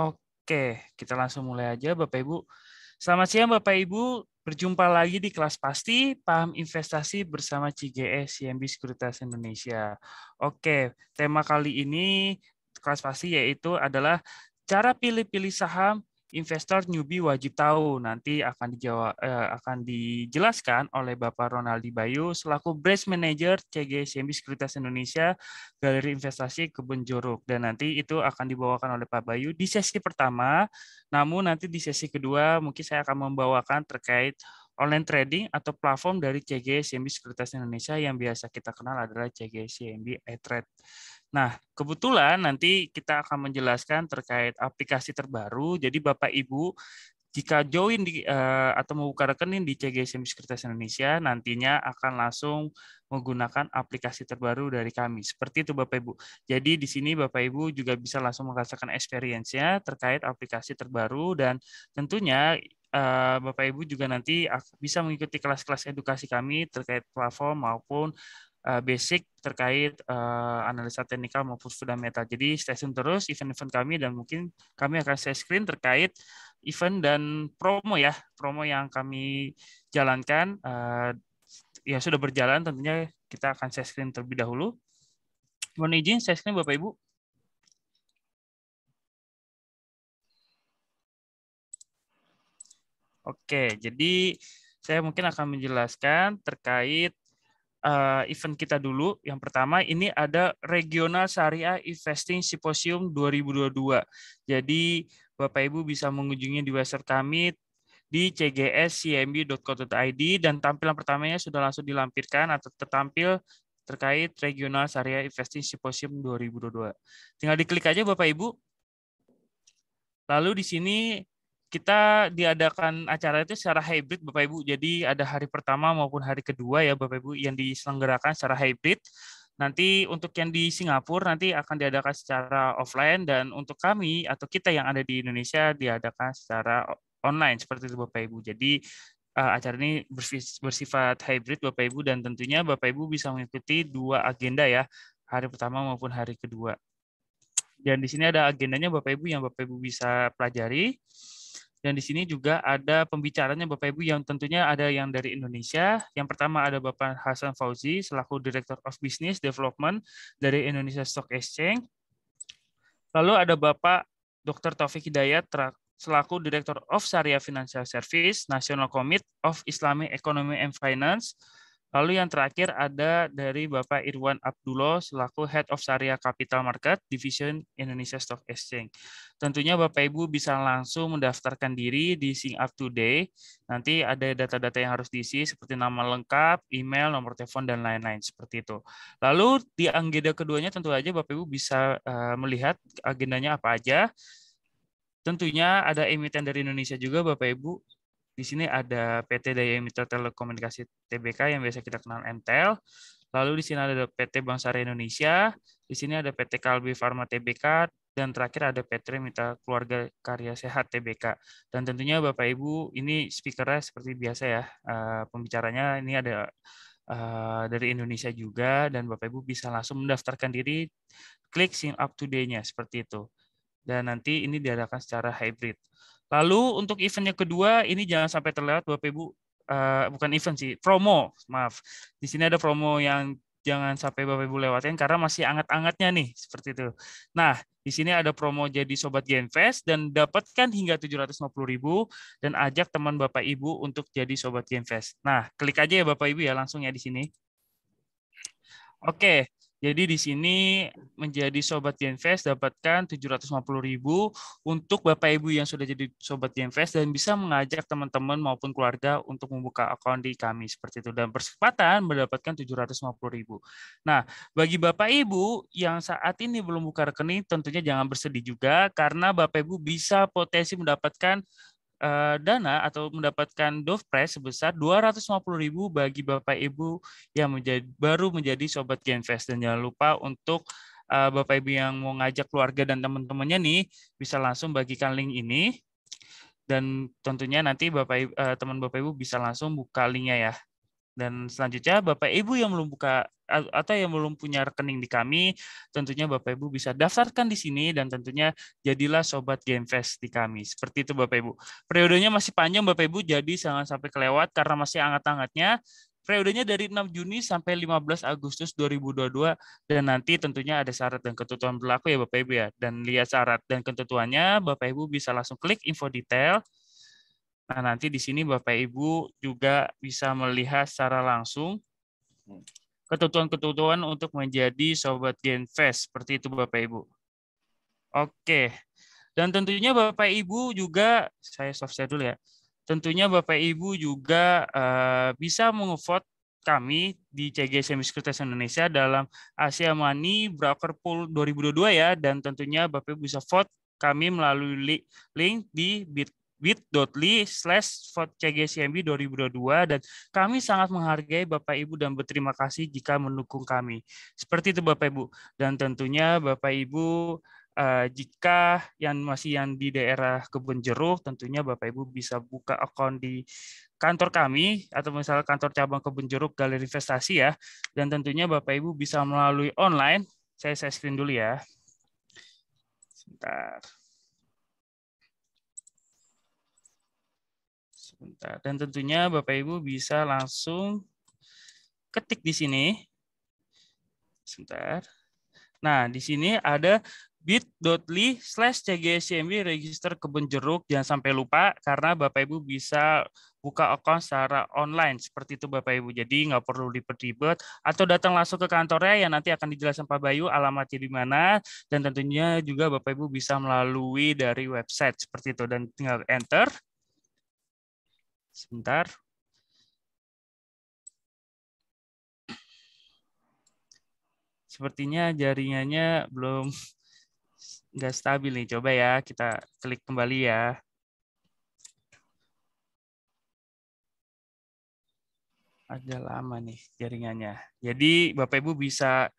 Oke, kita langsung mulai aja Bapak Ibu. Selamat siang Bapak Ibu, berjumpa lagi di kelas pasti paham investasi bersama CGE CMB Sekuritas Indonesia. Oke, tema kali ini kelas pasti yaitu adalah cara pilih-pilih saham investor newbie wajib tahu nanti akan dijawab eh, akan dijelaskan oleh Bapak Ronaldi Bayu selaku Branch Manager CG CMB Sekuritas Indonesia Galeri Investasi Kebun Jeruk dan nanti itu akan dibawakan oleh Pak Bayu di sesi pertama. Namun nanti di sesi kedua mungkin saya akan membawakan terkait online trading atau platform dari CMB Sekuritas Indonesia yang biasa kita kenal adalah CMB iTrade. Nah, kebetulan nanti kita akan menjelaskan terkait aplikasi terbaru. Jadi Bapak Ibu jika join di, eh, atau membuka rekening di CMB Sekuritas Indonesia, nantinya akan langsung menggunakan aplikasi terbaru dari kami. Seperti itu Bapak Ibu. Jadi di sini Bapak Ibu juga bisa langsung merasakan experience-nya terkait aplikasi terbaru dan tentunya Eh, Bapak Ibu juga nanti bisa mengikuti kelas-kelas edukasi kami terkait platform maupun eh, basic terkait eh, analisa teknikal maupun fundamental. Jadi stay tune terus event-event kami dan mungkin kami akan share screen terkait event dan promo ya, promo yang kami jalankan ya sudah berjalan tentunya kita akan share screen terlebih dahulu. Mohon izin share screen Bapak Ibu. Oke, jadi saya mungkin akan menjelaskan terkait uh, event kita dulu. Yang pertama ini ada Regional Syariah Investing Symposium 2022. Jadi Bapak Ibu bisa mengunjungi di website kami di cgscmb.co.id dan tampilan pertamanya sudah langsung dilampirkan atau tertampil terkait Regional Syariah Investing Symposium 2022. Tinggal diklik aja Bapak Ibu. Lalu di sini kita diadakan acara itu secara hybrid Bapak Ibu. Jadi ada hari pertama maupun hari kedua ya Bapak Ibu yang diselenggarakan secara hybrid. Nanti untuk yang di Singapura nanti akan diadakan secara offline dan untuk kami atau kita yang ada di Indonesia diadakan secara online seperti itu Bapak Ibu. Jadi eh, acara ini bersifat hybrid Bapak Ibu dan tentunya Bapak Ibu bisa mengikuti dua agenda ya, hari pertama maupun hari kedua. Dan di sini ada agendanya Bapak Ibu yang Bapak Ibu bisa pelajari. Dan di sini juga ada pembicaranya Bapak Ibu yang tentunya ada yang dari Indonesia. Yang pertama ada Bapak Hasan Fauzi selaku Director of Business Development dari Indonesia Stock Exchange. Lalu ada Bapak Dr. Taufik Hidayat selaku Director of Syariah Financial Service National Commit of Islamic Economy and Finance Lalu yang terakhir ada dari Bapak Irwan Abdullah selaku Head of Syariah Capital Market Division Indonesia Stock Exchange. Tentunya Bapak Ibu bisa langsung mendaftarkan diri di Sing Up Today. Nanti ada data-data yang harus diisi seperti nama lengkap, email, nomor telepon dan lain-lain seperti itu. Lalu di agenda keduanya tentu aja Bapak Ibu bisa eh, melihat agendanya apa aja. Tentunya ada emiten dari Indonesia juga Bapak Ibu di sini ada PT Daya Mitra Telekomunikasi TBK yang biasa kita kenal MTEL. Lalu di sini ada PT Bangsara Indonesia, di sini ada PT Kalbi Farma TBK, dan terakhir ada PT Mitra Keluarga Karya Sehat TBK. Dan tentunya Bapak Ibu, ini speakernya seperti biasa ya, eh, pembicaranya ini ada eh, dari Indonesia juga, dan Bapak Ibu bisa langsung mendaftarkan diri, klik sign up today-nya, seperti itu. Dan nanti ini diadakan secara hybrid. Lalu untuk event yang kedua ini jangan sampai terlewat Bapak Ibu uh, bukan event sih, promo. Maaf. Di sini ada promo yang jangan sampai Bapak Ibu lewatin karena masih anget-angetnya nih seperti itu. Nah, di sini ada promo jadi sobat Genfest dan dapatkan hingga 750.000 dan ajak teman Bapak Ibu untuk jadi sobat Genfest. Nah, klik aja ya Bapak Ibu ya langsung ya di sini. Oke, jadi di sini menjadi sobat Genfest dapatkan 750.000 untuk Bapak Ibu yang sudah jadi sobat Genfest dan bisa mengajak teman-teman maupun keluarga untuk membuka akun di kami seperti itu dan berkesempatan mendapatkan 750.000. Nah, bagi Bapak Ibu yang saat ini belum buka rekening tentunya jangan bersedih juga karena Bapak Ibu bisa potensi mendapatkan uh, dana atau mendapatkan Dove Prize sebesar ribu bagi Bapak Ibu yang menjadi baru menjadi sobat Genfest dan jangan lupa untuk uh, Bapak Ibu yang mau ngajak keluarga dan teman-temannya nih bisa langsung bagikan link ini dan tentunya nanti Bapak uh, teman Bapak Ibu bisa langsung buka linknya ya. Dan selanjutnya Bapak Ibu yang belum buka atau yang belum punya rekening di kami, tentunya Bapak Ibu bisa daftarkan di sini dan tentunya jadilah sobat Gamefest di kami. Seperti itu Bapak Ibu. Periodenya masih panjang Bapak Ibu, jadi jangan sampai kelewat karena masih hangat-hangatnya. Periodenya dari 6 Juni sampai 15 Agustus 2022 dan nanti tentunya ada syarat dan ketentuan berlaku ya Bapak Ibu ya. Dan lihat syarat dan ketentuannya Bapak Ibu bisa langsung klik info detail Nah, nanti di sini Bapak Ibu juga bisa melihat secara langsung ketentuan-ketentuan untuk menjadi sobat Genfest seperti itu Bapak Ibu. Oke. Dan tentunya Bapak Ibu juga saya soft share dulu ya. Tentunya Bapak Ibu juga uh, bisa mengevote kami di CG Semiskritas Indonesia dalam Asia Money Broker Pool 2022 ya dan tentunya Bapak Ibu bisa vote kami melalui link di bit bit.ly slash CGCMB 2022 dan kami sangat menghargai Bapak Ibu dan berterima kasih jika mendukung kami. Seperti itu Bapak Ibu. Dan tentunya Bapak Ibu uh, jika yang masih yang di daerah kebun jeruk tentunya Bapak Ibu bisa buka akun di kantor kami atau misalnya kantor cabang kebun jeruk galeri investasi ya. Dan tentunya Bapak Ibu bisa melalui online. Saya saya screen dulu ya. Sebentar. sebentar. Dan tentunya Bapak Ibu bisa langsung ketik di sini. Sebentar. Nah, di sini ada bit.ly slash cgscmb register kebun jeruk. Jangan sampai lupa karena Bapak-Ibu bisa buka account secara online. Seperti itu Bapak-Ibu. Jadi nggak perlu ribet-ribet. Atau datang langsung ke kantornya yang nanti akan dijelaskan Pak Bayu alamatnya di mana. Dan tentunya juga Bapak-Ibu bisa melalui dari website. Seperti itu. Dan tinggal enter. Sebentar. Sepertinya jaringannya belum nggak stabil nih. Coba ya kita klik kembali ya. Agak lama nih jaringannya. Jadi Bapak Ibu bisa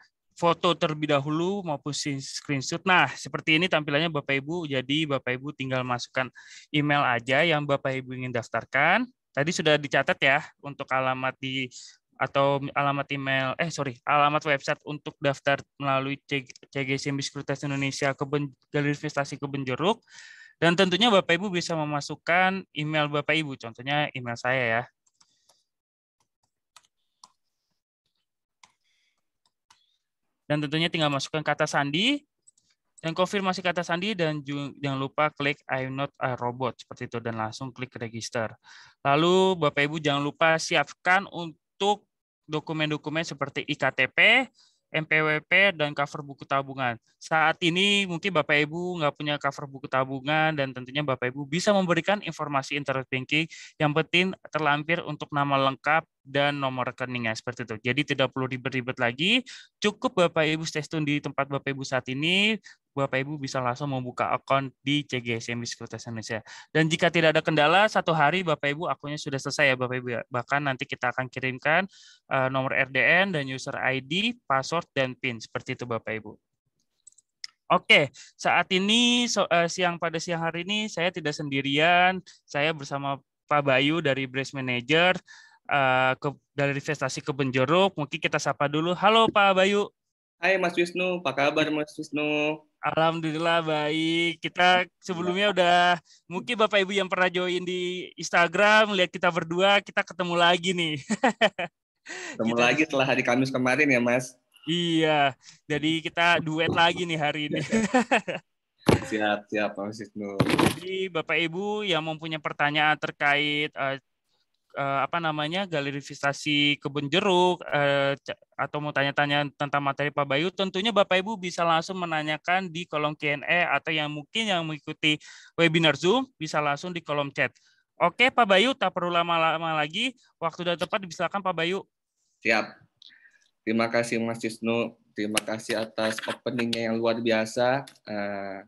foto terlebih dahulu maupun screenshot. Nah, seperti ini tampilannya Bapak Ibu. Jadi Bapak Ibu tinggal masukkan email aja yang Bapak Ibu ingin daftarkan. Tadi sudah dicatat ya untuk alamat di atau alamat email eh sorry alamat website untuk daftar melalui CGC Miskrutas Indonesia ke Galeri Investasi Kebun Jeruk dan tentunya Bapak Ibu bisa memasukkan email Bapak Ibu contohnya email saya ya Dan tentunya tinggal masukkan kata sandi dan konfirmasi kata sandi dan jangan lupa klik I'm not a robot seperti itu dan langsung klik register. Lalu Bapak Ibu jangan lupa siapkan untuk dokumen-dokumen seperti IKTP, MPWP dan cover buku tabungan. Saat ini mungkin Bapak Ibu nggak punya cover buku tabungan dan tentunya Bapak Ibu bisa memberikan informasi internet banking yang penting terlampir untuk nama lengkap dan nomor rekeningnya seperti itu. Jadi tidak perlu ribet-ribet lagi, cukup Bapak Ibu stay tune di tempat Bapak Ibu saat ini, Bapak Ibu bisa langsung membuka akun di CGSMB Sekuritas Indonesia. Dan jika tidak ada kendala, satu hari Bapak Ibu akunnya sudah selesai ya Bapak Ibu. Ya. Bahkan nanti kita akan kirimkan eh, nomor RDN dan user ID, password, dan PIN. Seperti itu Bapak Ibu. Oke, saat ini so, uh, siang pada siang hari ini saya tidak sendirian, saya bersama Pak Bayu dari Brace Manager. Eh, ke, dari investasi ke Benjeruk. Mungkin kita sapa dulu. Halo Pak Bayu. Hai Mas Wisnu, apa kabar Mas Wisnu? Alhamdulillah baik. Kita sebelumnya udah mungkin Bapak Ibu yang pernah join di Instagram lihat kita berdua, kita ketemu lagi nih. Ketemu kita... lagi setelah hari Kamis kemarin ya, Mas. Iya. Jadi kita duet lagi nih hari ini. siap siap Mas Wisnu. Jadi Bapak Ibu yang mempunyai pertanyaan terkait uh, uh, apa namanya galerifikasi kebun jeruk uh, atau mau tanya-tanya tentang materi Pak Bayu, tentunya Bapak Ibu bisa langsung menanyakan di kolom Q&A atau yang mungkin yang mengikuti webinar Zoom bisa langsung di kolom chat. Oke Pak Bayu, tak perlu lama-lama lagi, waktu dan tempat dipersilakan Pak Bayu. Siap. Terima kasih Mas Cisnu, terima kasih atas openingnya yang luar biasa. Eh,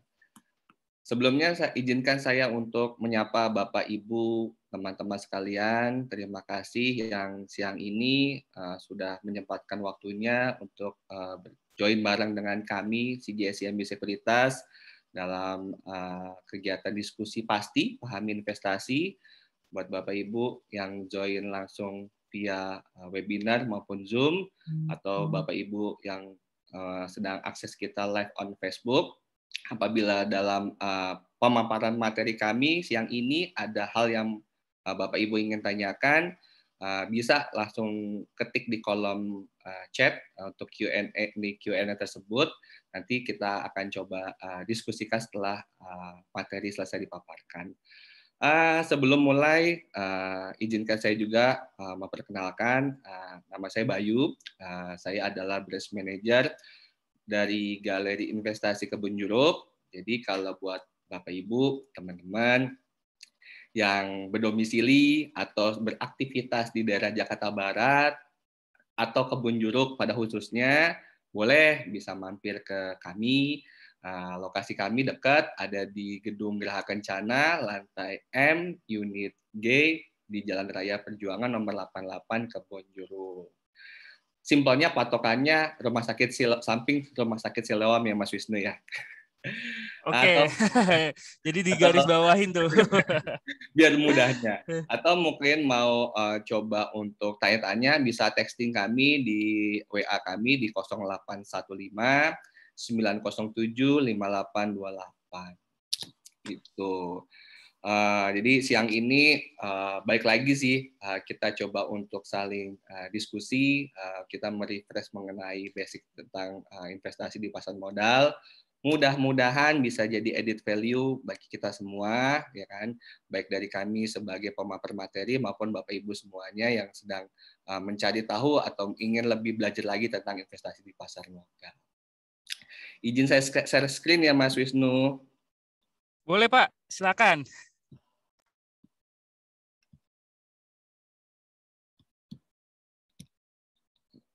sebelumnya saya izinkan saya untuk menyapa Bapak Ibu teman-teman sekalian, terima kasih yang siang ini uh, sudah menyempatkan waktunya untuk uh, join bareng dengan kami CGSMB Sekuritas dalam uh, kegiatan diskusi pasti pahami investasi buat Bapak Ibu yang join langsung via webinar maupun Zoom hmm. atau Bapak Ibu yang uh, sedang akses kita live on Facebook apabila dalam uh, pemaparan materi kami siang ini ada hal yang Eh, Bapak Ibu ingin tanyakan, eh, bisa langsung ketik di kolom eh, chat untuk Q&A di Q&A tersebut. Nanti kita akan coba diskusikan setelah materi selesai dipaparkan. Sebelum mulai, izinkan saya juga memperkenalkan nama saya Bayu. Saya adalah Branch Manager dari Galeri Investasi Kebun Jeruk. Jadi kalau buat Bapak Ibu, teman-teman, yang berdomisili atau beraktivitas di daerah Jakarta Barat atau kebun jeruk pada khususnya boleh bisa mampir ke kami. Ah, lokasi kami dekat ada di Gedung Geraha Kencana lantai M unit G di Jalan Raya Perjuangan nomor 88 Kebun jeruk Simpelnya patokannya rumah sakit samping rumah sakit Siloam ya Mas Wisnu ya. Oke. Okay. Jadi digaris bawahin tuh. biar mudahnya. Atau mungkin mau uh, coba untuk tanya-tanya bisa texting kami di WA kami di 0815 907 5828. Gitu. Uh, jadi siang ini uh, eh, baik lagi sih uh, kita coba untuk saling uh, diskusi, uh, kita merefresh mengenai basic tentang uh, investasi di pasar modal mudah-mudahan bisa jadi edit value bagi kita semua ya kan baik dari kami sebagai pemaper materi maupun Bapak Ibu semuanya yang sedang uh, mencari tahu atau ingin lebih belajar lagi tentang investasi di pasar modal. Izin saya share screen ya Mas Wisnu. Boleh Pak, silakan.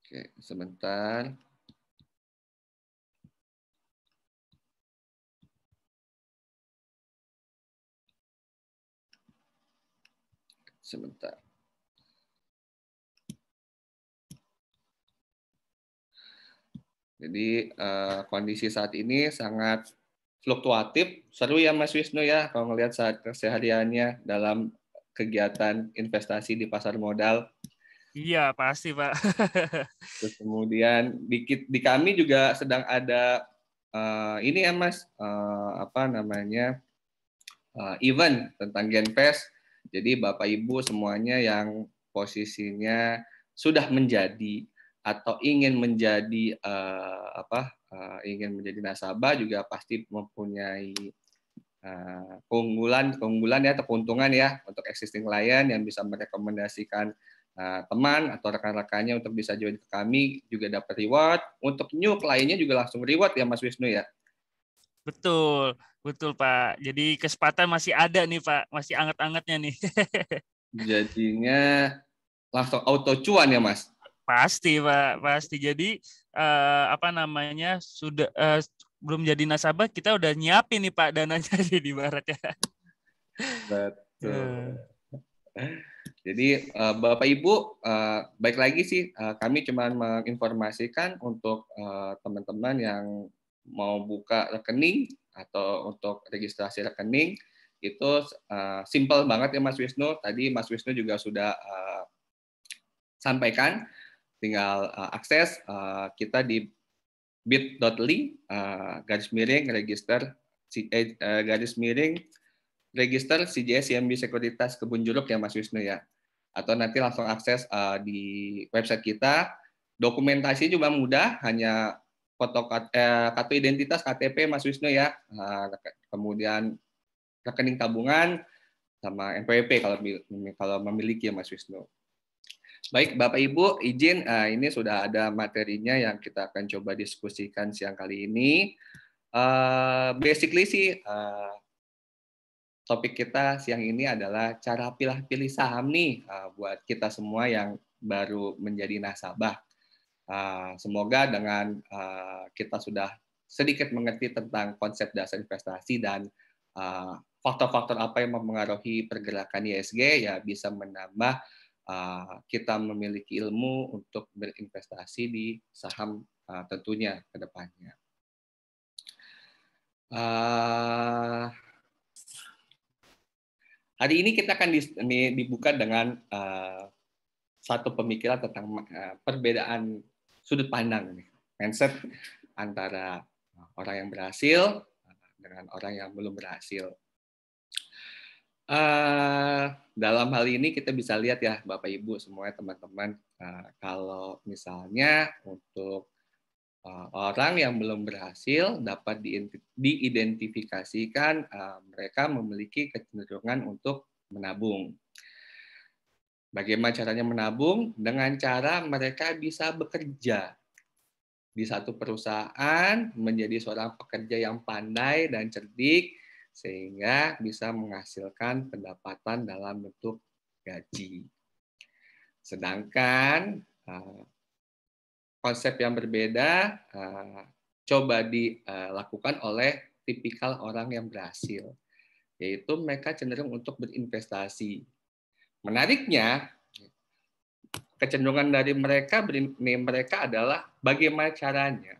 Oke, sebentar. Sebentar. Jadi uh, kondisi saat ini sangat fluktuatif. Seru ya Mas Wisnu ya kalau ngelihat saat kesehariannya dalam kegiatan investasi di pasar modal. Iya pasti Pak. Terus kemudian di, di kami juga sedang ada uh, ini ya Mas uh, apa namanya uh, event tentang Genpes. Jadi Bapak Ibu semuanya yang posisinya sudah menjadi atau ingin menjadi uh, apa uh, ingin menjadi nasabah juga pasti mempunyai uh, keunggulan keunggulan ya atau keuntungan ya untuk existing client yang bisa merekomendasikan uh, teman atau rekan-rekannya untuk bisa join ke kami juga dapat reward untuk new kliennya juga langsung reward ya Mas Wisnu ya Betul, betul Pak. Jadi kesempatan masih ada nih Pak, masih anget-angetnya nih. Jadinya langsung auto cuan ya Mas? Pasti Pak, pasti. Jadi uh, apa namanya sudah uh, belum jadi nasabah kita udah nyiapin nih Pak dananya di barat ya. Betul. Eh. Jadi Bapak Ibu, baik lagi sih kami cuma menginformasikan untuk teman-teman yang mau buka rekening atau untuk registrasi rekening itu uh, simple banget ya Mas Wisnu. Tadi Mas Wisnu juga sudah uh, sampaikan, tinggal uh, akses uh, kita di bit.ly uh, garis miring register uh, garis miring register CJS CMB Sekuritas Kebun Jeruk ya Mas Wisnu ya. Atau nanti langsung akses uh, di website kita. Dokumentasi juga mudah, hanya foto eh, kartu identitas KTP Mas Wisnu ya, nah, kemudian rekening tabungan sama NPWP kalau kalau memiliki ya Mas Wisnu. Baik Bapak Ibu, izin eh, ini sudah ada materinya yang kita akan coba diskusikan siang kali ini. Eh, basically sih topik kita siang ini adalah cara pilih-pilih saham nih buat kita semua yang baru menjadi nasabah Ah, semoga dengan uh, kita sudah sedikit mengerti tentang konsep dasar investasi dan ah, faktor-faktor uh, apa yang mempengaruhi pergerakan ISG ya bisa menambah uh, kita memiliki ilmu untuk berinvestasi di saham uh, tentunya ke depannya. Uh, hari ini kita akan di, ini dibuka dengan uh, satu pemikiran tentang uh, perbedaan sudut pandang nih. Mindset antara orang yang berhasil dengan orang yang belum berhasil. Uh, dalam hal ini kita bisa lihat ya Bapak Ibu semuanya teman-teman uh, kalau misalnya untuk uh, orang yang belum berhasil dapat diidentifikasikan uh, mereka memiliki kecenderungan untuk menabung Bagaimana caranya menabung? Dengan cara mereka bisa bekerja di satu perusahaan, menjadi seorang pekerja yang pandai dan cerdik, sehingga bisa menghasilkan pendapatan dalam bentuk gaji. Sedangkan eh, konsep yang berbeda eh, coba dilakukan eh, oleh tipikal orang yang berhasil, yaitu mereka cenderung untuk berinvestasi Menariknya, kecenderungan dari mereka mereka adalah bagaimana caranya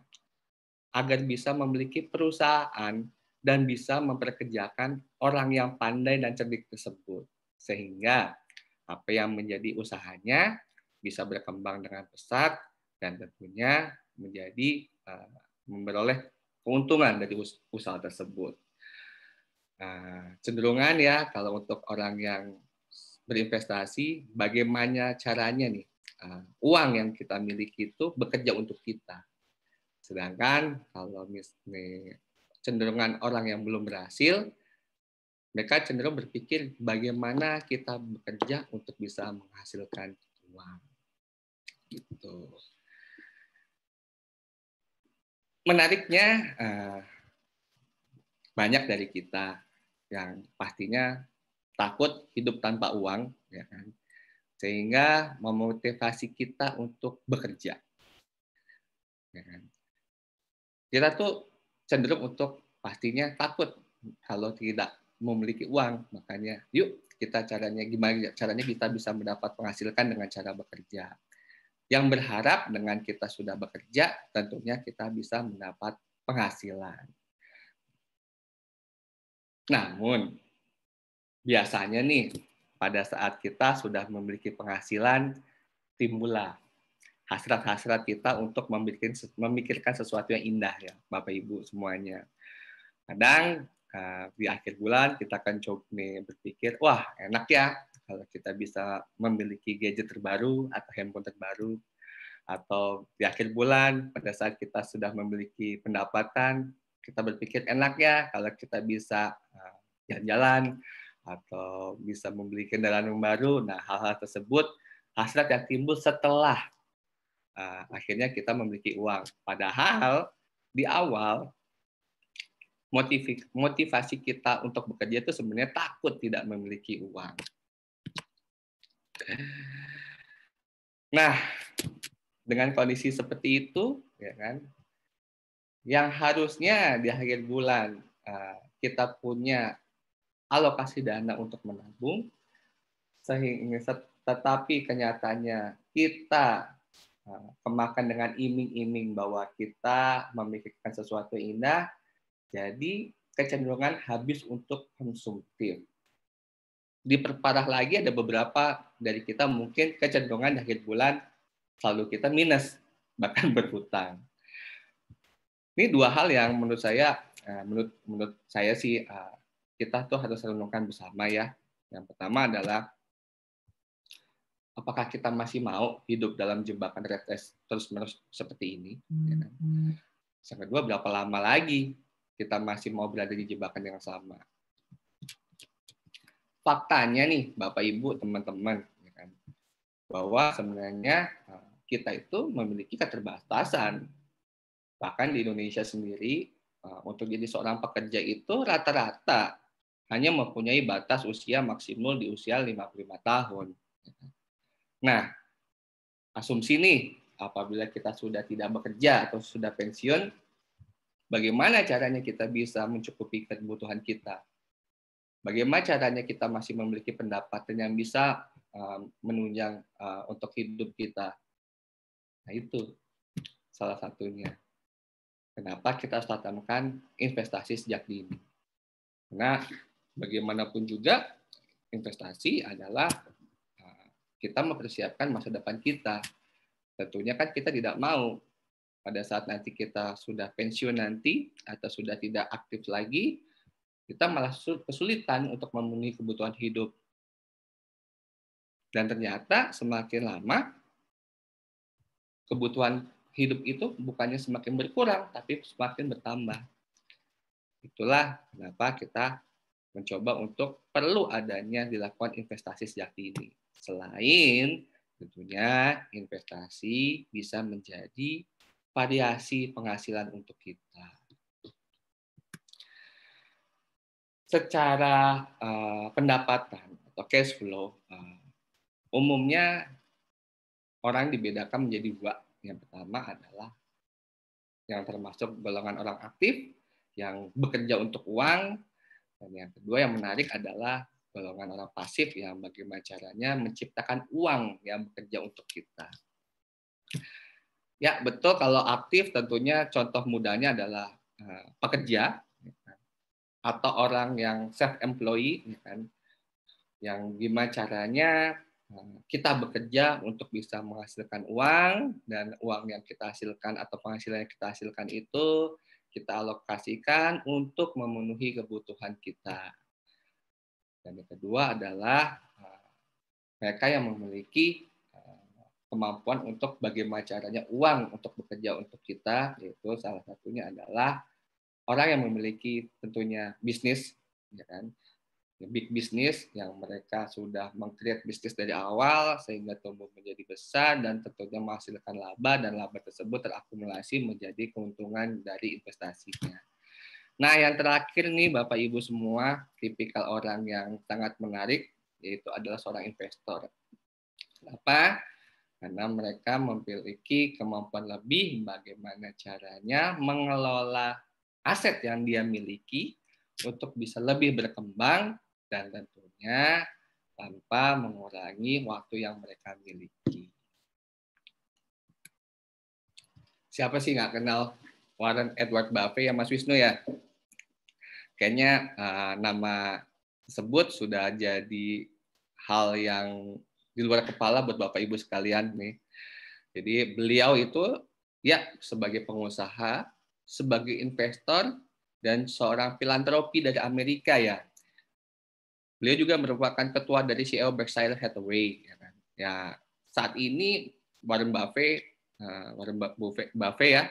agar bisa memiliki perusahaan dan bisa memperkerjakan orang yang pandai dan cerdik tersebut sehingga apa yang menjadi usahanya bisa berkembang dengan pesat dan tentunya menjadi uh, memperoleh keuntungan dari us usaha tersebut. Uh, cenderungan ya kalau untuk orang yang berinvestasi, bagaimana caranya nih uh, uang yang kita miliki itu bekerja untuk kita. Sedangkan kalau misalnya cenderungan orang yang belum berhasil, mereka cenderung berpikir bagaimana kita bekerja untuk bisa menghasilkan uang. Gitu. Menariknya eh, banyak dari kita yang pastinya takut hidup tanpa uang, ya kan? sehingga memotivasi kita untuk bekerja. Ya kan? Kita tuh cenderung untuk pastinya takut kalau tidak memiliki uang, makanya yuk kita caranya gimana caranya kita bisa mendapat penghasilan dengan cara bekerja. Yang berharap dengan kita sudah bekerja, tentunya kita bisa mendapat penghasilan. Namun, biasanya nih pada saat kita sudah memiliki penghasilan timbullah hasrat-hasrat kita untuk memikirkan, memikirkan sesuatu yang indah ya Bapak Ibu semuanya. Kadang eh, di akhir bulan kita akan coba berpikir, wah enak ya kalau kita bisa memiliki gadget terbaru atau handphone terbaru atau di akhir bulan pada saat kita sudah memiliki pendapatan kita berpikir enak ya kalau kita bisa eh, jalan-jalan uh, atau bisa membeli kendaraan baru. Nah, hal-hal tersebut hasrat yang timbul setelah uh, akhirnya kita memiliki uang. Padahal di awal motivasi kita untuk bekerja itu sebenarnya takut tidak memiliki uang. Nah, dengan kondisi seperti itu, ya kan, yang harusnya di akhir bulan ah, kita punya alokasi dana untuk menabung, sehingga tetapi kenyataannya kita eh, kemakan dengan iming-iming bahwa kita memikirkan sesuatu indah, jadi kecenderungan habis untuk konsumtif. Diperparah lagi ada beberapa dari kita mungkin kecenderungan akhir bulan selalu kita minus, bahkan berhutang. Ini dua hal yang menurut saya eh, menurut menurut saya sih eh, kita tuh harus renungkan bersama ya. Yang pertama adalah apakah kita masih mau hidup dalam jebakan retres terus-menerus seperti ini? Ya kan? hmm, -hmm. Yang kedua, berapa lama lagi kita masih mau berada di jebakan yang sama? Faktanya nih, Bapak Ibu, teman-teman, ya kan? bahwa sebenarnya eh, kita itu memiliki keterbatasan. Bahkan di Indonesia sendiri, eh, untuk jadi seorang pekerja itu rata-rata hanya mempunyai batas usia maksimal di usia 55 tahun. Nah, asumsi ini apabila kita sudah tidak bekerja atau sudah pensiun, bagaimana caranya kita bisa mencukupi kebutuhan kita? Bagaimana caranya kita masih memiliki pendapatan yang bisa ehm, menunjang ehm, untuk hidup kita? Nah, itu salah satunya. Kenapa kita harus tanamkan investasi sejak dini? Karena bagaimanapun juga investasi adalah uh, kita mempersiapkan masa depan kita. Tentunya kan kita tidak mau pada saat nanti kita sudah pensiun nanti atau sudah tidak aktif lagi, kita malah kesulitan untuk memenuhi kebutuhan hidup. Dan ternyata semakin lama kebutuhan hidup itu bukannya semakin berkurang tapi semakin bertambah. Itulah kenapa kita mencoba untuk perlu adanya dilakukan investasi sejak dini. Selain tentunya investasi bisa menjadi variasi penghasilan untuk kita. Secara uh, pendapatan atau cash flow, uh, umumnya orang dibedakan menjadi dua. Yang pertama adalah yang termasuk golongan orang aktif yang bekerja untuk uang dan yang kedua yang menarik adalah golongan orang pasif yang bagaimana caranya menciptakan uang yang bekerja untuk kita. Ya, betul kalau aktif tentunya contoh mudahnya adalah eh, pekerja ya kan? atau orang yang self employed, ya kan? yang gimana caranya eh, kita bekerja untuk bisa menghasilkan uang dan uang yang kita hasilkan atau penghasilan yang kita hasilkan itu kita alokasikan untuk memenuhi kebutuhan kita. Dan yang kedua adalah eh, mereka yang memiliki eh, kemampuan untuk bagaimana caranya uang untuk bekerja untuk kita, yaitu salah satunya adalah orang yang memiliki tentunya bisnis, ya kan? big business yang mereka sudah mengcreate bisnis dari awal sehingga tumbuh menjadi besar dan tentunya menghasilkan laba dan laba tersebut terakumulasi menjadi keuntungan dari investasinya. Nah, yang terakhir nih Bapak Ibu semua, tipikal orang yang sangat menarik yaitu adalah seorang investor. Kenapa? Karena mereka memiliki kemampuan lebih bagaimana caranya mengelola aset yang dia miliki untuk bisa lebih berkembang dan tentunya tanpa mengurangi waktu yang mereka miliki. Siapa sih nggak kenal Warren Edward Buffett ya Mas Wisnu ya? Kayaknya uh, nama tersebut sudah jadi hal yang di luar kepala buat Bapak Ibu sekalian nih. Jadi beliau itu ya sebagai pengusaha, sebagai investor dan seorang filantropi dari Amerika ya Beliau juga merupakan ketua dari CEO Berkshire Hathaway. Ya, kan? ya, saat ini Warren Buffett, uh, Warren Buffett, Buffett ya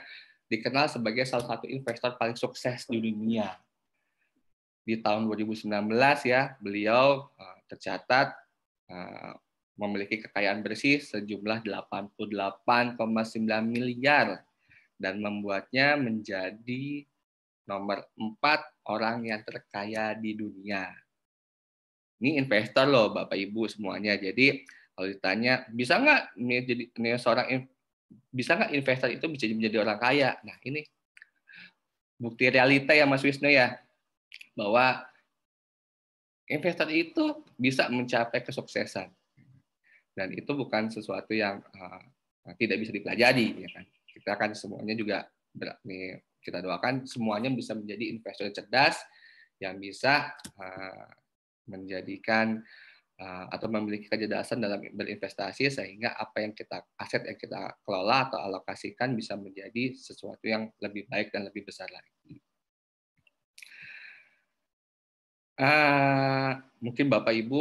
dikenal sebagai salah satu investor paling sukses di dunia. Di tahun 2019 ya, beliau uh, tercatat uh, memiliki kekayaan bersih sejumlah 88,9 miliar dan membuatnya menjadi nomor empat orang yang terkaya di dunia ini investor loh Bapak Ibu semuanya. Jadi kalau ditanya bisa nggak jadi seorang bisa nggak investor itu bisa menjadi orang kaya? Nah ini bukti realita ya Mas Wisnu ya bahwa investor itu bisa mencapai kesuksesan dan itu bukan sesuatu yang uh, tidak bisa dipelajari ya kan kita akan semuanya juga nih kita doakan semuanya bisa menjadi investor cerdas yang bisa uh, menjadikan eh, atau memiliki kecerdasan dalam berinvestasi sehingga apa yang kita aset yang kita kelola atau alokasikan bisa menjadi sesuatu yang lebih baik dan lebih besar lagi. Uh, mungkin Bapak Ibu,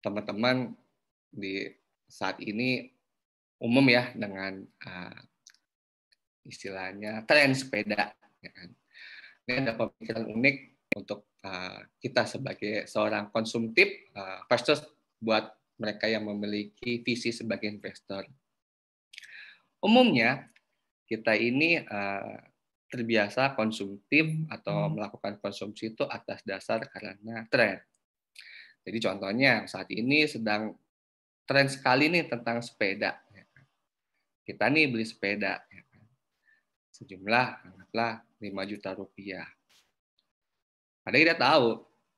teman-teman di saat ini umum ya dengan uh, istilahnya tren sepeda. Ya kan? Ini ada pemikiran unik untuk Ah, kita sebagai seorang konsumtif uh, ah, versus buat mereka yang memiliki visi sebagai investor. Umumnya kita ini ah, terbiasa konsumtif atau hmm. melakukan konsumsi itu atas dasar karena tren. Jadi contohnya saat ini sedang tren sekali nih tentang sepeda. Ya kan. Kita nih beli sepeda ya kan. sejumlah anggaplah 5 juta rupiah karena kita tahu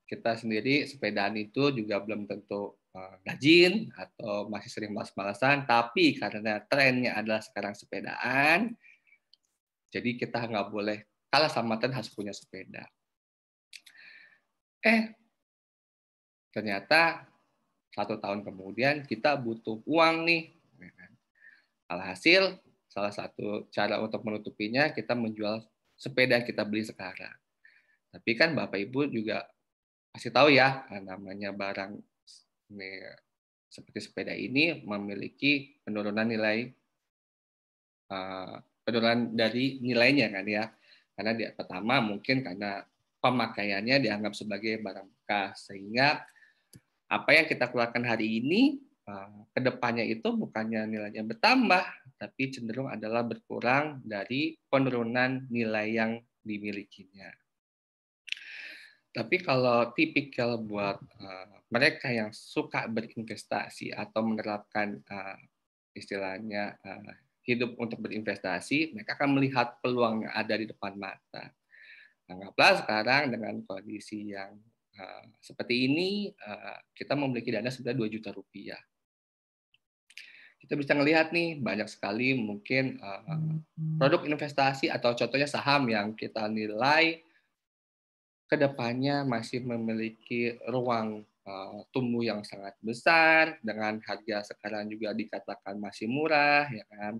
kita sendiri sepedaan itu juga belum tentu eh, rajin atau masih sering malas-malasan, tapi karena trennya adalah sekarang sepedaan, jadi kita nggak boleh kalah sama tren harus punya sepeda. Eh, ternyata satu tahun kemudian kita butuh uang nih. Ya kan? Alhasil, salah satu cara untuk menutupinya kita menjual sepeda yang kita beli sekarang. Tapi kan Bapak Ibu juga pasti tahu ya eh, namanya barang seperti sepeda ini memiliki penurunan nilai eh, penurunan dari nilainya kan ya. Karena dia pertama mungkin karena pemakaiannya dianggap sebagai barang bekas sehingga apa yang kita keluarkan hari ini uh, eh, kedepannya itu bukannya nilainya bertambah tapi cenderung adalah berkurang dari penurunan nilai yang dimilikinya. Tapi kalau tipikal buat uh, mereka yang suka berinvestasi atau menerapkan uh, istilahnya uh, hidup untuk berinvestasi, mereka akan melihat peluang yang ada di depan mata. Anggaplah sekarang dengan kondisi yang uh, seperti ini, uh, kita memiliki dana sebesar 2 juta rupiah. Kita bisa melihat nih banyak sekali mungkin uh, produk investasi atau contohnya saham yang kita nilai kedepannya masih memiliki ruang eh, tumbuh yang sangat besar dengan harga sekarang juga dikatakan masih murah ya kan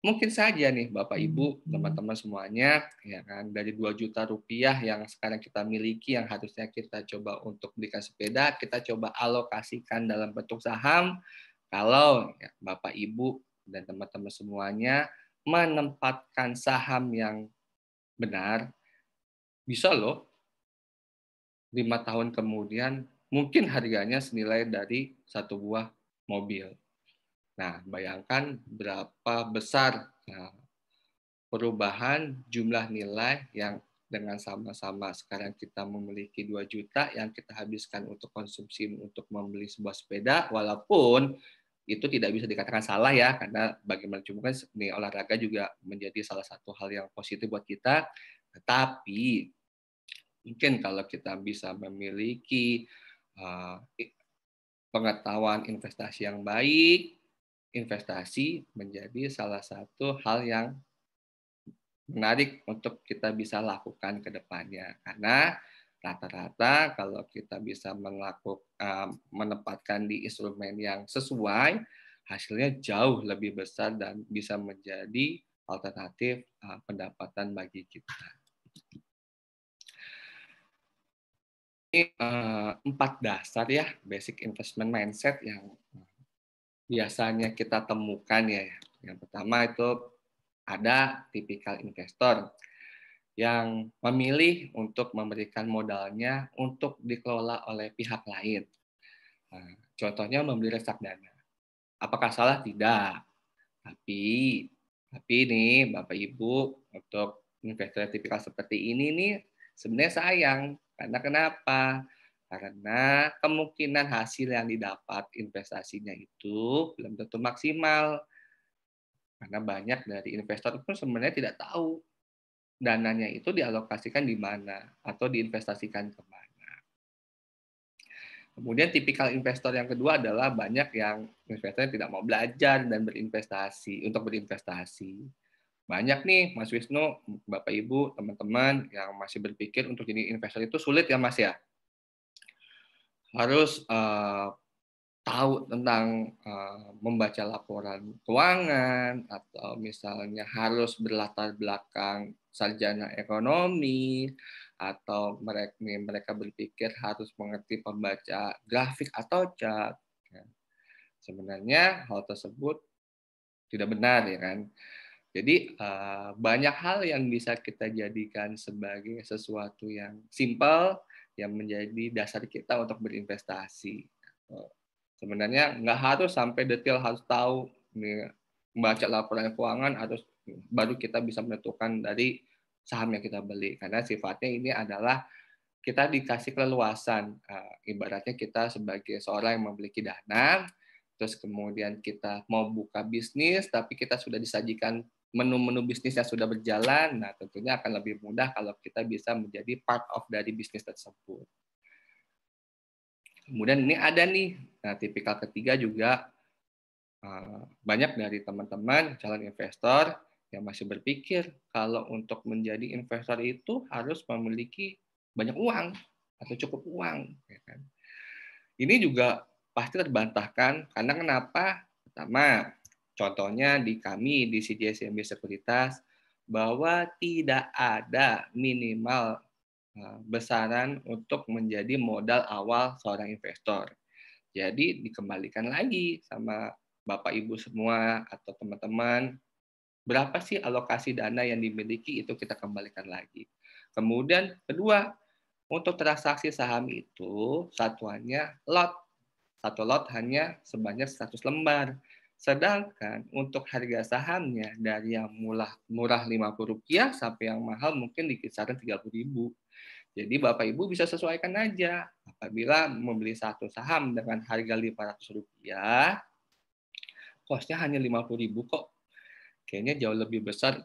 mungkin saja nih Bapak hmm, Ibu, hmm. teman-teman semuanya, ya kan dari 2 juta rupiah yang sekarang kita miliki yang harusnya kita coba untuk belikan sepeda, kita coba alokasikan dalam bentuk saham. Kalau ya, Bapak Ibu dan teman-teman semuanya menempatkan saham yang benar bisa loh lima tahun kemudian mungkin harganya senilai dari satu buah mobil. Nah, bayangkan berapa besar nah, perubahan jumlah nilai yang dengan sama-sama sekarang kita memiliki 2 juta yang kita habiskan untuk konsumsi untuk membeli sebuah sepeda walaupun itu tidak bisa dikatakan salah ya karena bagaimana cuma kan olahraga juga menjadi salah satu hal yang positif buat kita tapi mungkin kalau kita bisa memiliki eh, pengetahuan investasi yang baik, investasi menjadi salah satu hal yang menarik untuk kita bisa lakukan ke depannya. Karena rata-rata kalau kita bisa melakukan eh, menempatkan di instrumen yang sesuai, hasilnya jauh lebih besar dan bisa menjadi alternatif eh, pendapatan bagi kita. Ini eh, empat dasar ya basic investment mindset yang biasanya kita temukan ya. Yang pertama itu ada tipikal investor yang memilih untuk memberikan modalnya untuk dikelola oleh pihak lain. Nah, contohnya membeli resak dana. Apakah salah? Tidak. Tapi, tapi ini Bapak Ibu untuk investor yang tipikal seperti ini nih sebenarnya sayang karena kenapa? Karena kemungkinan hasil yang didapat investasinya itu belum tentu maksimal. Karena banyak dari investor pun sebenarnya tidak tahu dananya itu dialokasikan di mana atau diinvestasikan kemana. Kemudian tipikal investor yang kedua adalah banyak yang investornya tidak mau belajar dan berinvestasi untuk berinvestasi. Banyak nih Mas Wisnu, Bapak Ibu, teman-teman yang masih berpikir untuk jadi investor itu sulit ya Mas ya. Harus uh, tahu tentang uh, membaca laporan keuangan atau misalnya harus berlatar belakang sarjana ekonomi atau mereka mereka berpikir harus mengerti pembaca grafik atau cat. Ya. Sebenarnya hal tersebut tidak benar ya kan. Jadi eh, banyak hal yang bisa kita jadikan sebagai sesuatu yang simpel yang menjadi dasar kita untuk berinvestasi. Eh, sebenarnya nggak harus sampai detail harus tahu membaca laporan keuangan atau baru kita bisa menentukan dari saham yang kita beli karena sifatnya ini adalah kita dikasih keleluasan eh, ibaratnya kita sebagai seorang yang memiliki dana terus kemudian kita mau buka bisnis tapi kita sudah disajikan menu-menu bisnis yang sudah berjalan, nah tentunya akan lebih mudah kalau kita bisa menjadi part of dari bisnis tersebut. Kemudian ini ada nih, nah tipikal ketiga juga eh, banyak dari teman-teman calon investor yang masih berpikir kalau untuk menjadi investor itu harus memiliki banyak uang atau cukup uang. Ya kan. Ini juga pasti terbantahkan karena kenapa? Pertama, Contohnya di kami di CJSMB Sekuritas bahwa tidak ada minimal eh, besaran untuk menjadi modal awal seorang investor. Jadi dikembalikan lagi sama Bapak Ibu semua atau teman-teman berapa sih alokasi dana yang dimiliki itu kita kembalikan lagi. Kemudian kedua, untuk transaksi saham itu satuannya lot. Satu lot hanya sebanyak 100 lembar. Sedangkan untuk harga sahamnya dari yang murah, murah 50 rupiah sampai yang mahal mungkin di kisaran rp ribu. Jadi Bapak Ibu bisa sesuaikan aja. Apabila membeli satu saham dengan harga 500 rupiah, kosnya hanya rp ribu kok. Kayaknya jauh lebih besar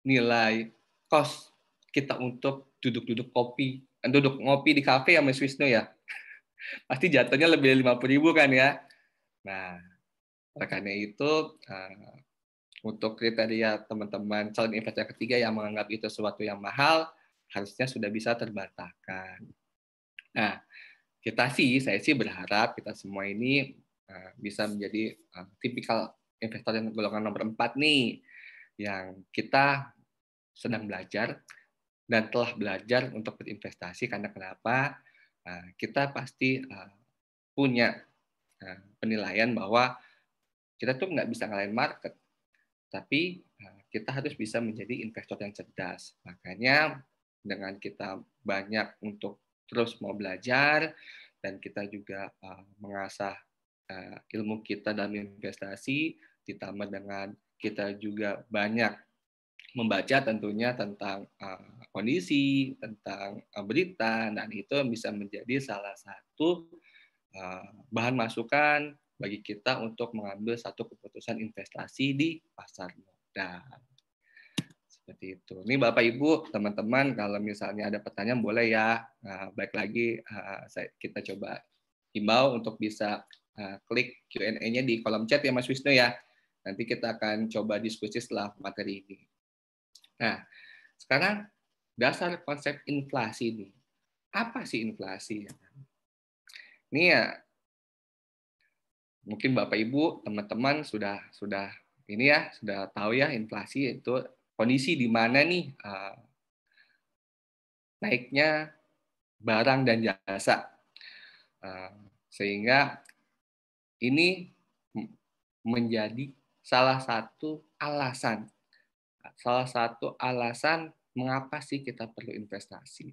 nilai kos kita untuk duduk-duduk kopi, duduk ngopi di kafe ya Mas Wisnu ya. Pasti jatuhnya lebih dari puluh ribu kan ya. Nah, Rekannya itu uh, untuk kriteria teman-teman calon investor ketiga yang menganggap itu sesuatu yang mahal harusnya sudah bisa terbantahkan. Nah, kita sih, saya sih berharap kita semua ini uh, bisa menjadi uh, tipikal investor yang golongan nomor empat nih yang kita sedang belajar dan telah belajar untuk berinvestasi karena kenapa kita pasti punya penilaian bahwa kita tuh nggak bisa ngalahin market, tapi eh, kita harus bisa menjadi investor yang cerdas. Makanya dengan kita banyak untuk terus mau belajar dan kita juga eh, mengasah eh, ilmu kita dalam investasi, ditambah dengan kita juga banyak membaca tentunya tentang kondisi, tentang berita, dan itu bisa menjadi salah satu bahan masukan bagi kita untuk mengambil satu keputusan investasi di pasar modal. Nah, seperti itu. Ini Bapak Ibu, teman-teman, kalau misalnya ada pertanyaan boleh ya. Nah, baik lagi eh, kita coba himbau untuk bisa eh, klik Q&A-nya di kolom chat ya Mas Wisnu ya. Nanti kita akan coba diskusi setelah materi ini. Nah, sekarang dasar konsep inflasi ini. Apa sih inflasi? Ini ya mungkin Bapak Ibu, teman-teman sudah sudah ini ya, sudah tahu ya inflasi itu kondisi di mana nih uh, naiknya barang dan jasa. Uh, sehingga ini menjadi salah satu alasan salah satu alasan mengapa sih kita perlu investasi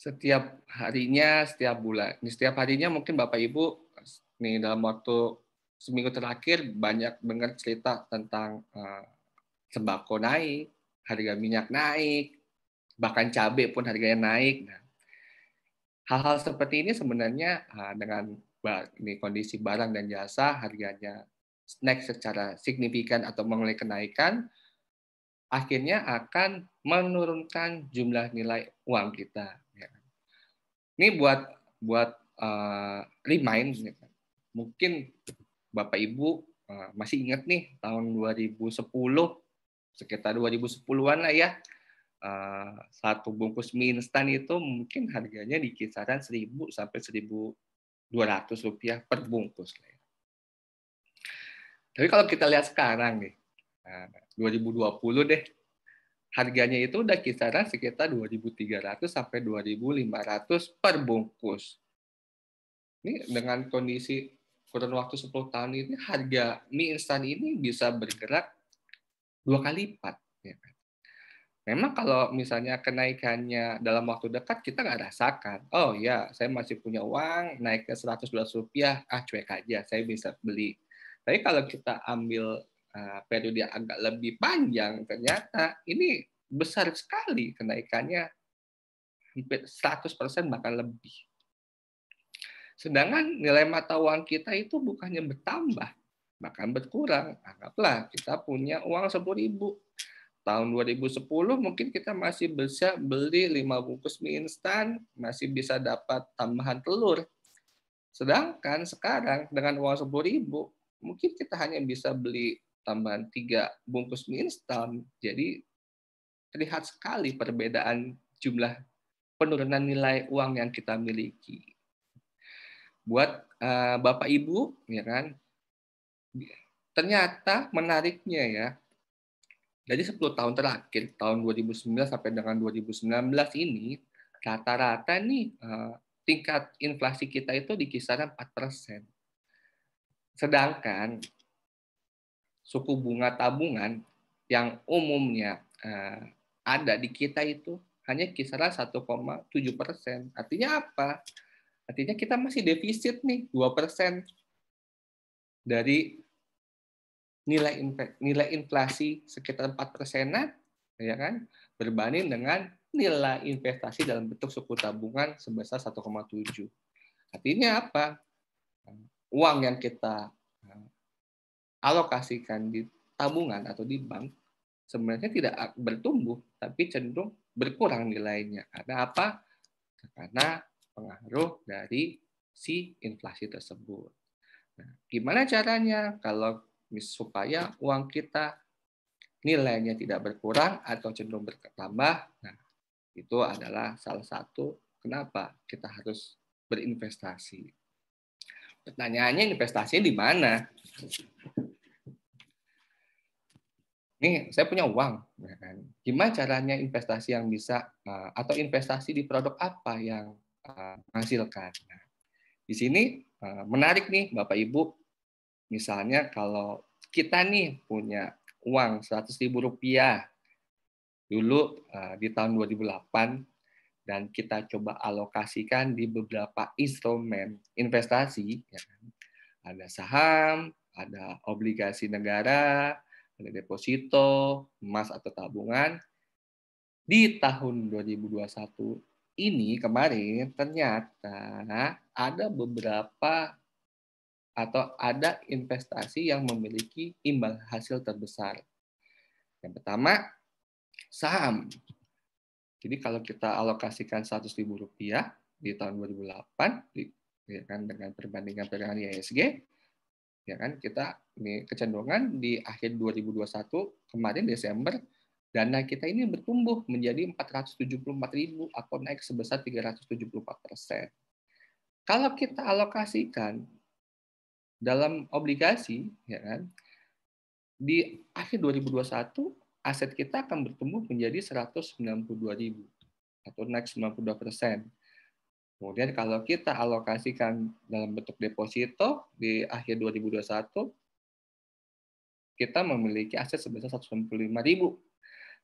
setiap harinya, setiap bulan. Nih, setiap harinya mungkin Bapak Ibu nih dalam waktu seminggu terakhir banyak dengar cerita tentang uh, sembako naik, harga minyak naik, bahkan cabai pun harganya naik. Nah, hal-hal seperti ini sebenarnya uh, dengan ini kondisi barang dan jasa harganya naik secara signifikan atau mengalami kenaikan akhirnya akan menurunkan jumlah nilai uang kita ini buat buat uh, remind mungkin Bapak Ibu uh, masih ingat nih tahun 2010 sekitar 2010-an lah ya. Uh, satu bungkus mie instan itu mungkin harganya di kisaran 1000 sampai 1200 rupiah per bungkus. Ya. Tapi kalau kita lihat sekarang nih, 2020 deh, harganya itu udah kisaran sekitar 2.300 sampai 2.500 per bungkus. Ini dengan kondisi kurun waktu 10 tahun ini harga mie instan ini bisa bergerak dua kali lipat. Ya kan? Memang kalau misalnya kenaikannya dalam waktu dekat kita nggak rasakan. Oh ya, saya masih punya uang, naik ke 100 rupiah, ah cuek aja, saya bisa beli. Tapi kalau kita ambil Ah, periode agak lebih panjang ternyata ini besar sekali kenaikannya hampir 100% bahkan lebih. Sedangkan nilai mata uang kita itu bukannya bertambah, bahkan berkurang. Anggaplah kita punya uang ribu Tahun 2010 mungkin kita masih bisa beli 5 bungkus mie instan, masih bisa dapat tambahan telur. Sedangkan sekarang dengan uang ribu mungkin kita hanya bisa beli tambahan tiga bungkus mie instan, jadi terlihat sekali perbedaan jumlah penurunan nilai uang yang kita miliki. Buat uh, Bapak Ibu, ya kan, ternyata menariknya ya, Jadi 10 tahun terakhir, tahun 2009 sampai dengan 2019 ini, rata-rata nih eh, tingkat inflasi kita itu di kisaran 4%. Sedangkan suku bunga tabungan yang umumnya uh, ada di kita itu hanya kisaran 1,7 persen. Artinya apa? Artinya kita masih defisit nih 2 persen dari nilai nilai inflasi sekitar 4 persenan, ya kan? Berbanding dengan nilai investasi dalam bentuk suku tabungan sebesar 1,7. Artinya apa? Uang yang kita alokasikan di tabungan atau di bank sebenarnya tidak bertumbuh tapi cenderung berkurang nilainya karena apa? Karena pengaruh dari si inflasi tersebut. Nah, gimana caranya kalau supaya uang kita nilainya tidak berkurang atau cenderung bertambah? Nah, itu adalah salah satu kenapa kita harus berinvestasi. Pertanyaannya investasinya di mana? ini saya punya uang, ya kan? gimana caranya investasi yang bisa eh, atau investasi di produk apa yang eh, menghasilkan? Nah, di sini eh, menarik nih Bapak Ibu, misalnya kalau kita nih punya uang 100 ribu rupiah dulu di tahun 2008 dan kita coba alokasikan di beberapa instrumen investasi, ya kan? ada saham, ada obligasi negara, ada deposito, emas atau tabungan. Di tahun 2021 ini kemarin ternyata ada beberapa atau ada investasi yang memiliki imbal hasil terbesar. Yang pertama, saham. Jadi kalau kita alokasikan 100 ribu di tahun 2008 ya kan, dengan perbandingan perbandingan ISG, ya kan kita ini kecenderungan di akhir 2021 kemarin Desember dana kita ini bertumbuh menjadi 474 ribu atau naik sebesar 374 persen. Kalau kita alokasikan dalam obligasi, ya kan, di akhir 2021 aset kita akan bertumbuh menjadi 192 ribu atau naik 92 persen. Kemudian kalau kita alokasikan dalam bentuk deposito di akhir 2021, kita memiliki aset sebesar 165 ribu.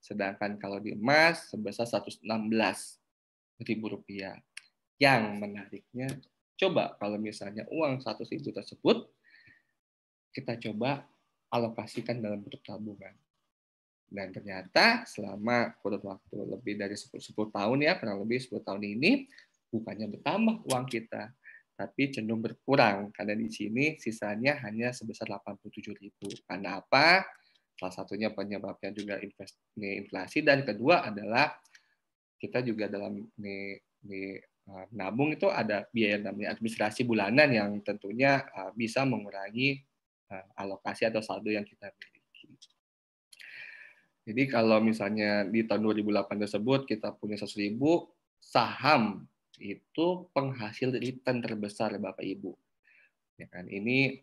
Sedangkan kalau di emas sebesar 116 ribu rupiah. Yang menariknya, coba kalau misalnya uang 100 ribu tersebut, kita coba alokasikan dalam bentuk tabungan. Dan ternyata selama kurun waktu lebih dari 10, 10 tahun ya, kurang lebih 10 tahun ini, bukannya bertambah uang kita, tapi cenderung berkurang karena di sini sisanya hanya sebesar 87 ribu. Karena apa? Salah satunya penyebabnya juga inflasi dan kedua adalah kita juga dalam nih, eh, nabung itu ada biaya namanya administrasi bulanan yang tentunya eh, bisa mengurangi eh, alokasi atau saldo yang kita miliki. Jadi kalau misalnya di tahun 2008 tersebut kita punya 100 ribu, saham itu penghasil return terbesar Bapak Ibu. Ya kan? Ini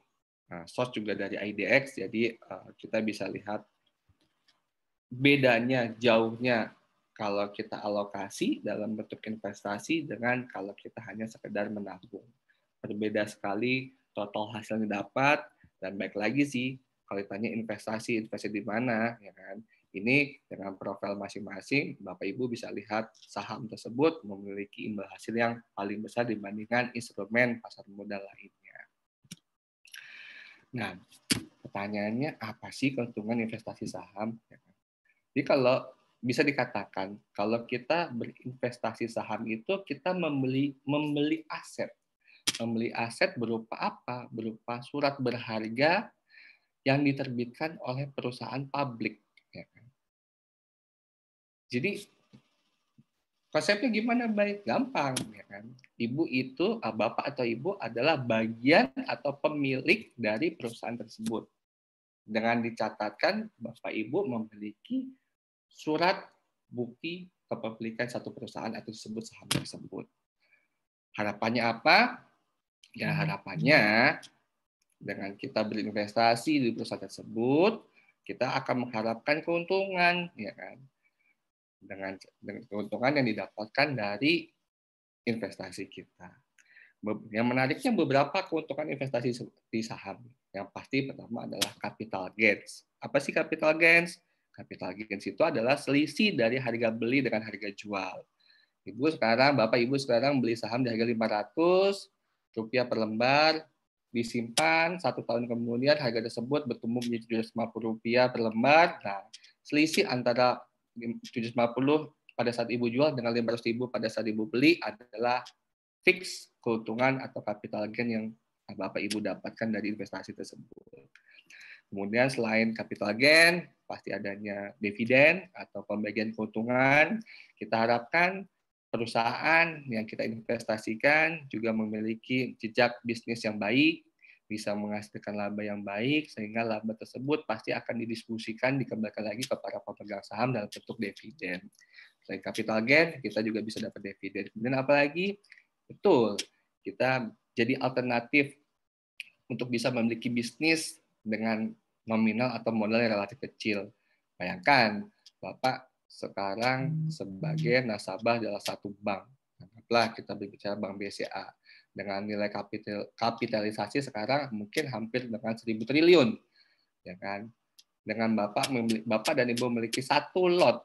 uh, source juga dari IDX, jadi uh, kita bisa lihat bedanya jauhnya kalau kita alokasi dalam bentuk investasi dengan kalau kita hanya sekedar menabung. Berbeda sekali total hasilnya dapat dan baik lagi sih kalau ditanya investasi investasi di mana ya kan ini dengan profil masing-masing, Bapak Ibu bisa lihat saham tersebut memiliki imbal hasil yang paling besar dibandingkan instrumen pasar modal lainnya. Nah, pertanyaannya apa sih keuntungan investasi saham? Ya kan? Jadi kalau bisa dikatakan kalau kita berinvestasi saham itu kita membeli membeli aset. Membeli aset berupa apa? Berupa surat berharga yang diterbitkan oleh perusahaan publik. Jadi konsepnya gimana baik? Gampang ya kan. Ibu itu eh, bapak atau ibu adalah bagian atau pemilik dari perusahaan tersebut. Dengan dicatatkan bapak ibu memiliki surat bukti kepemilikan satu perusahaan atau disebut saham tersebut. Harapannya apa? Ya hmm. harapannya dengan kita berinvestasi di perusahaan tersebut, kita akan mengharapkan keuntungan, ya kan? dengan, dengan keuntungan yang didapatkan dari investasi kita. Yang menariknya beberapa keuntungan investasi di saham. Yang pasti pertama adalah capital gains. Apa sih capital gains? Capital gains itu adalah selisih dari harga beli dengan harga jual. Ibu sekarang, Bapak Ibu sekarang beli saham di harga 500 rupiah per lembar, disimpan satu tahun kemudian harga tersebut bertumbuh menjadi 750 rupiah per lembar. Nah, selisih antara 750 pada saat ibu jual dengan 500 ribu pada saat ibu beli adalah fix keuntungan atau capital gain yang Bapak Ibu dapatkan dari investasi tersebut. Kemudian selain capital gain, pasti adanya dividen atau pembagian keuntungan. Kita harapkan perusahaan yang kita investasikan juga memiliki jejak bisnis yang baik, bisa menghasilkan laba yang baik sehingga laba tersebut pasti akan didiskusikan dikembalikan lagi kepada para pemegang saham dalam bentuk dividen. Selain capital gain, kita juga bisa dapat dividen. Kemudian apalagi betul kita jadi alternatif untuk bisa memiliki bisnis dengan nominal atau modal yang relatif kecil. Bayangkan Bapak sekarang sebagai nasabah dalam satu bank. Anggaplah kita berbicara Bank BCA dengan nilai kapital, kapitalisasi sekarang mungkin hampir dengan 1000 triliun ya kan dengan bapak bapak dan ibu memiliki satu lot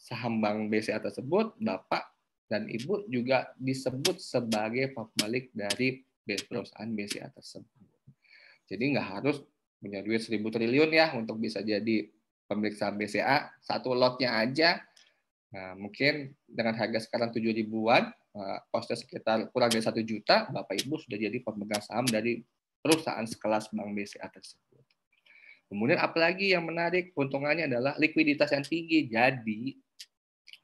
saham bank BCA tersebut bapak dan ibu juga disebut sebagai pemilik dari perusahaan BCA tersebut jadi nggak harus punya duit 1000 triliun ya untuk bisa jadi pemilik saham BCA satu lotnya aja nah, mungkin dengan harga sekarang 7 ribuan Eh, kosnya sekitar kurang dari satu juta, Bapak Ibu sudah jadi pemegang saham dari perusahaan sekelas Bank BCA tersebut. Kemudian apalagi yang menarik keuntungannya adalah likuiditas yang tinggi. Jadi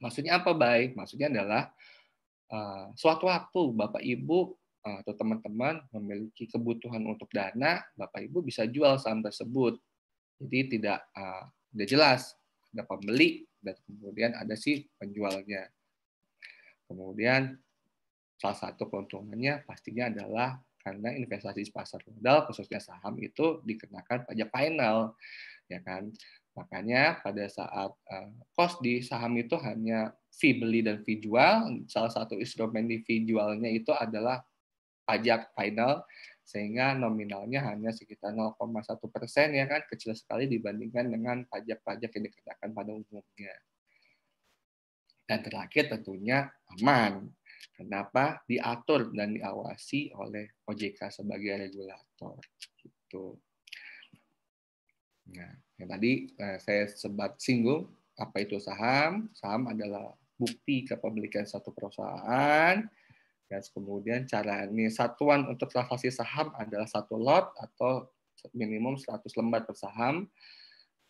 maksudnya apa baik? Maksudnya adalah uh, suatu waktu Bapak Ibu eh, atau teman-teman memiliki kebutuhan untuk dana, Bapak Ibu bisa jual saham tersebut. Jadi tidak uh, tidak jelas ada pembeli dan kemudian ada si penjualnya. Kemudian salah satu keuntungannya pastinya adalah karena investasi di pasar modal khususnya saham itu dikenakan pajak final ya kan makanya pada saat cost eh, di saham itu hanya fee beli dan fee jual salah satu instrumen di fee itu adalah pajak final sehingga nominalnya hanya sekitar 0,1 persen ya kan kecil sekali dibandingkan dengan pajak-pajak yang dikenakan pada umumnya dan terakhir tentunya aman. Kenapa? Diatur dan diawasi oleh OJK sebagai regulator. Gitu. Nah, yang tadi eh, saya sebat singgung apa itu saham. Saham adalah bukti kepemilikan satu perusahaan. Dan kemudian cara ini satuan untuk transaksi saham adalah satu lot atau minimum 100 lembar per saham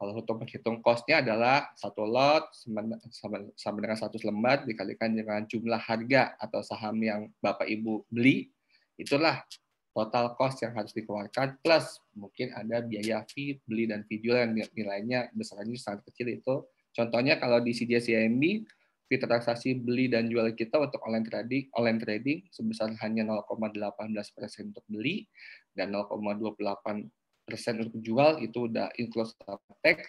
kalau untuk menghitung costnya adalah satu lot sama, dengan satu lembar dikalikan dengan jumlah harga atau saham yang Bapak Ibu beli, itulah total cost yang harus dikeluarkan plus mungkin ada biaya fee beli dan video yang nilainya besarannya sangat kecil itu contohnya kalau di CIMB fee transaksi beli dan jual kita untuk online trading online trading sebesar hanya 0,18 untuk beli dan 0,28 persen untuk jual itu udah include tax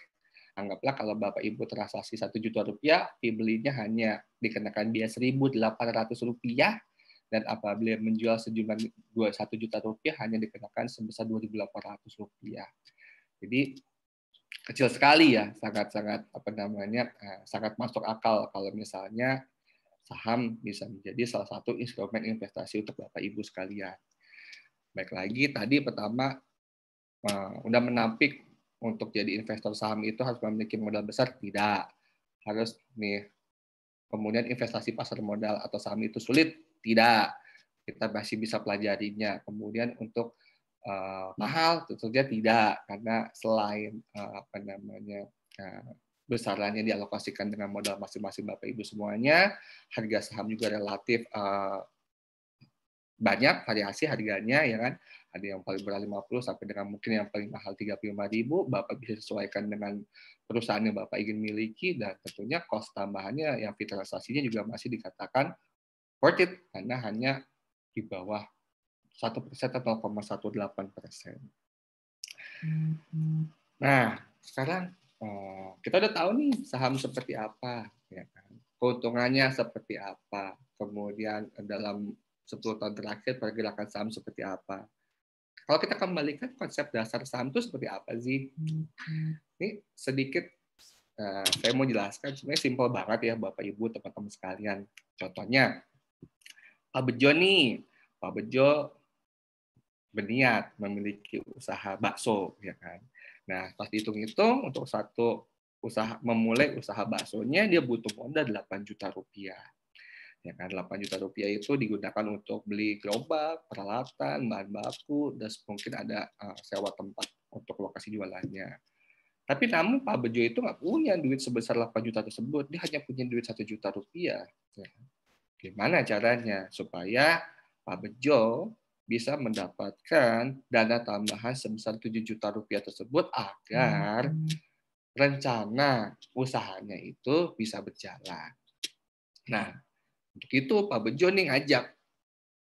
Anggaplah kalau Bapak Ibu transaksi satu juta rupiah, fee hanya dikenakan biaya seribu delapan ratus rupiah, dan apabila menjual sejumlah dua satu juta rupiah hanya dikenakan sebesar dua ribu delapan ratus rupiah. Jadi kecil sekali ya, sangat-sangat apa namanya, eh, sangat masuk akal kalau misalnya saham bisa menjadi salah satu instrumen investasi untuk Bapak Ibu sekalian. Baik lagi tadi pertama Nah, udah menampik untuk jadi investor saham itu harus memiliki modal besar? Tidak. Harus nih. Kemudian investasi pasar modal atau saham itu sulit? Tidak. Kita masih bisa pelajarinya. Kemudian untuk uh, mahal tentu saja tidak karena selain uh, apa namanya uh, besarannya dialokasikan dengan modal masing-masing Bapak Ibu semuanya, harga saham juga relatif uh, banyak variasi harganya ya kan ada yang paling murah 50 sampai dengan mungkin yang paling mahal 35 ribu Bapak bisa sesuaikan dengan perusahaan yang Bapak ingin miliki dan tentunya cost tambahannya yang fitrasasinya juga masih dikatakan worth it karena hanya di bawah satu persen atau 0,18%. Hmm. Nah, sekarang eh, kita udah tahu nih saham seperti apa ya kan keuntungannya seperti apa kemudian eh, dalam 10 tahun terakhir pergerakan saham seperti apa. Kalau kita kembalikan konsep dasar saham itu seperti apa sih? Hmm. Ini sedikit eh, saya mau jelaskan sebenarnya simpel banget ya Bapak Ibu teman-teman sekalian. Contohnya Pak Bejo nih, Pak Bejo berniat memiliki usaha bakso ya kan. Nah, pas dihitung-hitung untuk satu usaha memulai usaha baksonya dia butuh modal 8 juta rupiah ya kan 8 juta rupiah itu digunakan untuk beli gerobak, peralatan, bahan baku, dan mungkin ada uh, sewa tempat untuk lokasi jualannya. Tapi namun Pak Bejo itu nggak punya duit sebesar 8 juta tersebut, dia hanya punya duit satu juta rupiah. Ya. Gimana caranya supaya Pak Bejo bisa mendapatkan dana tambahan sebesar 7 juta rupiah tersebut agar hmm. rencana usahanya itu bisa berjalan. Nah, untuk itu Pak Bejo nih ngajak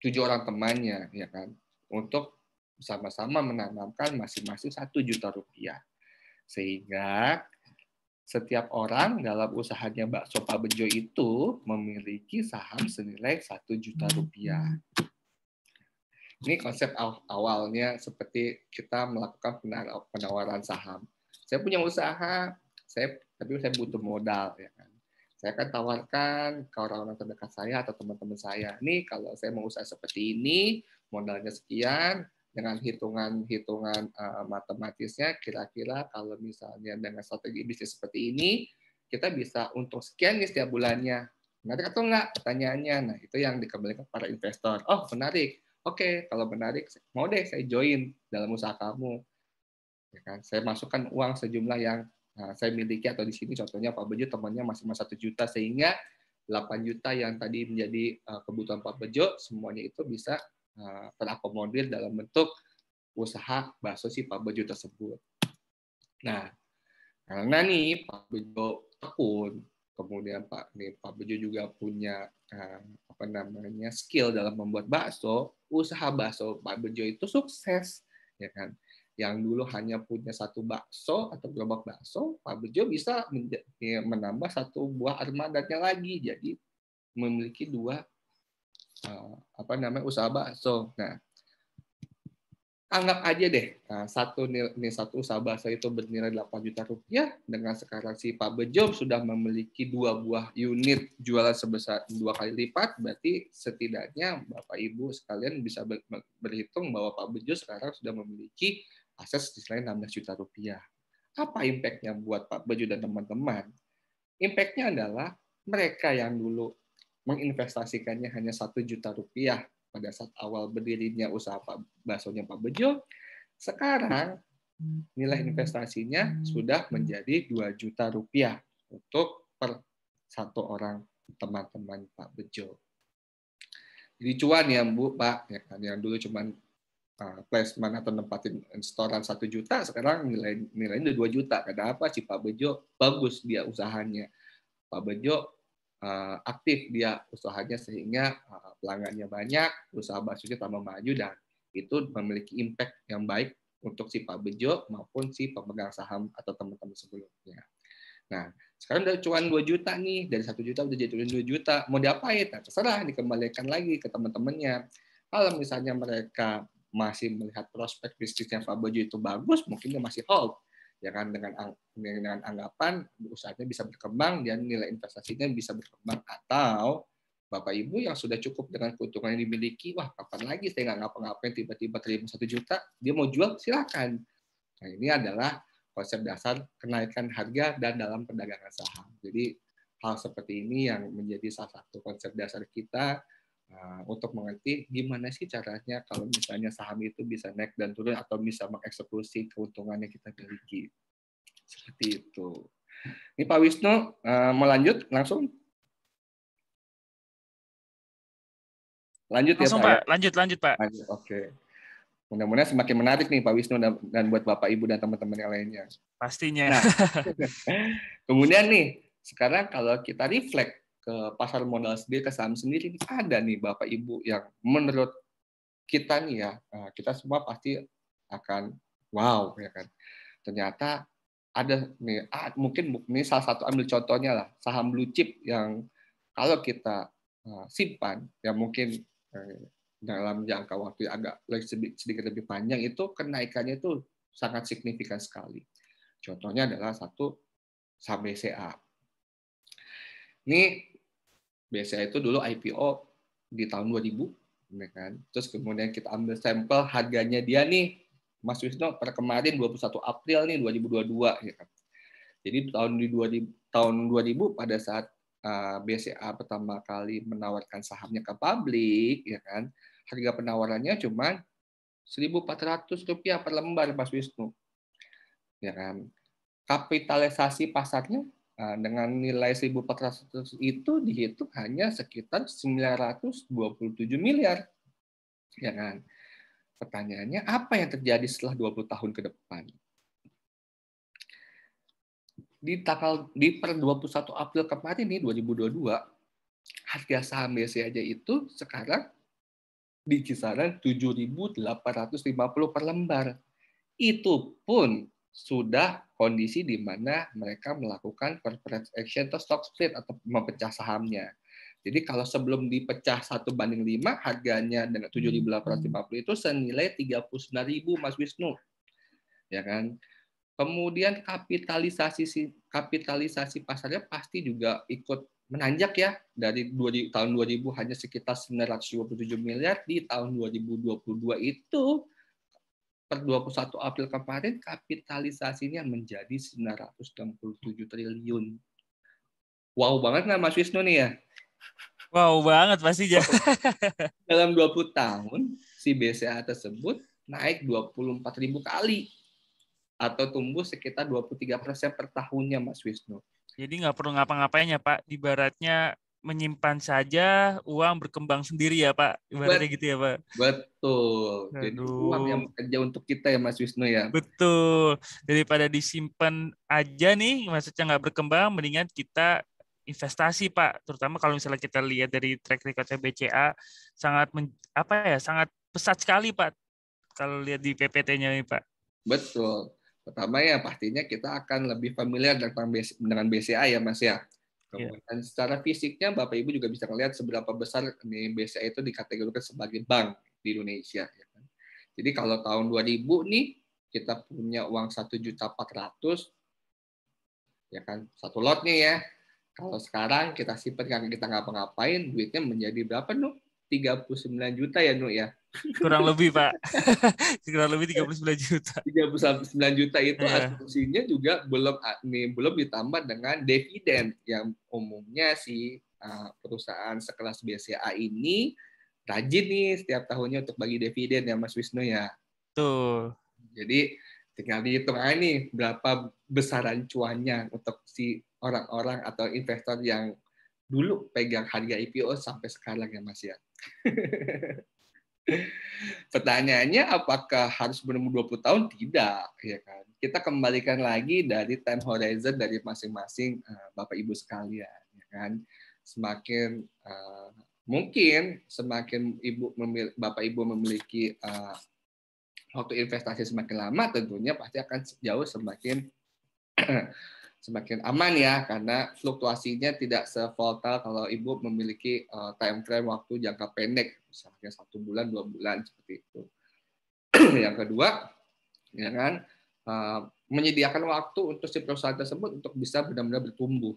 tujuh orang temannya ya kan untuk sama-sama menanamkan masing-masing satu juta rupiah sehingga setiap orang dalam usahanya bakso Pak Bejo itu memiliki saham senilai satu juta rupiah. Ini konsep awalnya seperti kita melakukan penawaran saham. Saya punya usaha, saya tapi saya butuh modal ya saya akan tawarkan ke orang-orang terdekat saya atau teman-teman saya. Nih kalau saya mau usaha seperti ini, modalnya sekian, dengan hitungan-hitungan uh, matematisnya, kira-kira kalau misalnya dengan strategi bisnis seperti ini, kita bisa untung sekian nih setiap bulannya. Menarik atau enggak pertanyaannya? Nah, itu yang dikembalikan para investor. Oh, menarik. Oke, okay, kalau menarik, mau deh saya join dalam usaha kamu. Ya kan? Saya masukkan uang sejumlah yang Nah, saya miliki atau di sini contohnya Pak Bejo temannya masih mas satu juta sehingga 8 juta yang tadi menjadi eh, kebutuhan Pak Bejo semuanya itu bisa eh, terakomodir dalam bentuk usaha bakso si Pak Bejo tersebut. Nah, karena nih Pak Bejo tekun, kemudian Pak nih Pak Bejo juga punya eh, apa namanya skill dalam membuat bakso, usaha bakso Pak Bejo itu sukses, ya kan? yang dulu hanya punya satu bakso atau gerobak bakso, Pak Bejo bisa ya, menambah satu buah armadanya lagi. Jadi memiliki dua eh, apa namanya usaha bakso. Nah, anggap aja deh eh, satu nih satu usaha bakso itu bernilai 8 juta rupiah dengan sekarang si Pak Bejo sudah memiliki dua buah unit jualan sebesar dua kali lipat berarti setidaknya Bapak Ibu sekalian bisa berhitung bahwa Pak Bejo sekarang sudah memiliki aset istilahnya 16 juta rupiah. Apa impactnya buat Pak Bejo dan teman-teman? Impactnya adalah mereka yang dulu menginvestasikannya hanya satu juta rupiah pada saat awal berdirinya usaha Pak Basonya Pak Bejo, sekarang nilai investasinya sudah menjadi dua juta rupiah untuk per satu orang teman-teman Pak Bejo. Jadi cuan ya Bu Pak, ya kan? yang dulu cuma Eh, placement atau nempatin setoran satu juta sekarang nilai nilainya dua juta karena apa si Pak Bejo bagus dia usahanya Pak Bejo eh, aktif dia usahanya sehingga eh, pelanggannya banyak usaha baksonya tambah maju dan itu memiliki impact yang baik untuk si Pak Bejo maupun si pemegang saham atau teman-teman sebelumnya. Nah, sekarang udah cuan dua juta nih, dari satu juta udah jadi dua juta, mau diapain? Nah, terserah, dikembalikan lagi ke teman-temannya. Kalau misalnya mereka masih melihat prospek bisnisnya Fabojo itu bagus, mungkin dia masih hold ya kan dengan dengan anggapan usahanya bisa berkembang dan nilai investasinya bisa berkembang atau Bapak Ibu yang sudah cukup dengan keuntungan yang dimiliki, wah kapan lagi saya nggak ngapa-ngapain tiba-tiba terima satu juta, dia mau jual silakan. Nah ini adalah konsep dasar kenaikan harga dan dalam perdagangan saham. Jadi hal seperti ini yang menjadi salah satu konsep dasar kita Nah, untuk mengerti gimana sih caranya kalau misalnya saham itu bisa naik dan turun atau bisa mengeksekusi keuntungan yang kita miliki. Seperti itu. Ini Pak Wisnu, eh, mau lanjut langsung? Lanjut ya, langsung, ya Pak. Pak. Lanjut, lanjut Pak. oke. Okay. Mudah-mudahan semakin menarik nih Pak Wisnu dan buat Bapak Ibu dan teman-teman yang lainnya. Pastinya. Nah, kemudian nih, sekarang kalau kita reflect ke pasar modal sendiri, ke saham sendiri, ada nih Bapak Ibu yang menurut kita nih ya, eh, kita semua pasti akan wow ya kan. Ternyata ada nih, ah, mungkin ini salah satu ambil contohnya lah, saham blue chip yang kalau kita eh, simpan, ya mungkin eh, dalam jangka waktu yang agak sedikit lebih panjang itu kenaikannya itu sangat signifikan sekali. Contohnya adalah satu saham BCA. Ini BCA itu dulu IPO di tahun 2000, ya kan? Terus kemudian kita ambil sampel harganya dia nih, Mas Wisnu per kemarin 21 April nih 2022, ya kan? Jadi tahun di 2000, tahun 2000 pada saat ah, BCA pertama kali menawarkan sahamnya ke publik, ya kan? Harga penawarannya cuma 1.400 rupiah per lembar, Mas Wisnu, ya kan? Kapitalisasi pasarnya Nah, dengan nilai 1.400 itu dihitung hanya sekitar 927 miliar. Ya kan? Pertanyaannya, apa yang terjadi setelah 20 tahun ke depan? Di tanggal di per 21 April kemarin nih 2022, harga saham BCA aja itu sekarang di kisaran 7.850 per lembar. Itu pun sudah kondisi di mana mereka melakukan preference action atau stock split atau memecah sahamnya. Jadi kalau sebelum dipecah satu banding 5 harganya dengan 7.850 itu senilai 39.000 Mas Wisnu. Ya kan? Kemudian kapitalisasi kapitalisasi pasarnya pasti juga ikut menanjak ya dari tahun tahun 2000 hanya sekitar 927 miliar di tahun 2022 itu per 21 April kemarin kapitalisasinya menjadi 967 triliun. Wow banget nah Mas Wisnu nih ya. Wow banget pasti. ya. Dalam 20 tahun si BCA tersebut naik 24 ribu kali atau tumbuh sekitar 23 persen per tahunnya Mas Wisnu. Jadi nggak perlu ngapa-ngapain ya Pak. Ibaratnya menyimpan saja uang berkembang sendiri ya Pak ibaratnya gitu ya Pak betul jadi uang yang aja untuk kita ya Mas Wisnu ya betul daripada disimpan aja nih maksudnya nggak berkembang mendingan kita investasi Pak terutama kalau misalnya kita lihat dari track record BCA sangat men, apa ya sangat pesat sekali Pak kalau lihat di PPT-nya nih Pak betul pertama ya pastinya kita akan lebih familiar dengan BCA ya Mas ya Iya. Kemudian yeah. secara fisiknya Bapak Ibu juga bisa melihat seberapa besar nih BCA itu dikategorikan sebagai bank di Indonesia. Ya kan. Jadi kalau tahun 2000 nih kita punya uang satu juta empat ratus, ya kan satu lotnya ya. Kalau sekarang kita simpan karena kita ngapa-ngapain, duitnya menjadi berapa nuh? 39 juta ya Nur ya kurang lebih pak kurang lebih 39 juta 39 juta itu yeah. asumsinya juga belum ah, belum ditambah dengan dividen yang umumnya si ah, perusahaan sekelas BCA ini rajin nih setiap tahunnya untuk bagi dividen ya Mas Wisnu ya tuh jadi tinggal dihitung aja nih berapa besaran cuannya untuk si orang-orang atau investor yang dulu pegang harga IPO sampai sekarang ya Mas ya Pertanyaannya apakah harus menunggu 20 tahun? Tidak, ya kan. Kita kembalikan lagi dari time horizon dari masing-masing eh, Bapak Ibu sekalian, ya kan. Semakin uh, mungkin semakin Ibu memiliki, Bapak Ibu memiliki uh, waktu investasi semakin lama tentunya pasti akan jauh semakin semakin aman ya karena fluktuasinya tidak sevoltal kalau ibu memiliki eh, time frame waktu jangka pendek misalnya satu bulan dua bulan seperti itu yang kedua ya kan eh, menyediakan waktu untuk si perusahaan tersebut untuk bisa benar-benar bertumbuh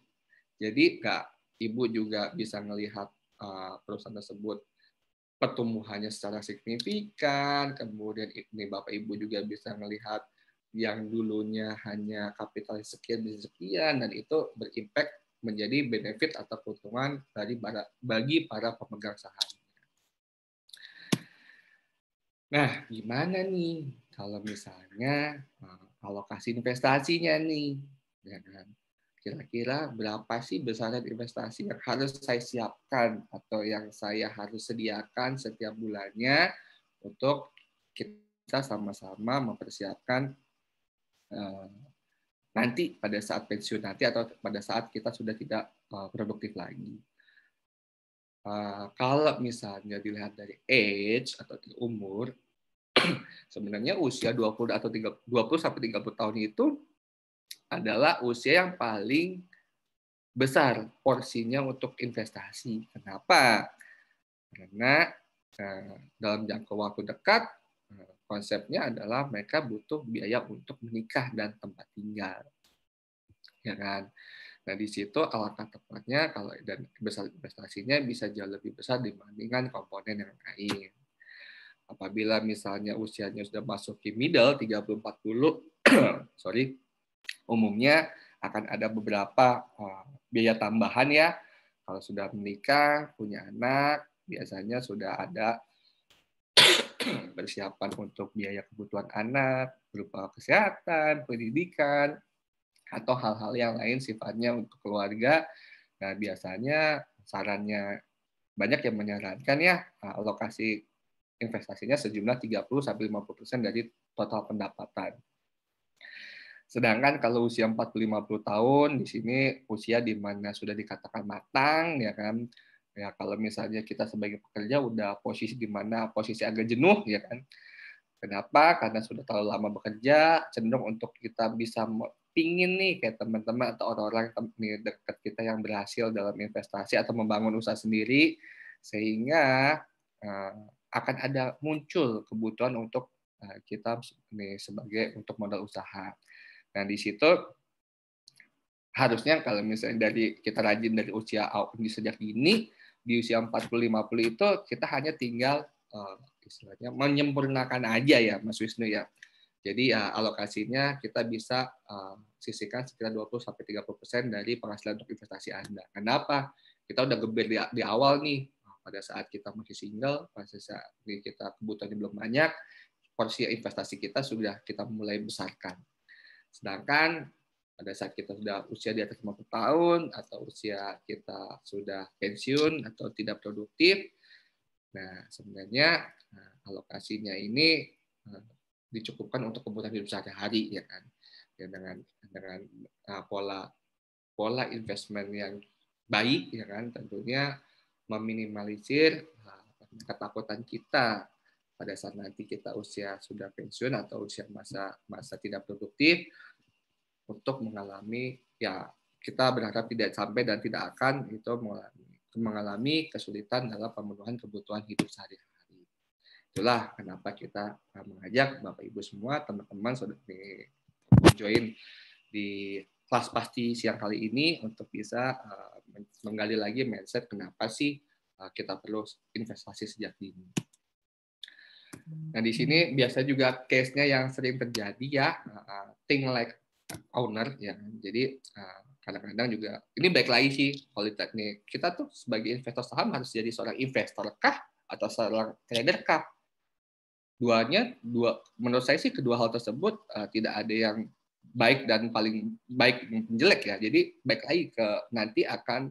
jadi kak ibu juga bisa melihat eh, perusahaan tersebut pertumbuhannya secara signifikan kemudian ini bapak ibu juga bisa melihat yang dulunya hanya kapital sekian dan sekian dan itu berimpact menjadi benefit atau keuntungan dari bagi para pemegang saham. Nah, gimana nih kalau misalnya eh, alokasi investasinya nih? Ya kan? Kira-kira berapa sih besaran investasi yang harus saya siapkan atau yang saya harus sediakan setiap bulannya untuk kita sama-sama mempersiapkan Eh, nanti pada saat pensiun nanti atau pada saat kita sudah tidak eh, produktif lagi. Eh, kalau misalnya dilihat dari age atau umur, sebenarnya usia 20 atau 30, 20 sampai 30 tahun itu adalah usia yang paling besar porsinya untuk investasi. Kenapa? Karena dalam jangka waktu dekat konsepnya adalah mereka butuh biaya untuk menikah dan tempat tinggal ya kan nah di situ alangkah tepatnya kalau dan besar investasinya bisa jauh lebih besar dibandingkan komponen yang lain apabila misalnya usianya sudah masuk ke middle 30 40 sorry umumnya akan ada beberapa eh, biaya tambahan ya kalau sudah menikah punya anak biasanya sudah ada persiapan untuk biaya kebutuhan anak berupa kesehatan, pendidikan, atau hal-hal yang lain sifatnya untuk keluarga. Nah, biasanya sarannya banyak yang menyarankan ya ah, alokasi investasinya sejumlah 30 sampai 50% dari total pendapatan. Sedangkan kalau usia 40-50 tahun di sini usia di mana sudah dikatakan matang ya kan ya kalau misalnya kita sebagai pekerja udah posisi di mana posisi agak jenuh ya kan kenapa karena sudah terlalu lama bekerja cenderung untuk kita bisa pingin nih kayak teman-teman atau orang-orang di dekat kita yang berhasil dalam investasi atau membangun usaha sendiri sehingga eh, akan ada muncul kebutuhan untuk eh, kita nih sebagai untuk modal usaha nah di situ harusnya kalau misalnya dari kita rajin dari usia di sejak ini di usia 40-50 itu kita hanya tinggal uh, istilahnya menyempurnakan aja ya Mas Wisnu ya. Jadi ya, alokasinya kita bisa eh, sisihkan sekitar 20 sampai 30% dari penghasilan untuk investasi Anda. Kenapa? Kita udah gebet di, di awal nih pada saat kita masih single, pada saat kita kebutuhannya belum banyak, porsi investasi kita sudah kita mulai besarkan. Sedangkan pada saat kita sudah usia di atas 50 tahun atau usia kita sudah pensiun atau tidak produktif. Nah, sebenarnya eh, alokasinya ini eh, dicukupkan untuk kebutuhan hidup sehari-hari ya kan. Ya, dengan dengan eh, pola pola investment yang baik ya kan tentunya meminimalisir ketakutan kita pada saat nanti kita usia sudah pensiun atau usia masa masa tidak produktif untuk mengalami ya kita berharap tidak sampai dan tidak akan itu mengalami, kesulitan dalam pemenuhan kebutuhan hidup sehari-hari. Itulah kenapa kita eh, mengajak Bapak Ibu semua, teman-teman sudah join di kelas pasti siang kali ini untuk bisa eh, menggali lagi mindset kenapa sih eh, kita perlu investasi sejak dini. Nah di sini biasa juga case-nya yang sering terjadi ya, think like owner ya kan. jadi eh, kadang-kadang juga ini baik lagi sih politeknik kita tuh sebagai investor saham harus jadi seorang investor kah atau seorang trader kah duanya dua menurut saya sih kedua hal tersebut eh, tidak ada yang baik dan paling baik jelek ya jadi baik lagi ke nanti akan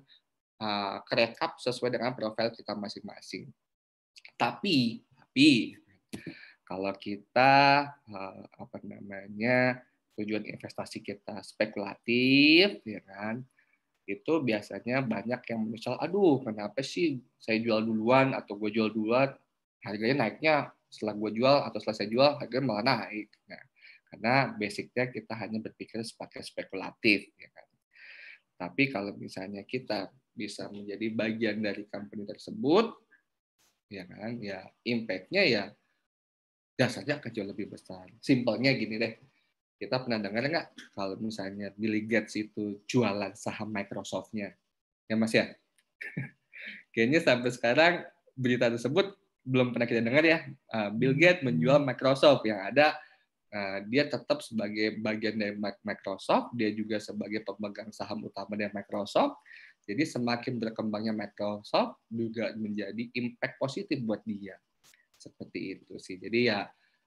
uh, eh, kerekap sesuai dengan profil kita masing-masing tapi tapi kalau kita apa namanya tujuan investasi kita spekulatif, ya kan? Itu biasanya banyak yang menyesal, aduh kenapa sih saya jual duluan atau gue jual duluan, harganya naiknya setelah gue jual atau setelah saya jual harganya malah naik. Nah, karena basicnya kita hanya berpikir sebagai spekulatif, ya kan? Tapi kalau misalnya kita bisa menjadi bagian dari company tersebut, ya kan? Ya impactnya ya dasarnya akan jauh lebih besar. Simpelnya gini deh, kita pernah dengar nggak kalau misalnya Bill Gates itu jualan saham Microsoft-nya? Ya Mas ya? Kayaknya sampai sekarang berita tersebut belum pernah kita dengar ya. Eh, Bill Gates menjual Microsoft yang ada eh, dia tetap sebagai bagian dari Microsoft, dia juga sebagai pemegang saham utama dari Microsoft. Jadi semakin berkembangnya Microsoft juga menjadi impact positif buat dia. Seperti itu sih. Jadi ya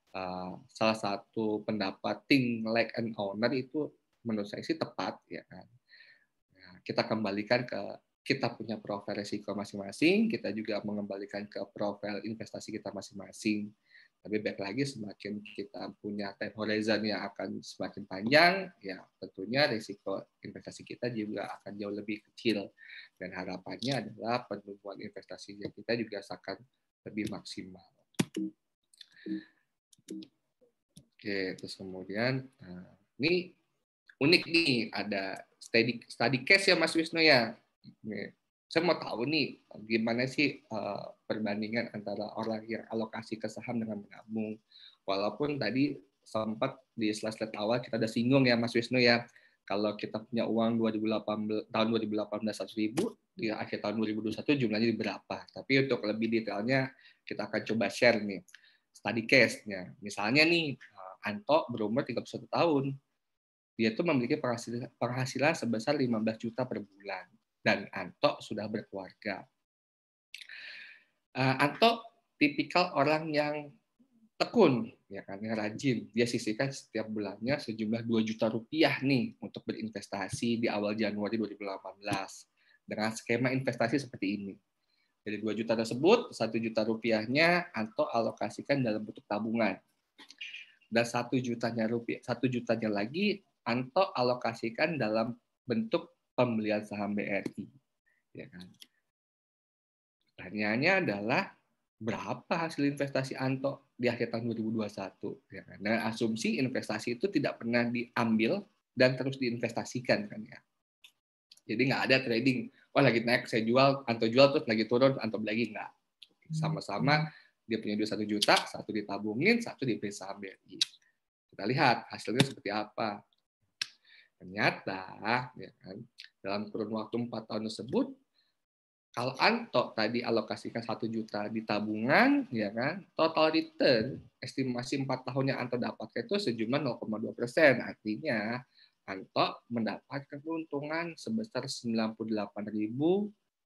Eh, salah satu pendapat think like an owner itu menurut saya sih tepat ya kan. Nah, kita kembalikan ke kita punya profil risiko masing-masing, kita juga mengembalikan ke profil investasi kita masing-masing. Tapi baik lagi semakin kita punya time horizon yang akan semakin panjang, ya tentunya risiko investasi kita juga akan jauh lebih kecil. Dan harapannya adalah pertumbuhan investasi kita juga akan lebih maksimal. Oke, terus kemudian nah, ini unik nih ada study study case ya Mas Wisnu ya. Saya mau tahu nih gimana sih uh, perbandingan antara orang yang alokasi ke saham dengan menabung. Walaupun tadi sempat di slide-slide awal kita ada singgung ya Mas Wisnu ya. Kalau kita punya uang 2018 tahun 2018 ribu, di akhir tahun 2021 jumlahnya berapa. Tapi untuk lebih detailnya kita akan coba share nih study case-nya. Misalnya nih, eh, Anto berumur 31 tahun, dia tuh memiliki penghasilan, sebesar 15 juta per bulan. Dan Anto sudah berkeluarga. Eh, Anto tipikal orang yang tekun, ya kan, yang rajin. Dia sisihkan setiap bulannya sejumlah 2 juta rupiah nih untuk berinvestasi di awal Januari 2018 dengan skema investasi seperti ini. Dari 2 juta tersebut, 1 juta rupiahnya atau alokasikan dalam bentuk tabungan. Dan 1 jutanya rupiah, 1 jutanya lagi atau alokasikan dalam bentuk pembelian saham BRI. Ya kan? Pertanyaannya adalah berapa hasil investasi Anto di akhir tahun 2021 ya kan? dengan asumsi investasi itu tidak pernah diambil dan terus diinvestasikan kan ya jadi nggak ada trading oh lagi naik saya jual anto jual terus lagi turun anto lagi enggak sama-sama hmm. dia punya duit satu juta satu ditabungin satu dibeli saham BRI iya. kita lihat hasilnya seperti apa ternyata ya kan, dalam kurun waktu empat tahun tersebut kalau Anto tadi alokasikan satu juta di tabungan, ya kan, total return estimasi empat tahunnya Anto dapatnya itu sejumlah 0,2 persen. Artinya Anto mendapat keuntungan sebesar 98.000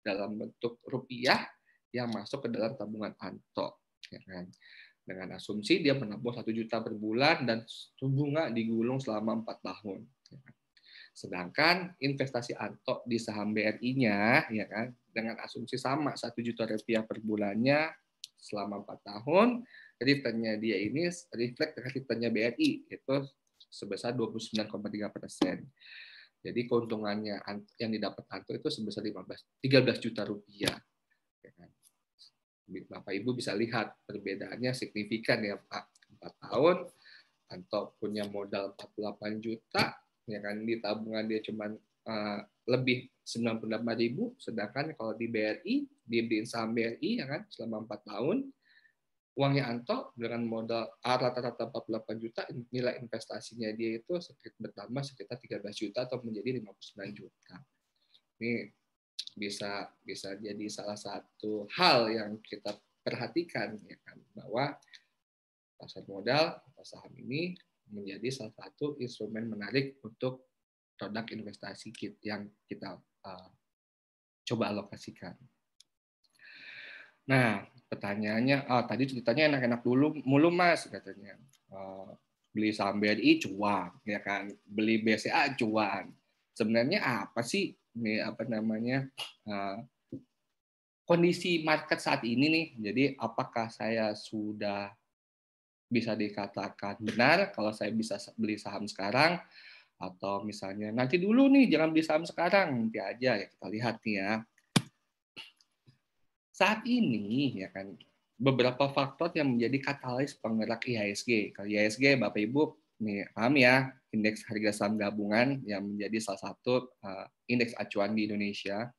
dalam bentuk rupiah yang masuk ke dalam tabungan Anto. Ya kan? Dengan asumsi dia menabung 1 juta per bulan dan bunga digulung selama empat tahun. Ya kan? Sedangkan investasi Anto di saham BRI-nya, ya kan, dengan asumsi sama 1 juta rupiah per bulannya selama empat tahun, ternyata dia ini reflect return-nya BRI, yaitu sebesar 29,3 persen. Jadi keuntungannya yang didapat Anto itu sebesar 15, 13 juta rupiah. Ya kan? Bapak Ibu bisa lihat perbedaannya signifikan ya Pak. empat tahun Anto punya modal 48 juta, ya kan di tabungan dia cuma uh, eh, lebih 98 ribu, sedangkan kalau di BRI, di di saham BRI ya kan selama empat tahun uangnya Anto dengan modal ah, rata-rata 48 juta, nilai investasinya dia itu sedikit bertambah sekitar 13 juta atau menjadi 59 juta. Ini bisa bisa jadi salah satu hal yang kita perhatikan ya kan bahwa pasar modal atau saham ini menjadi salah satu instrumen menarik untuk produk investasi kit yang kita uh, coba alokasikan. Nah, pertanyaannya ah tadi ceritanya enak-enak dulu mulu mas katanya eh, beli saham BRI cuan ya kan beli BCA cuan sebenarnya apa sih ini apa namanya eh, kondisi market saat ini nih jadi apakah saya sudah bisa dikatakan benar kalau saya bisa beli saham sekarang atau misalnya nanti dulu nih jangan beli saham sekarang nanti aja ya kita lihat nih ya saat ini ya kan beberapa faktor yang menjadi katalis penggerak IHSG. Kalau IHSG Bapak Ibu nih paham ya indeks harga saham gabungan yang menjadi salah satu uh, indeks acuan di Indonesia.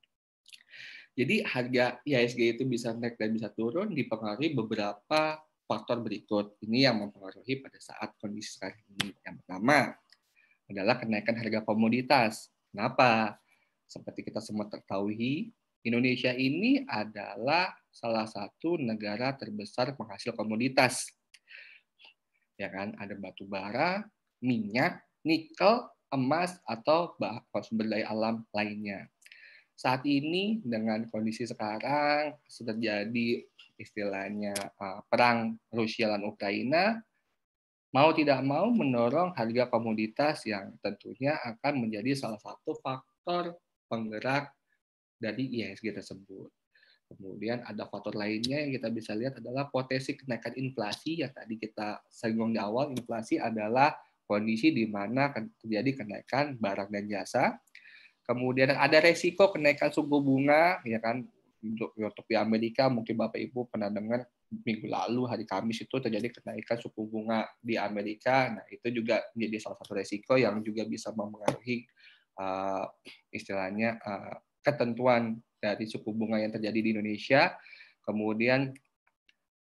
Jadi harga IHSG itu bisa naik dan bisa turun dipengaruhi beberapa faktor berikut. Ini yang mempengaruhi pada saat kondisi sekarang ini. Yang pertama adalah kenaikan harga komoditas. Kenapa? Seperti kita semua ketahui Indonesia ini adalah salah satu negara terbesar penghasil komoditas. Ya kan, ada batu bara, minyak, nikel, emas atau sumber daya alam lainnya. Saat ini dengan kondisi sekarang terjadi istilahnya eh, perang Rusia dan Ukraina, mau tidak mau mendorong harga komoditas yang tentunya akan menjadi salah satu faktor penggerak dari IHSG e tersebut. Kemudian ada faktor lainnya yang kita bisa lihat adalah potensi kenaikan inflasi yang tadi kita singgung di awal. Inflasi adalah kondisi di mana terjadi kenaikan barang dan jasa. Kemudian ada resiko kenaikan suku bunga, ya kan untuk, untuk di Amerika mungkin Bapak Ibu pernah dengar minggu lalu hari Kamis itu terjadi kenaikan suku bunga di Amerika. Nah itu juga menjadi salah satu resiko yang juga bisa mempengaruhi uh, eh, istilahnya uh, ketentuan dari suku bunga yang terjadi di Indonesia, kemudian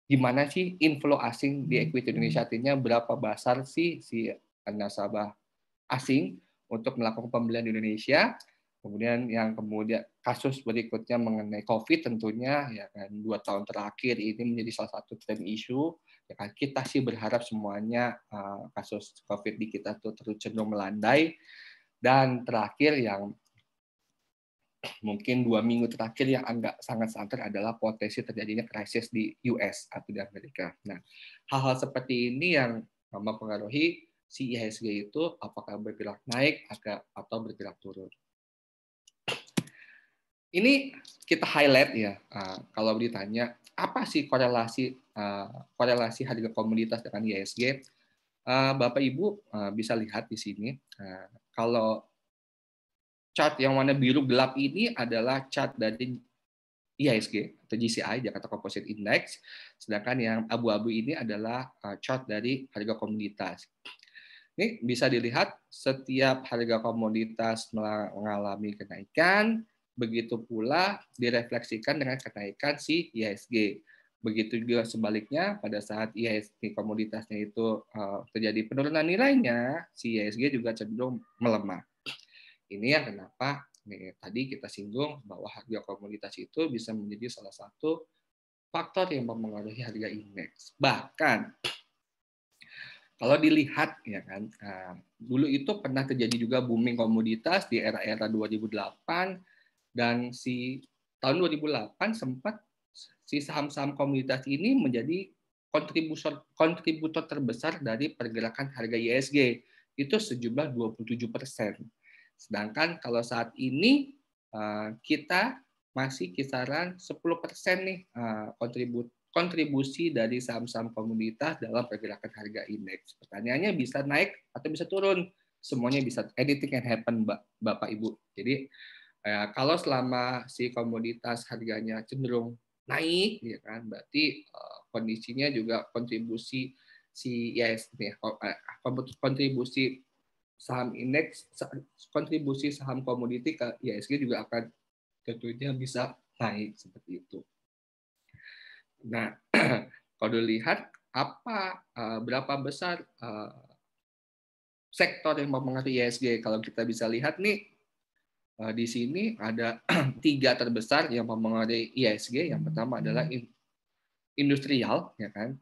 gimana sih inflow asing di equity Indonesia artinya berapa besar sih si nasabah asing untuk melakukan pembelian di Indonesia. Kemudian yang kemudian kasus berikutnya mengenai COVID tentunya ya kan dua tahun terakhir ini menjadi salah satu trend isu ya kan kita sih berharap semuanya eh, kasus COVID di kita tuh terus cenderung melandai dan terakhir yang mungkin dua minggu terakhir yang agak sangat santer adalah potensi terjadinya krisis di US atau di Amerika. Nah, hal-hal seperti ini yang mempengaruhi si IHSG itu apakah bergerak naik agak atau bergerak turun. Ini kita highlight ya, ah, kalau ditanya apa sih korelasi ah, korelasi harga komoditas dengan IHSG, ah, Bapak Ibu bisa lihat di sini. Kalau cat yang warna biru gelap ini adalah cat dari IHSG atau GCI Jakarta Composite Index, sedangkan yang abu-abu ini adalah eh, chart dari harga komoditas. Ini bisa dilihat setiap harga komoditas mengalami kenaikan, begitu pula direfleksikan dengan kenaikan si IHSG. Begitu juga sebaliknya pada saat IHSG komoditasnya itu eh, terjadi penurunan nilainya, si IHSG juga cenderung melemah. Ini yang kenapa nih, tadi kita singgung bahwa harga komoditas itu bisa menjadi salah satu faktor yang mempengaruhi harga indeks. Bahkan kalau dilihat ya kan nah, dulu itu pernah terjadi juga booming komoditas di era-era 2008 dan si tahun 2008 sempat si saham-saham komoditas ini menjadi kontributor kontributor terbesar dari pergerakan harga ISG itu sejumlah 27 persen. Sedangkan kalau saat ini eh, kita masih kisaran 10% nih eh, kontribusi dari saham-saham komunitas dalam pergerakan harga indeks. Pertanyaannya bisa naik atau bisa turun. Semuanya bisa anything can happen, Bapak Ibu. Jadi eh, kalau selama si komoditas harganya cenderung naik ya kan berarti kondisinya juga kontribusi si ya kontribusi saham indeks, kontribusi saham komoditi ke ISG juga akan tentunya bisa naik seperti itu. Nah, kalau dilihat apa eh, berapa besar eh, sektor yang mempengaruhi ISG, kalau kita bisa lihat nih eh, di sini ada tiga terbesar yang mempengaruhi ISG. Yang hmm. pertama adalah industrial, ya kan,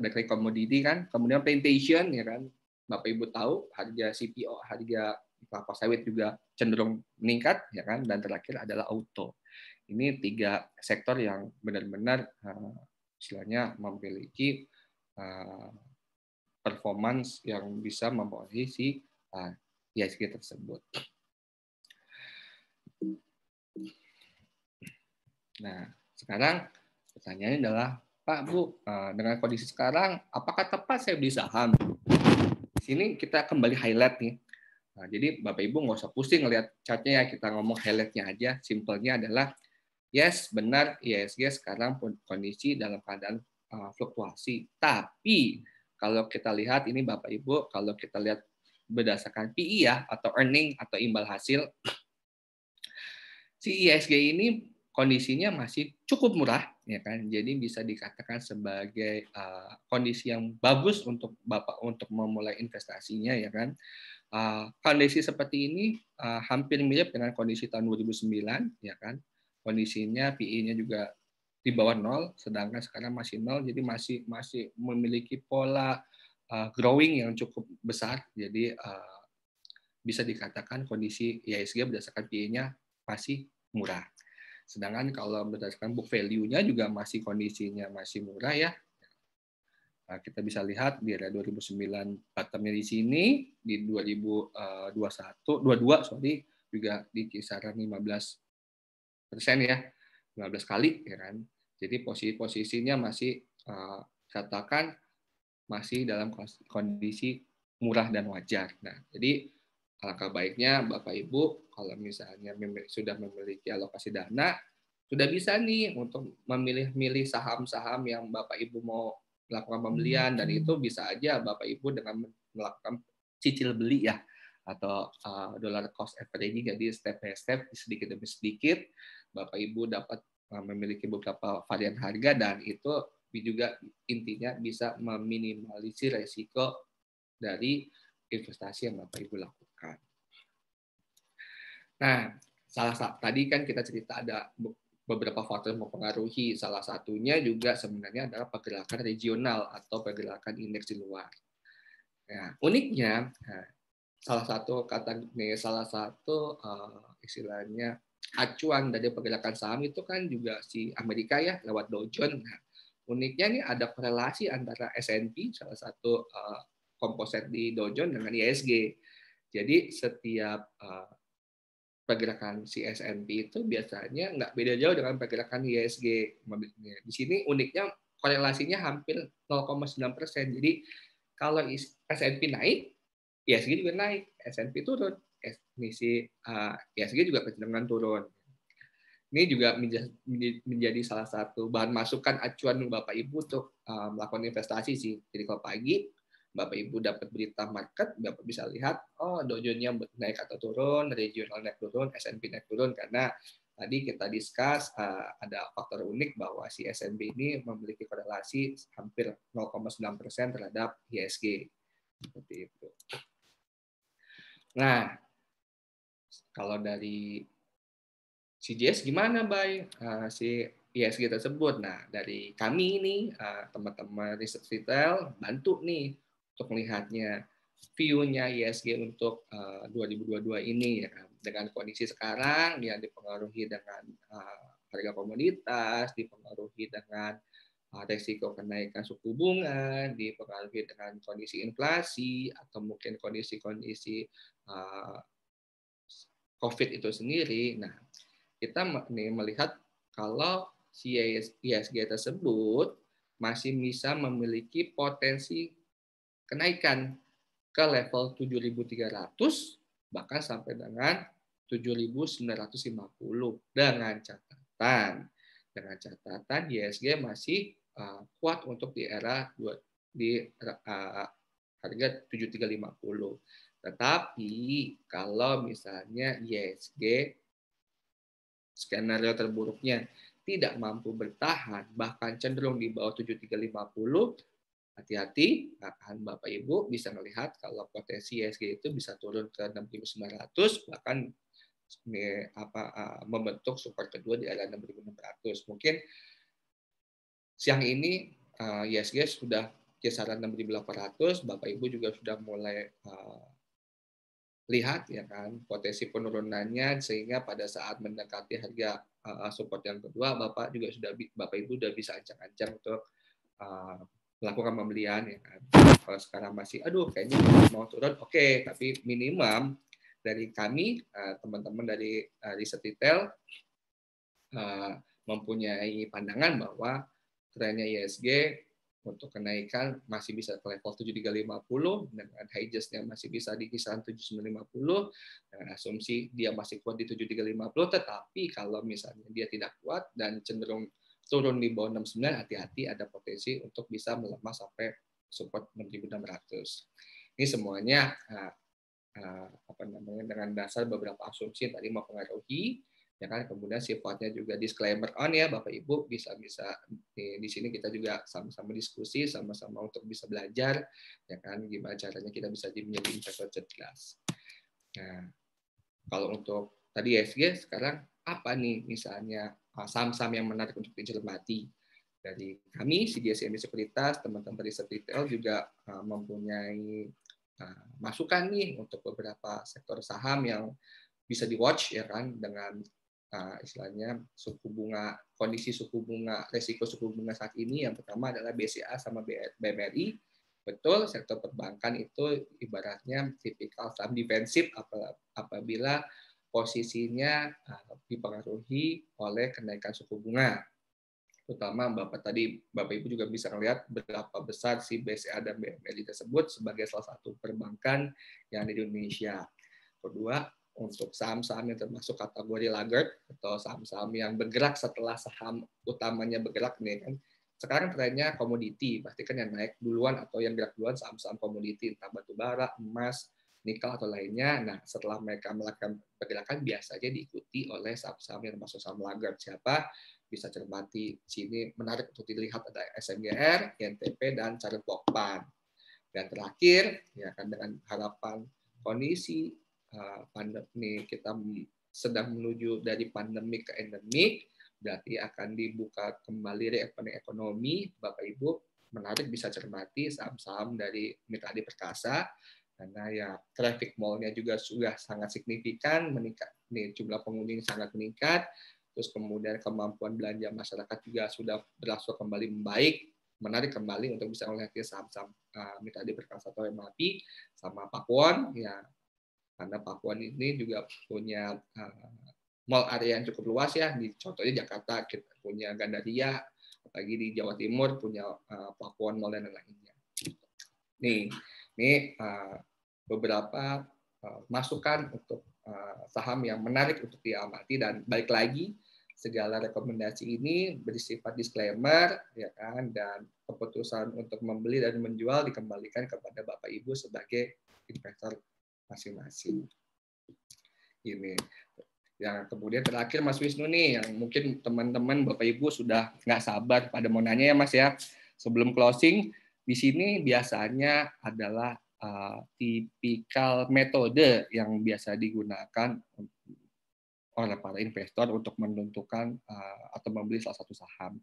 dari komoditi kan, kemudian plantation, ya kan, Bapak Ibu tahu harga CPO, harga kelapa sawit juga cenderung meningkat ya kan dan terakhir adalah auto. Ini tiga sektor yang benar-benar uh, istilahnya memiliki uh, performance yang bisa mempengaruhi si uh, eh, ISG tersebut. Nah, sekarang pertanyaannya adalah Pak Bu, dengan kondisi sekarang, apakah tepat saya beli saham? sini kita kembali highlight nih. Nah, jadi Bapak Ibu nggak usah pusing ngelihat catnya ya, kita ngomong highlightnya aja. Simpelnya adalah yes benar ISG yes, yes, sekarang kondisi dalam keadaan uh, fluktuasi. Tapi kalau kita lihat ini Bapak Ibu, kalau kita lihat berdasarkan PI e ya atau earning atau imbal hasil, si ISG e ini kondisinya masih cukup murah ya kan jadi bisa dikatakan sebagai uh, kondisi yang bagus untuk bapak untuk memulai investasinya ya kan uh, kondisi seperti ini uh, hampir mirip dengan kondisi tahun 2009 ya kan kondisinya PI-nya juga di bawah nol sedangkan sekarang masih nol jadi masih masih memiliki pola uh, growing yang cukup besar jadi uh, bisa dikatakan kondisi IHSG berdasarkan PI-nya masih murah Sedangkan kalau berdasarkan book value-nya juga masih kondisinya masih murah ya. Nah, kita bisa lihat di era 2009 bottomnya di sini, di 2021, 22 eh, sorry, juga di kisaran 15 persen ya, 15 kali ya kan. Jadi posisi-posisinya masih eh, katakan masih dalam kondisi murah dan wajar. Nah, jadi alangkah baiknya Bapak Ibu kalau misalnya sudah memiliki alokasi dana sudah bisa nih untuk memilih-milih saham-saham yang Bapak Ibu mau melakukan pembelian dan hmm. itu bisa aja Bapak Ibu dengan melakukan cicil beli ya atau uh, dollar cost averaging jadi step by step sedikit demi sedikit Bapak Ibu dapat uh, memiliki beberapa varian harga dan itu juga intinya bisa meminimalisir resiko dari investasi yang Bapak Ibu lakukan. Nah, salah satu tadi kan kita cerita ada beberapa faktor yang mempengaruhi. Salah satunya juga sebenarnya adalah pergerakan regional atau pergerakan indeks di luar. Nah, uniknya, nah, salah satu kata nih, salah satu uh, istilahnya acuan dari pergerakan saham itu kan juga si Amerika ya lewat Dow Jones. Nah, uniknya nih ada korelasi antara S&P salah satu uh, eh, komposit di Dow Jones dengan ISG. Jadi setiap uh, pergerakan si S&P itu biasanya nggak beda jauh dengan pergerakan ISG. Di sini uniknya korelasinya hampir 0,9 persen. Jadi kalau S&P naik, ISG juga naik. S&P turun, misi ah, ISG juga kecenderungan turun. Ini juga menjadi salah satu bahan masukan acuan Bapak Ibu untuk ah, melakukan investasi sih. Jadi kalau pagi Bapak Ibu dapat berita market, Bapak bisa lihat oh dojonya naik atau turun, regional naik turun, S&P naik turun karena tadi kita diskus, eh, ada faktor unik bahwa si S&P ini memiliki korelasi hampir 0,9% terhadap ISG. Seperti itu. Nah, kalau dari CJS gimana, Bay? Uh, si ISG tersebut. Nah, dari kami ini, eh, teman-teman riset retail, bantu nih untuk melihatnya view-nya ISG untuk eh, uh, 2022 ini ya kan. dengan kondisi sekarang yang dipengaruhi dengan uh, harga komoditas, dipengaruhi dengan uh, resiko kenaikan suku bunga, dipengaruhi dengan kondisi inflasi atau mungkin kondisi-kondisi uh, COVID itu sendiri. Nah, kita nih melihat kalau si ISG tersebut masih bisa memiliki potensi kenaikan ke level 7.300 bahkan sampai dengan 7.950 dengan catatan dengan catatan YSG masih uh, kuat untuk di era dua, di uh, harga 7.350. Tetapi kalau misalnya YSG skenario terburuknya tidak mampu bertahan bahkan cenderung di bawah 7350 Hati-hati, bahkan Bapak Ibu bisa melihat kalau potensi ISG e itu bisa turun ke 6.900 bahkan apa membentuk support kedua di area 6.600. Mungkin siang ini ISG e sudah kisaran 6.800, Bapak Ibu juga sudah mulai lihat ya kan potensi penurunannya sehingga pada saat mendekati harga support yang kedua Bapak juga sudah Bapak Ibu sudah bisa ancang-ancang untuk melakukan pembelian ya kan. Kalau sekarang masih aduh kayaknya mau turun oke okay. tapi minimum dari kami eh, teman-teman dari eh, riset detail eh, mempunyai pandangan bahwa trennya ISG untuk kenaikan masih bisa ke level 7350 dengan highestnya masih bisa di kisaran 7950 dengan asumsi dia masih kuat di 7350 tetapi kalau misalnya dia tidak kuat dan cenderung turun di bawah 69 hati-hati ada potensi untuk bisa melemah sampai support 6600. Ini semuanya ah, ah, apa namanya dengan dasar beberapa asumsi yang tadi mempengaruhi ya kan kemudian sifatnya juga disclaimer on ya Bapak Ibu bisa bisa di, di sini kita juga sama-sama diskusi sama-sama untuk bisa belajar ya kan gimana caranya kita bisa menjadi investor cerdas. Nah, kalau untuk tadi ESG ya, sekarang apa nih misalnya uh, saham-saham yang menarik untuk dicermati dari kami CGSM Sekuritas teman-teman riset retail juga uh, mempunyai uh, masukan nih untuk beberapa sektor saham yang bisa di watch ya kan dengan istilahnya suku bunga kondisi suku bunga resiko suku bunga saat ini yang pertama adalah BCA sama BMRI betul sektor perbankan itu ibaratnya tipikal saham defensif apabila posisinya ah, dipengaruhi oleh kenaikan suku bunga. Terutama Bapak tadi, Bapak Ibu juga bisa melihat berapa besar si BCA dan BMLI tersebut sebagai salah satu perbankan yang ada di Indonesia. Kedua, untuk saham-saham yang termasuk kategori laggard atau saham-saham yang bergerak setelah saham utamanya bergerak nih kan sekarang trennya komoditi pasti kan yang naik duluan atau yang gerak duluan saham-saham komoditi entah batu bara emas nikel atau lainnya. Nah, setelah mereka melakukan pergerakan biasanya diikuti oleh saham-saham yang masuk saham melanggar. Siapa bisa cermati sini menarik untuk dilihat ada SMGR, INTP dan Carebok Pan. Dan terakhir ya kan dengan harapan kondisi eh, pandemi kita sedang menuju dari pandemi ke endemik berarti akan dibuka kembali reopening ekonomi Bapak Ibu menarik bisa cermati saham-saham dari Mitra Adi Perkasa karena ya traffic mallnya juga sudah sangat signifikan meningkat nih jumlah pengunjung sangat meningkat terus kemudian kemampuan belanja masyarakat juga sudah berlangsung kembali membaik menarik kembali untuk bisa melihatnya saham-saham uh, ah, di perkasa atau sama Pakuan ya karena Pakuan ini juga punya uh, mall area yang cukup luas ya di contohnya Jakarta kita punya Gandaria lagi di Jawa Timur punya uh, ah, Pakuan Mall dan lain-lainnya nih ini eh, beberapa eh, masukan untuk eh, saham yang menarik untuk diamati dan balik lagi segala rekomendasi ini bersifat disclaimer ya kan dan keputusan untuk membeli dan menjual dikembalikan kepada Bapak Ibu sebagai investor masing-masing. Ini yang kemudian terakhir Mas Wisnu nih yang mungkin teman-teman Bapak Ibu sudah nggak sabar pada mau nanya ya Mas ya sebelum closing di sini biasanya adalah uh, tipikal metode yang biasa digunakan oleh para investor untuk menentukan uh, atau membeli salah satu saham.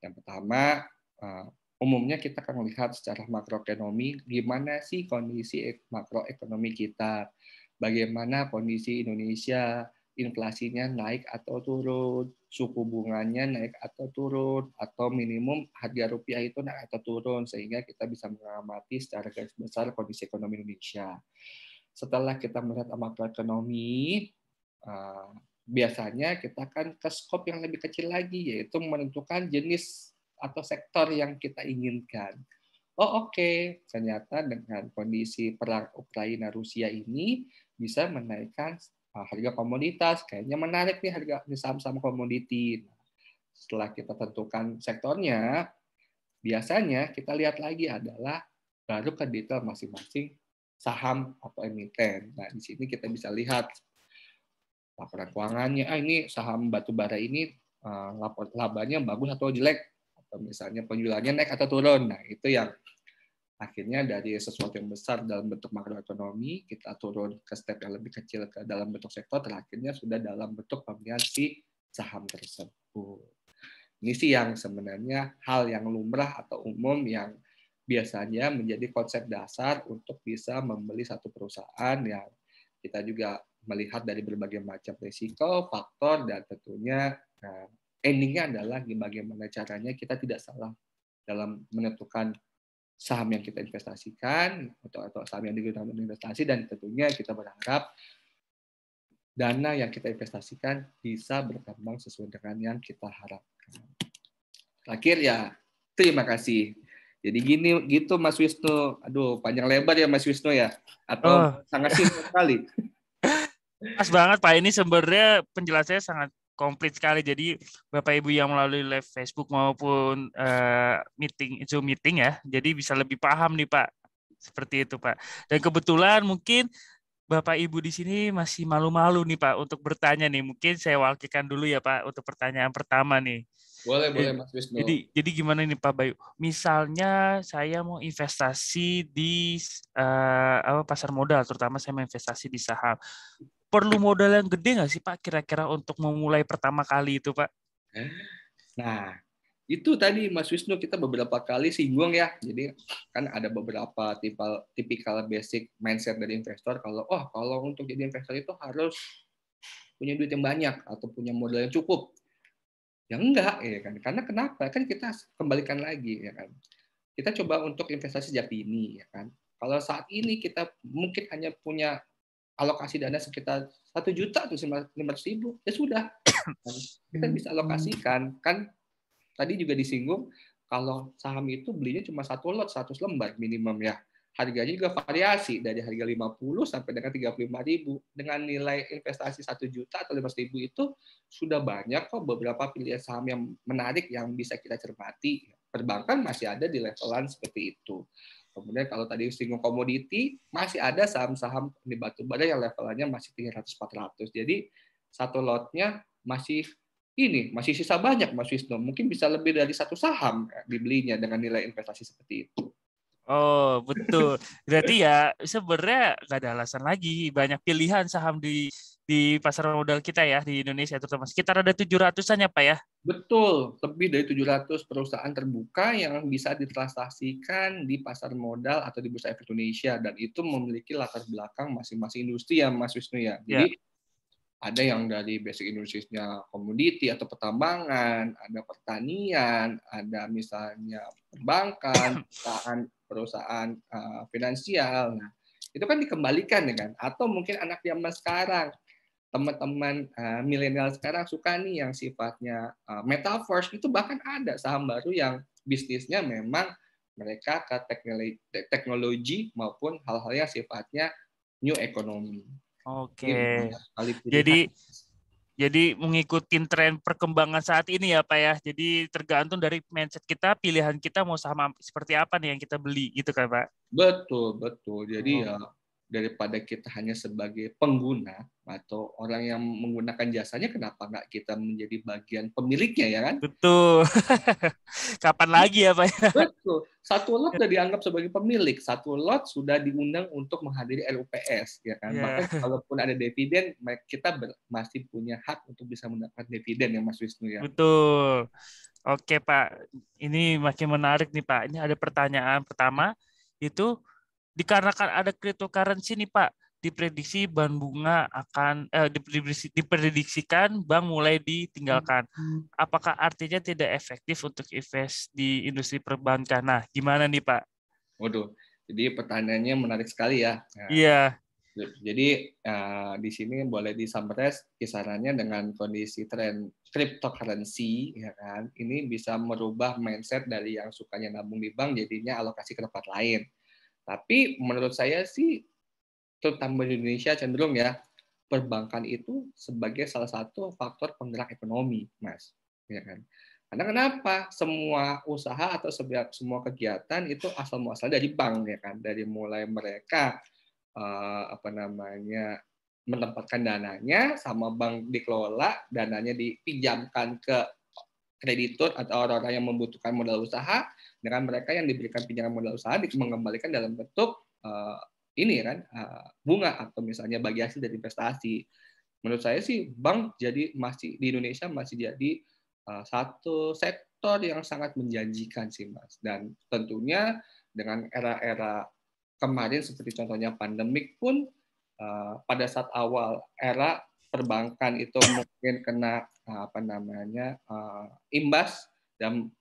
Yang pertama, uh, umumnya kita akan melihat secara makroekonomi gimana sih kondisi makroekonomi kita, bagaimana kondisi Indonesia, inflasinya naik atau turun, suku bunganya naik atau turun, atau minimum harga rupiah itu naik atau turun, sehingga kita bisa mengamati secara garis besar kondisi ekonomi Indonesia. Setelah kita melihat makroekonomi, eh, biasanya kita akan ke skop yang lebih kecil lagi, yaitu menentukan jenis atau sektor yang kita inginkan. Oh oke, okay. ternyata dengan kondisi perang Ukraina Rusia ini bisa menaikkan Nah, harga komoditas kayaknya menarik nih harga di saham-saham komoditi. setelah kita tentukan sektornya, biasanya kita lihat lagi adalah baru ke detail masing-masing saham atau emiten. Nah, di sini kita bisa lihat laporan keuangannya. Ah, ini saham batubara ini ah, lapor labanya bagus atau jelek atau misalnya penjualannya naik atau turun. Nah, itu yang akhirnya dari sesuatu yang besar dalam bentuk makroekonomi kita turun ke step yang lebih kecil ke dalam bentuk sektor terakhirnya sudah dalam bentuk pembelian si saham tersebut ini sih yang sebenarnya hal yang lumrah atau umum yang biasanya menjadi konsep dasar untuk bisa membeli satu perusahaan yang kita juga melihat dari berbagai macam risiko, faktor, dan tentunya eh, endingnya adalah bagaimana caranya kita tidak salah dalam menentukan saham yang kita investasikan atau, atau saham yang digunakan untuk investasi dan tentunya kita berharap dana yang kita investasikan bisa berkembang sesuai dengan yang kita harapkan. Terakhir ya terima kasih. Jadi gini gitu Mas Wisnu. Aduh, panjang lebar ya Mas Wisnu ya. Atau oh. sangat simpel sekali. Pas banget Pak, ini sebenarnya penjelasannya sangat komplit sekali. Jadi Bapak Ibu yang melalui live Facebook maupun uh, meeting Zoom meeting ya. Jadi bisa lebih paham nih Pak. Seperti itu Pak. Dan kebetulan mungkin Bapak Ibu di sini masih malu-malu nih Pak untuk bertanya nih. Mungkin saya wakilkan dulu ya Pak untuk pertanyaan pertama nih. Boleh, boleh Mas Wisnu. Jadi jadi gimana nih Pak Bayu? Misalnya saya mau investasi di uh, apa pasar modal, terutama saya mau investasi di saham perlu modal yang gede nggak sih Pak kira-kira untuk memulai pertama kali itu Pak? Nah, itu tadi Mas Wisnu kita beberapa kali singgung ya. Jadi kan ada beberapa tipal, tipikal basic mindset dari investor kalau oh kalau untuk jadi investor itu harus punya duit yang banyak atau punya modal yang cukup. Ya enggak ya kan. Karena kenapa? Kan kita kembalikan lagi ya kan. Kita coba untuk investasi sejak ini ya kan. Kalau saat ini kita mungkin hanya punya alokasi dana sekitar satu juta atau lima ribu ya sudah kita bisa alokasikan kan tadi juga disinggung kalau saham itu belinya cuma satu lot satu lembar minimum ya harganya juga variasi dari harga lima puluh sampai dengan tiga 35 ribu. Dengan nilai investasi satu juta atau ratus ribu itu sudah banyak kok beberapa pilihan saham yang menarik yang bisa kita cermati. Perbankan masih ada di levelan seperti itu. Kemudian kalau tadi singgung komoditi, masih ada saham-saham di batu bara yang levelnya masih 300-400. Jadi satu lotnya masih ini, masih sisa banyak Mas Wisnu. Mungkin bisa lebih dari satu saham eh, dibelinya dengan nilai investasi seperti itu. Oh betul. Berarti ya sebenarnya nggak ada alasan lagi. Banyak pilihan saham di di pasar modal kita ya di Indonesia terutama sekitar ada 700-an ya Pak ya. Betul, lebih dari 700 perusahaan terbuka yang bisa ditransaksikan di pasar modal atau di Bursa Efek Indonesia dan itu memiliki latar belakang masing-masing industri ya Mas Wisnu ya. ya. Jadi ya. ada yang dari basic industrinya komoditi atau pertambangan, ada pertanian, ada misalnya perbankan, perusahaan perusahaan uh, finansial. Nah, itu kan dikembalikan ya kan atau mungkin anak zaman sekarang teman-teman uh, milenial sekarang suka nih yang sifatnya uh, metaverse itu bahkan ada saham baru yang bisnisnya memang mereka ke teknologi, teknologi maupun hal-hal yang sifatnya new economy. Oke. Jadi, jadi jadi mengikuti tren perkembangan saat ini ya Pak ya. Jadi tergantung dari mindset kita, pilihan kita mau saham seperti apa nih yang kita beli gitu kan Pak. Betul, betul. Jadi oh. ya daripada kita hanya sebagai pengguna atau orang yang menggunakan jasanya kenapa nggak kita menjadi bagian pemiliknya ya kan betul kapan lagi ya pak betul satu lot sudah dianggap sebagai pemilik satu lot sudah diundang untuk menghadiri LUPS ya kan yeah. maka kalaupun ada dividen kita masih punya hak untuk bisa mendapat dividen ya Mas Wisnu ya betul oke pak ini makin menarik nih pak ini ada pertanyaan pertama itu dikarenakan ada cryptocurrency nih Pak, diprediksi bank bunga akan eh, diprediksikan bank mulai ditinggalkan. Hmm. Apakah artinya tidak efektif untuk invest di industri perbankan? Nah, gimana nih Pak? Waduh, jadi pertanyaannya menarik sekali ya. Iya. iya. Jadi uh, di sini boleh disampres kisarannya dengan kondisi tren cryptocurrency, ya kan? Ini bisa merubah mindset dari yang sukanya nabung di bank jadinya alokasi ke tempat lain tapi menurut saya sih, terutama di Indonesia cenderung ya, perbankan itu sebagai salah satu faktor penggerak ekonomi, Mas. Ya kan? Karena kenapa? Semua usaha atau semua kegiatan itu asal muasal dari bank ya kan, dari mulai mereka eh, apa namanya menempatkan dananya sama bank dikelola, dananya dipinjamkan ke kreditur atau orang-orang yang membutuhkan modal usaha, Sedangkan mereka yang diberikan pinjaman modal usaha mengembalikan dalam bentuk uh, ini kan uh, bunga atau misalnya bagi hasil dari investasi. Menurut saya sih bank jadi masih di Indonesia masih jadi uh, satu sektor yang sangat menjanjikan sih Mas. Dan tentunya dengan era-era kemarin seperti contohnya pandemik pun uh, pada saat awal era perbankan itu mungkin kena apa namanya uh, imbas dan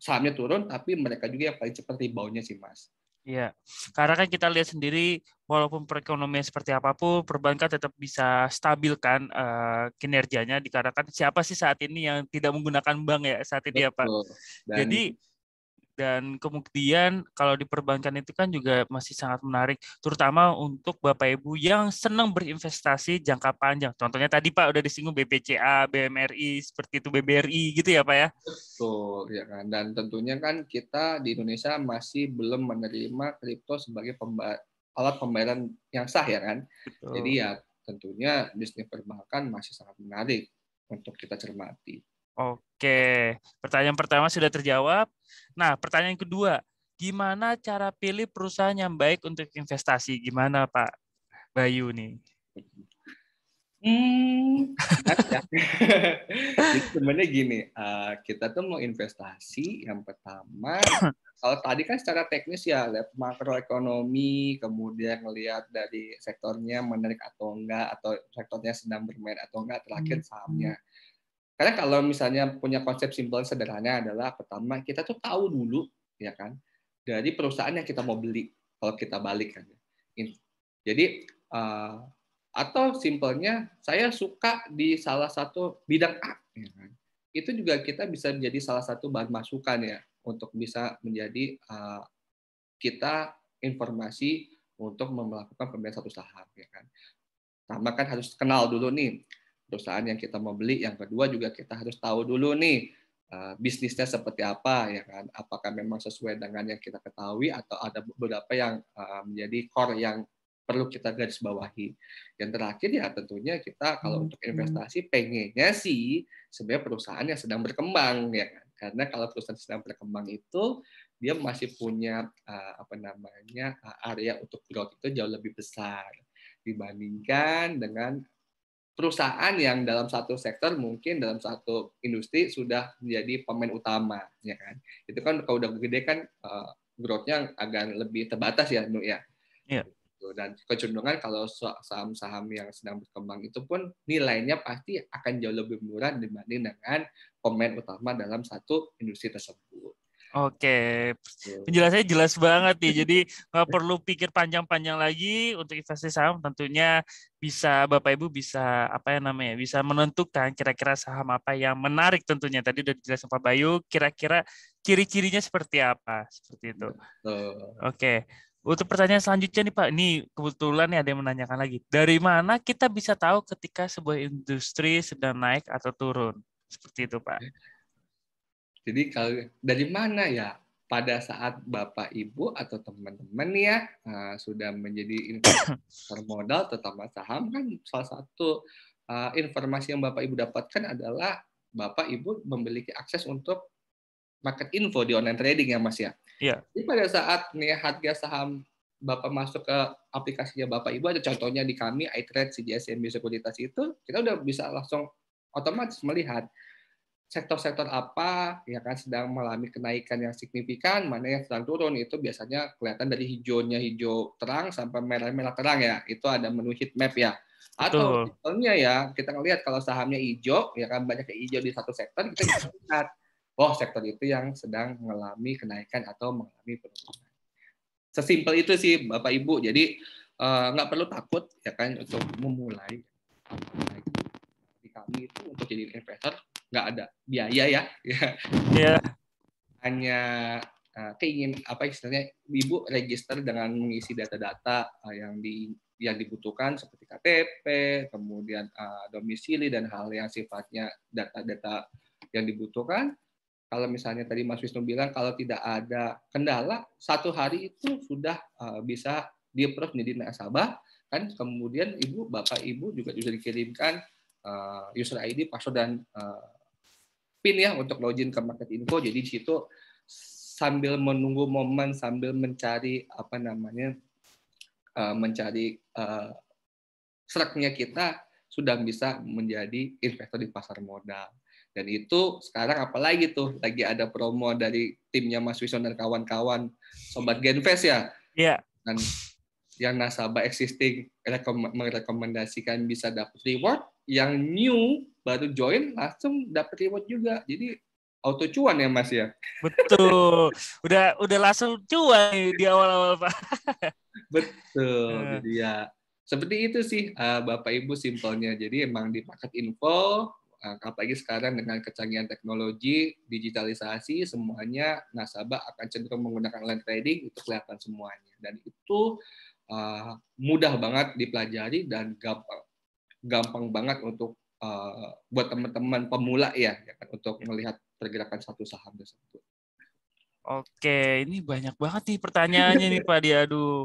sahamnya turun tapi mereka juga yang paling cepat reboundnya sih mas Iya, karena kan kita lihat sendiri, walaupun perekonomian seperti apapun, perbankan tetap bisa stabilkan uh, eh, kinerjanya. Dikarenakan siapa sih saat ini yang tidak menggunakan bank ya saat ini Betul. ya Pak? Dan Jadi dan kemudian kalau di perbankan itu kan juga masih sangat menarik, terutama untuk Bapak Ibu yang senang berinvestasi jangka panjang. Contohnya tadi Pak udah disinggung BPCA, BMRI, seperti itu BBRI gitu ya Pak ya? Betul, ya kan. Dan tentunya kan kita di Indonesia masih belum menerima kripto sebagai pemba alat pembayaran yang sah ya kan. Betul. Jadi ya tentunya bisnis perbankan masih sangat menarik untuk kita cermati. Oke, pertanyaan pertama sudah terjawab. Nah, pertanyaan kedua, gimana cara pilih perusahaan yang baik untuk investasi? Gimana Pak Bayu nih? Hmm, sebenarnya gini, eh, kita tuh mau investasi yang pertama, kalau tadi kan secara teknis ya, lihat makroekonomi, kemudian melihat dari sektornya menarik atau enggak, atau sektornya sedang bermain atau enggak, terakhir hmm. sahamnya. Hmm karena kalau misalnya punya konsep simple sederhana adalah pertama kita tuh tahu dulu ya kan dari perusahaan yang kita mau beli kalau kita balik kan. Jadi eh, atau simpelnya saya suka di salah satu bidang A ya kan. Itu juga kita bisa menjadi salah satu bahan masukan ya untuk bisa menjadi eh, kita informasi untuk melakukan pembelian satu saham ya kan. Pertama kan harus kenal dulu nih perusahaan yang kita mau beli. Yang kedua juga kita harus tahu dulu nih eh, bisnisnya seperti apa ya kan. Apakah memang sesuai dengan yang kita ketahui atau ada beberapa yang eh, menjadi core yang perlu kita garis bawahi. Yang terakhir ya tentunya kita kalau hmm. untuk investasi pengennya sih sebenarnya perusahaan yang sedang berkembang ya kan. Karena kalau perusahaan sedang berkembang itu dia masih punya eh, apa namanya area untuk growth itu jauh lebih besar dibandingkan dengan perusahaan yang dalam satu sektor mungkin dalam satu industri sudah menjadi pemain utama ya kan itu kan kalau udah gede kan uh, eh, growth agak lebih terbatas ya Nu ya yeah. Gitu. dan kecenderungan kalau saham-saham yang sedang berkembang itu pun nilainya pasti akan jauh lebih murah dibanding dengan pemain utama dalam satu industri tersebut Oke, penjelasannya jelas banget nih. Jadi nggak perlu pikir panjang-panjang lagi untuk investasi saham. Tentunya bisa Bapak Ibu bisa apa ya namanya bisa menentukan kira-kira saham apa yang menarik tentunya. Tadi udah jelas Pak Bayu. Kira-kira ciri-cirinya seperti apa seperti itu. Oke. Untuk pertanyaan selanjutnya nih Pak, ini kebetulan nih ada yang menanyakan lagi. Dari mana kita bisa tahu ketika sebuah industri sedang naik atau turun? Seperti itu Pak. Jadi kalau dari mana ya pada saat Bapak Ibu atau teman-teman ya uh, sudah menjadi investor modal terutama saham kan salah satu uh, informasi yang Bapak Ibu dapatkan adalah Bapak Ibu memiliki akses untuk market info di online trading ya Mas ya. Iya. Jadi pada saat nih harga saham Bapak masuk ke aplikasinya Bapak Ibu ada contohnya di kami iTrade, CJSMB Sekuritas itu kita udah bisa langsung otomatis melihat sektor-sektor apa ya kan sedang mengalami kenaikan yang signifikan, mana yang sedang turun itu biasanya kelihatan dari hijaunya hijau terang sampai merah-merah terang ya. Itu ada menu heat map ya. Atau misalnya ya kita ngelihat kalau sahamnya hijau ya kan banyak hijau di satu sektor kita bisa lihat oh sektor itu yang sedang mengalami kenaikan atau mengalami penurunan. Sesimpel itu sih Bapak Ibu. Jadi eh, nggak uh, perlu takut ya kan untuk memulai. kami itu untuk jadi investor nggak ada biaya ya. Iya. Hanya eh, keingin apa istilahnya ibu register dengan mengisi data-data eh, yang di yang dibutuhkan seperti KTP, kemudian uh, domisili dan hal yang sifatnya data-data yang dibutuhkan. Kalau misalnya tadi Mas Wisnu bilang kalau tidak ada kendala, satu hari itu sudah uh, bisa di-approve menjadi nasabah, kan kemudian ibu, bapak ibu juga sudah dikirimkan uh, user ID, password dan uh, pin ya untuk login ke market info. Jadi di situ sambil menunggu momen, sambil mencari apa namanya, uh, mencari uh, eh, seraknya kita sudah bisa menjadi investor di pasar modal. Dan itu sekarang apalagi tuh lagi ada promo dari timnya Mas Wison dan kawan-kawan sobat Genves ya. Yeah. Dan yang nasabah existing merekomendasikan bisa dapat reward, yang new baru join langsung dapat reward juga. Jadi auto cuan ya Mas ya. Betul. Udah udah langsung cuan di awal-awal Pak. Betul. Jadi ya seperti itu sih eh, Bapak Ibu simpelnya. Jadi emang di paket info kapan eh, apalagi sekarang dengan kecanggihan teknologi, digitalisasi semuanya nasabah akan cenderung menggunakan online trading untuk kelihatan semuanya dan itu eh, mudah banget dipelajari dan gampang gampang banget untuk uh, buat teman-teman pemula ya, ya kan, untuk melihat pergerakan satu saham tersebut. Oke, ini banyak banget nih pertanyaannya nih Pak Diadu.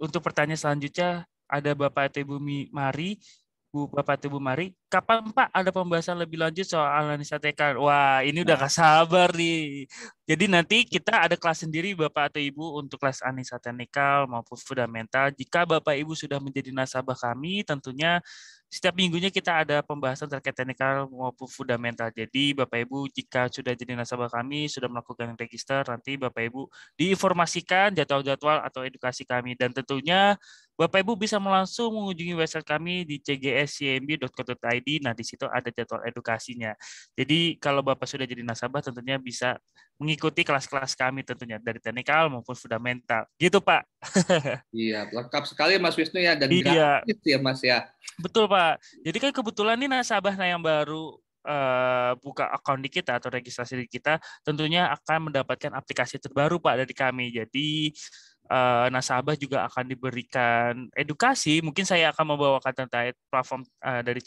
Untuk pertanyaan selanjutnya ada Bapak Ibu Mari, Bu Bapak Ibu Mari, kapan Pak ada pembahasan lebih lanjut soal analisa TK? Wah, ini udah gak nah. sabar nih. Jadi nanti kita ada kelas sendiri Bapak atau Ibu untuk kelas analisa teknikal maupun fundamental. Jika Bapak Ibu sudah menjadi nasabah kami, tentunya setiap minggunya kita ada pembahasan terkait teknikal maupun fundamental. Jadi Bapak Ibu jika sudah jadi nasabah kami, sudah melakukan register, nanti Bapak Ibu diinformasikan jadwal-jadwal atau edukasi kami. Dan tentunya Bapak Ibu bisa langsung mengunjungi website kami di cgscmb.co.id. Nah, di situ ada jadwal edukasinya. Jadi kalau Bapak sudah jadi nasabah tentunya bisa mengikuti kelas-kelas kami tentunya dari teknikal maupun fundamental. Gitu, Pak. Iya, lengkap sekali Mas Wisnu ya dan iya. gratis ya, Mas ya. Betul, Pak. Jadi kan kebetulan ini nasabah nah yang baru eh, buka akun di kita atau registrasi di kita tentunya akan mendapatkan aplikasi terbaru Pak dari kami. Jadi uh, nasabah juga akan diberikan edukasi. Mungkin saya akan membawakan tentang platform uh, dari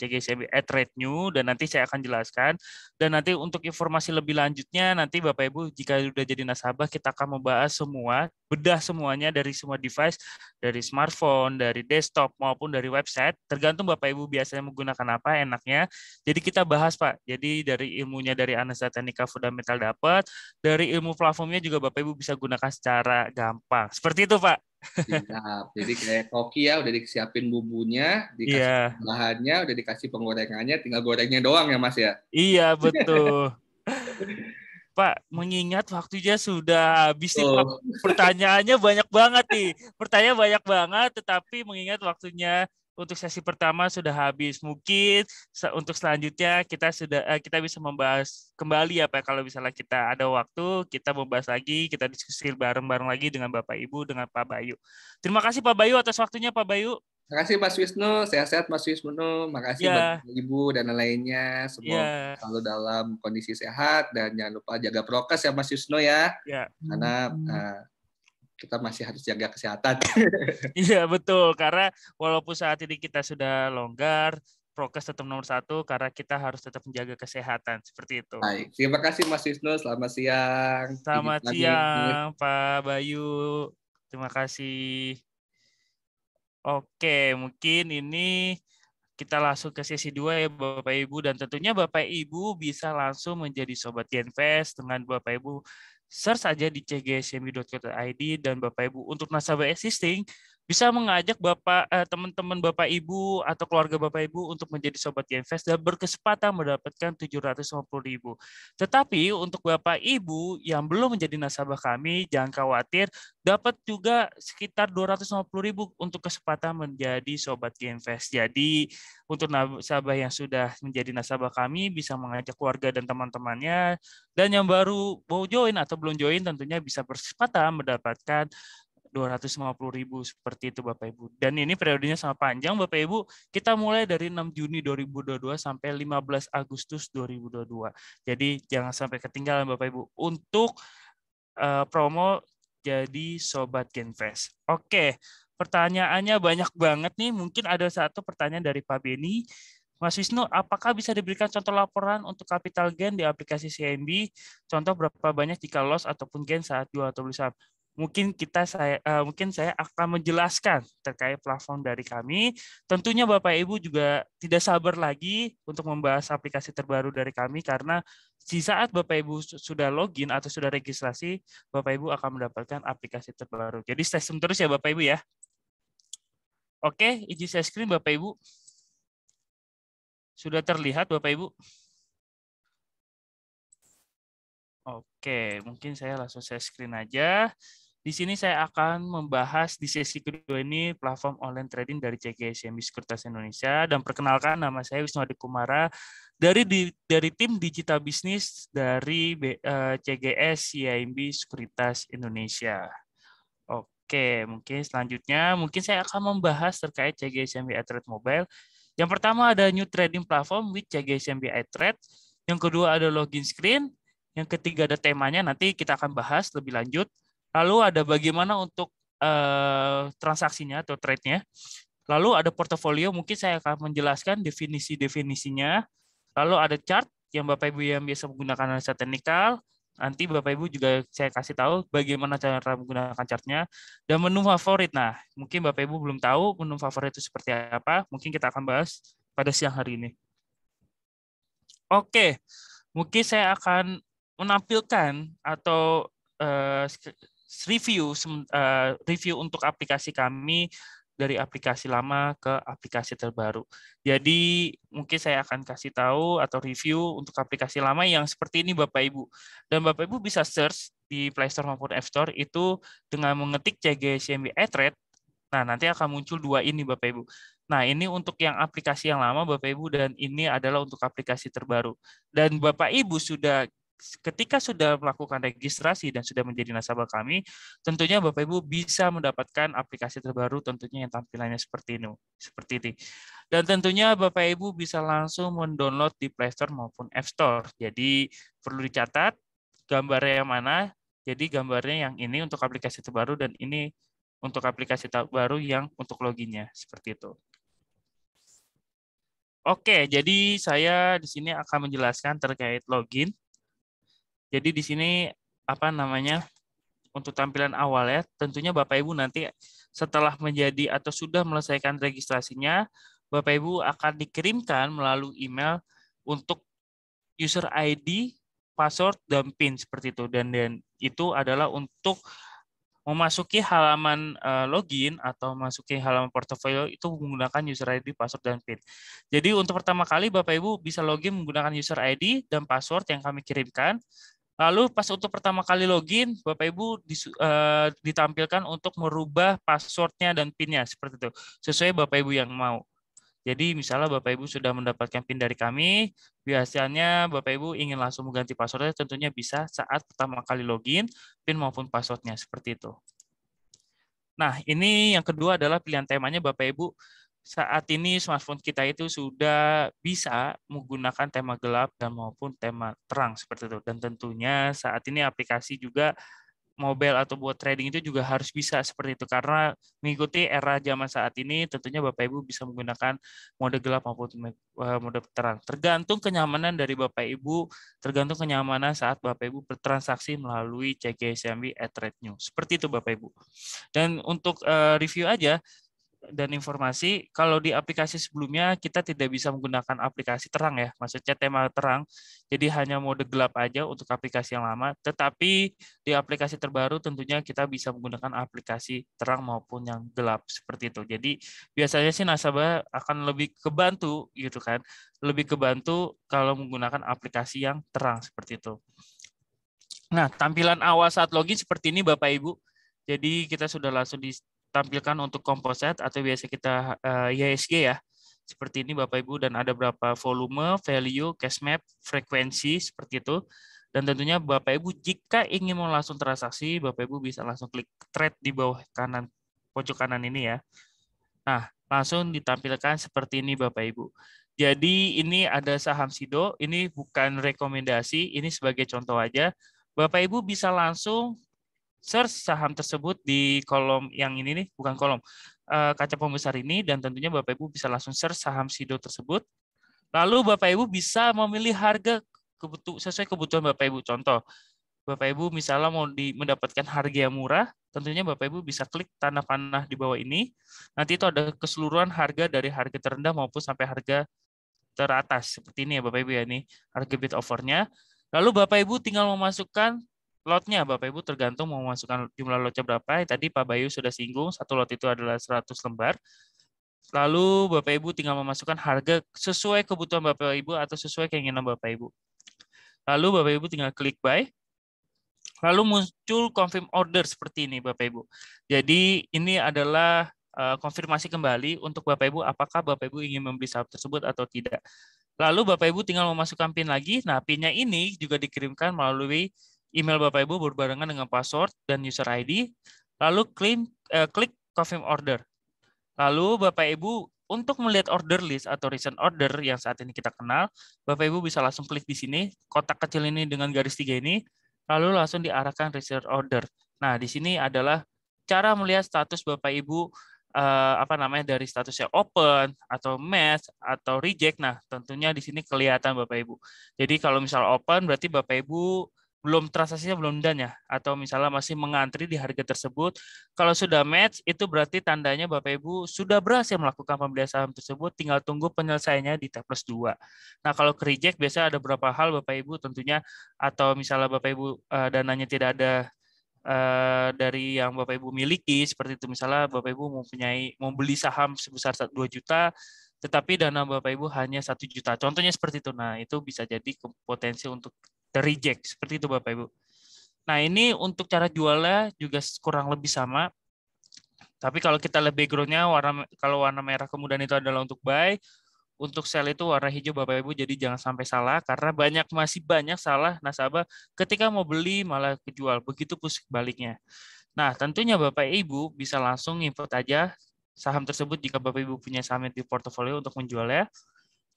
at Red New dan nanti saya akan jelaskan. Dan nanti untuk informasi lebih lanjutnya nanti Bapak Ibu jika sudah jadi nasabah kita akan membahas semua, bedah semuanya dari semua device, dari smartphone, dari desktop maupun dari website. Tergantung Bapak Ibu biasanya menggunakan apa enaknya. Jadi kita bahas Pak. Jadi dari ilmunya dari Anasa Teknika Fundamental dapat, dari ilmu platformnya juga Bapak Ibu bisa gunakan secara gampang. Seperti seperti itu Pak. Siap. Jadi kayak koki ya udah disiapin bumbunya, dikasih yeah. bahannya, udah dikasih penggorengannya, tinggal gorengnya doang ya Mas ya. Iya betul. Pak, mengingat waktunya sudah habis nih Pak. Pertanyaannya banyak banget nih. Pertanyaan banyak banget, tetapi mengingat waktunya untuk sesi pertama sudah habis. Mungkin untuk selanjutnya kita sudah eh, kita bisa membahas kembali apa ya, kalau misalnya kita ada waktu, kita membahas lagi, kita diskusi bareng-bareng lagi dengan Bapak Ibu, dengan Pak Bayu. Terima kasih Pak Bayu atas waktunya Pak Bayu. Terima kasih Mas Wisnu, sehat-sehat Mas Wisnu. Makasih ya. Bapak Ibu dan lainnya. Semua ya. selalu dalam kondisi sehat dan jangan lupa jaga prokes ya Mas Wisnu ya. Ya. Karena uh, kita masih harus jaga kesehatan. Iya betul karena walaupun saat ini kita sudah longgar, prokes tetap nomor satu karena kita harus tetap menjaga kesehatan seperti itu. Baik, terima kasih Mas Wisnu. Selamat siang. Selamat Lagi. siang Pak Bayu. Terima kasih. Oke, mungkin ini kita langsung ke sesi dua ya Bapak Ibu dan tentunya Bapak Ibu bisa langsung menjadi sobat Genfest dengan Bapak Ibu Search saja di cgsmi.co.id dan Bapak Ibu untuk nasabah existing bisa mengajak bapak eh, teman-teman bapak ibu atau keluarga bapak ibu untuk menjadi sobat Genfest dan berkesempatan mendapatkan 750 ribu. Tetapi untuk bapak ibu yang belum menjadi nasabah kami jangan khawatir dapat juga sekitar 250 ribu untuk kesempatan menjadi sobat Genfest. Jadi untuk nasabah yang sudah menjadi nasabah kami bisa mengajak keluarga dan teman-temannya dan yang baru mau join atau belum join tentunya bisa berkesempatan mendapatkan 250 ribu seperti itu Bapak Ibu. Dan ini periodenya sangat panjang Bapak Ibu. Kita mulai dari 6 Juni 2022 sampai 15 Agustus 2022. Jadi jangan sampai ketinggalan Bapak Ibu untuk uh, promo jadi Sobat Genfest. Oke, pertanyaannya banyak banget nih. Mungkin ada satu pertanyaan dari Pak Beni. Mas Wisnu, apakah bisa diberikan contoh laporan untuk capital gain di aplikasi CMB? Contoh berapa banyak jika loss ataupun gain saat jual atau beli saham? mungkin kita saya uh, mungkin saya akan menjelaskan terkait platform dari kami. Tentunya Bapak Ibu juga tidak sabar lagi untuk membahas aplikasi terbaru dari kami karena di saat Bapak Ibu sudah login atau sudah registrasi, Bapak Ibu akan mendapatkan aplikasi terbaru. Jadi stay tune terus ya Bapak Ibu ya. Oke, izin saya screen Bapak Ibu. Sudah terlihat Bapak Ibu? Oke, mungkin saya langsung saya screen aja. Di sini saya akan membahas di sesi kedua ini platform online trading dari CGSMB Sekuritas Indonesia dan perkenalkan nama saya Wisnu Adi Kumara dari dari tim digital bisnis dari B, CGS eh, CIMB Sekuritas Indonesia. Oke, mungkin selanjutnya mungkin saya akan membahas terkait CGSMB iTrade Mobile. Yang pertama ada new trading platform with CGSMB iTrade. Yang kedua ada login screen. Yang ketiga ada temanya, nanti kita akan bahas lebih lanjut. Lalu ada bagaimana untuk uh, transaksinya atau trade-nya. Lalu ada portofolio, mungkin saya akan menjelaskan definisi-definisinya. Lalu ada chart yang Bapak Ibu yang biasa menggunakan analisa teknikal. Nanti Bapak Ibu juga saya kasih tahu bagaimana cara menggunakan chartnya dan menu favorit. Nah, mungkin Bapak Ibu belum tahu menu favorit itu seperti apa. Mungkin kita akan bahas pada siang hari ini. Oke, mungkin saya akan menampilkan atau eh, review uh, review untuk aplikasi kami dari aplikasi lama ke aplikasi terbaru. Jadi mungkin saya akan kasih tahu atau review untuk aplikasi lama yang seperti ini Bapak Ibu. Dan Bapak Ibu bisa search di Play Store maupun App Store itu dengan mengetik CGCMB Etrade. Nah, nanti akan muncul dua ini Bapak Ibu. Nah, ini untuk yang aplikasi yang lama Bapak Ibu dan ini adalah untuk aplikasi terbaru. Dan Bapak Ibu sudah ketika sudah melakukan registrasi dan sudah menjadi nasabah kami, tentunya Bapak Ibu bisa mendapatkan aplikasi terbaru tentunya yang tampilannya seperti ini, seperti ini. Dan tentunya Bapak Ibu bisa langsung mendownload di Play Store maupun App Store. Jadi perlu dicatat gambarnya yang mana. Jadi gambarnya yang ini untuk aplikasi terbaru dan ini untuk aplikasi terbaru yang untuk loginnya seperti itu. Oke, jadi saya di sini akan menjelaskan terkait login jadi di sini apa namanya untuk tampilan awal ya, tentunya Bapak Ibu nanti setelah menjadi atau sudah menyelesaikan registrasinya, Bapak Ibu akan dikirimkan melalui email untuk user ID, password dan PIN seperti itu dan dan itu adalah untuk memasuki halaman eh, login atau memasuki halaman portofolio itu menggunakan user ID, password, dan PIN. Jadi untuk pertama kali Bapak-Ibu bisa login menggunakan user ID dan password yang kami kirimkan. Lalu pas untuk pertama kali login, Bapak Ibu eh, ditampilkan untuk merubah passwordnya dan pinnya seperti itu, sesuai Bapak Ibu yang mau. Jadi misalnya Bapak Ibu sudah mendapatkan PIN dari kami, biasanya Bapak Ibu ingin langsung mengganti passwordnya tentunya bisa saat pertama kali login, PIN maupun passwordnya seperti itu. Nah ini yang kedua adalah pilihan temanya Bapak Ibu saat ini smartphone kita itu sudah bisa menggunakan tema gelap dan maupun tema terang seperti itu. Dan tentunya saat ini aplikasi juga mobile atau buat trading itu juga harus bisa seperti itu karena mengikuti era zaman saat ini tentunya Bapak Ibu bisa menggunakan mode gelap maupun eh, mode terang tergantung kenyamanan dari Bapak Ibu tergantung kenyamanan saat Bapak Ibu bertransaksi melalui CGSMB at Trade News seperti itu Bapak Ibu dan untuk eh, review aja dan informasi. Kalau di aplikasi sebelumnya kita tidak bisa menggunakan aplikasi terang ya, maksudnya tema terang. Jadi hanya mode gelap aja untuk aplikasi yang lama. Tetapi di aplikasi terbaru tentunya kita bisa menggunakan aplikasi terang maupun yang gelap seperti itu. Jadi biasanya sih nasabah akan lebih kebantu gitu kan, lebih kebantu kalau menggunakan aplikasi yang terang seperti itu. Nah, tampilan awal saat login seperti ini Bapak Ibu. Jadi kita sudah langsung di tampilkan untuk komposit atau biasa kita uh, ya. Seperti ini Bapak Ibu dan ada berapa volume, value, cash map, frekuensi seperti itu. Dan tentunya Bapak Ibu jika ingin mau langsung transaksi, Bapak Ibu bisa langsung klik trade di bawah kanan pojok kanan ini ya. Nah, langsung ditampilkan seperti ini Bapak Ibu. Jadi ini ada saham Sido, ini bukan rekomendasi, ini sebagai contoh aja. Bapak Ibu bisa langsung search saham tersebut di kolom yang ini nih, bukan kolom, eh, kaca pembesar ini dan tentunya Bapak Ibu bisa langsung search saham Sido tersebut. Lalu Bapak Ibu bisa memilih harga kebutuh, sesuai kebutuhan Bapak Ibu. Contoh, Bapak Ibu misalnya mau mendapatkan harga yang murah, tentunya Bapak Ibu bisa klik tanah panah di bawah ini. Nanti itu ada keseluruhan harga dari harga terendah maupun sampai harga teratas. Seperti ini ya Bapak Ibu ya ini harga bid offernya. Lalu Bapak Ibu tinggal memasukkan lotnya Bapak Ibu tergantung mau masukkan jumlah lotnya berapa. Tadi Pak Bayu sudah singgung, satu lot itu adalah 100 lembar. Lalu Bapak Ibu tinggal memasukkan harga sesuai kebutuhan Bapak Ibu atau sesuai keinginan Bapak Ibu. Lalu Bapak Ibu tinggal klik buy. Lalu muncul confirm order seperti ini Bapak Ibu. Jadi ini adalah eh, konfirmasi kembali untuk Bapak Ibu apakah Bapak Ibu ingin membeli saham tersebut atau tidak. Lalu Bapak Ibu tinggal memasukkan PIN lagi. Nah, PIN-nya ini juga dikirimkan melalui email Bapak Ibu berbarengan dengan password dan user ID, lalu klik, eh, klik confirm order. Lalu Bapak Ibu untuk melihat order list atau recent order yang saat ini kita kenal, Bapak Ibu bisa langsung klik di sini, kotak kecil ini dengan garis tiga ini, lalu langsung diarahkan recent order. Nah, di sini adalah cara melihat status Bapak Ibu eh, apa namanya dari statusnya open atau match atau reject. Nah, tentunya di sini kelihatan Bapak Ibu. Jadi kalau misal open berarti Bapak Ibu belum transaksinya belum done ya atau misalnya masih mengantri di harga tersebut kalau sudah match itu berarti tandanya Bapak Ibu sudah berhasil melakukan pembelian saham tersebut tinggal tunggu penyelesaiannya di T plus 2 nah kalau ke reject biasanya ada beberapa hal Bapak Ibu tentunya atau misalnya Bapak Ibu uh, dananya tidak ada uh, dari yang Bapak Ibu miliki seperti itu misalnya Bapak Ibu mempunyai membeli saham sebesar 2 juta tetapi dana Bapak Ibu hanya satu juta. Contohnya seperti itu. Nah, itu bisa jadi potensi untuk the reject seperti itu Bapak Ibu. Nah, ini untuk cara jualnya juga kurang lebih sama. Tapi kalau kita lihat backgroundnya, warna, kalau warna merah kemudian itu adalah untuk buy, untuk sell itu warna hijau Bapak Ibu, jadi jangan sampai salah, karena banyak masih banyak salah nasabah ketika mau beli malah kejual, begitu pusing baliknya. Nah, tentunya Bapak Ibu bisa langsung input aja saham tersebut jika Bapak Ibu punya saham di portofolio untuk menjualnya.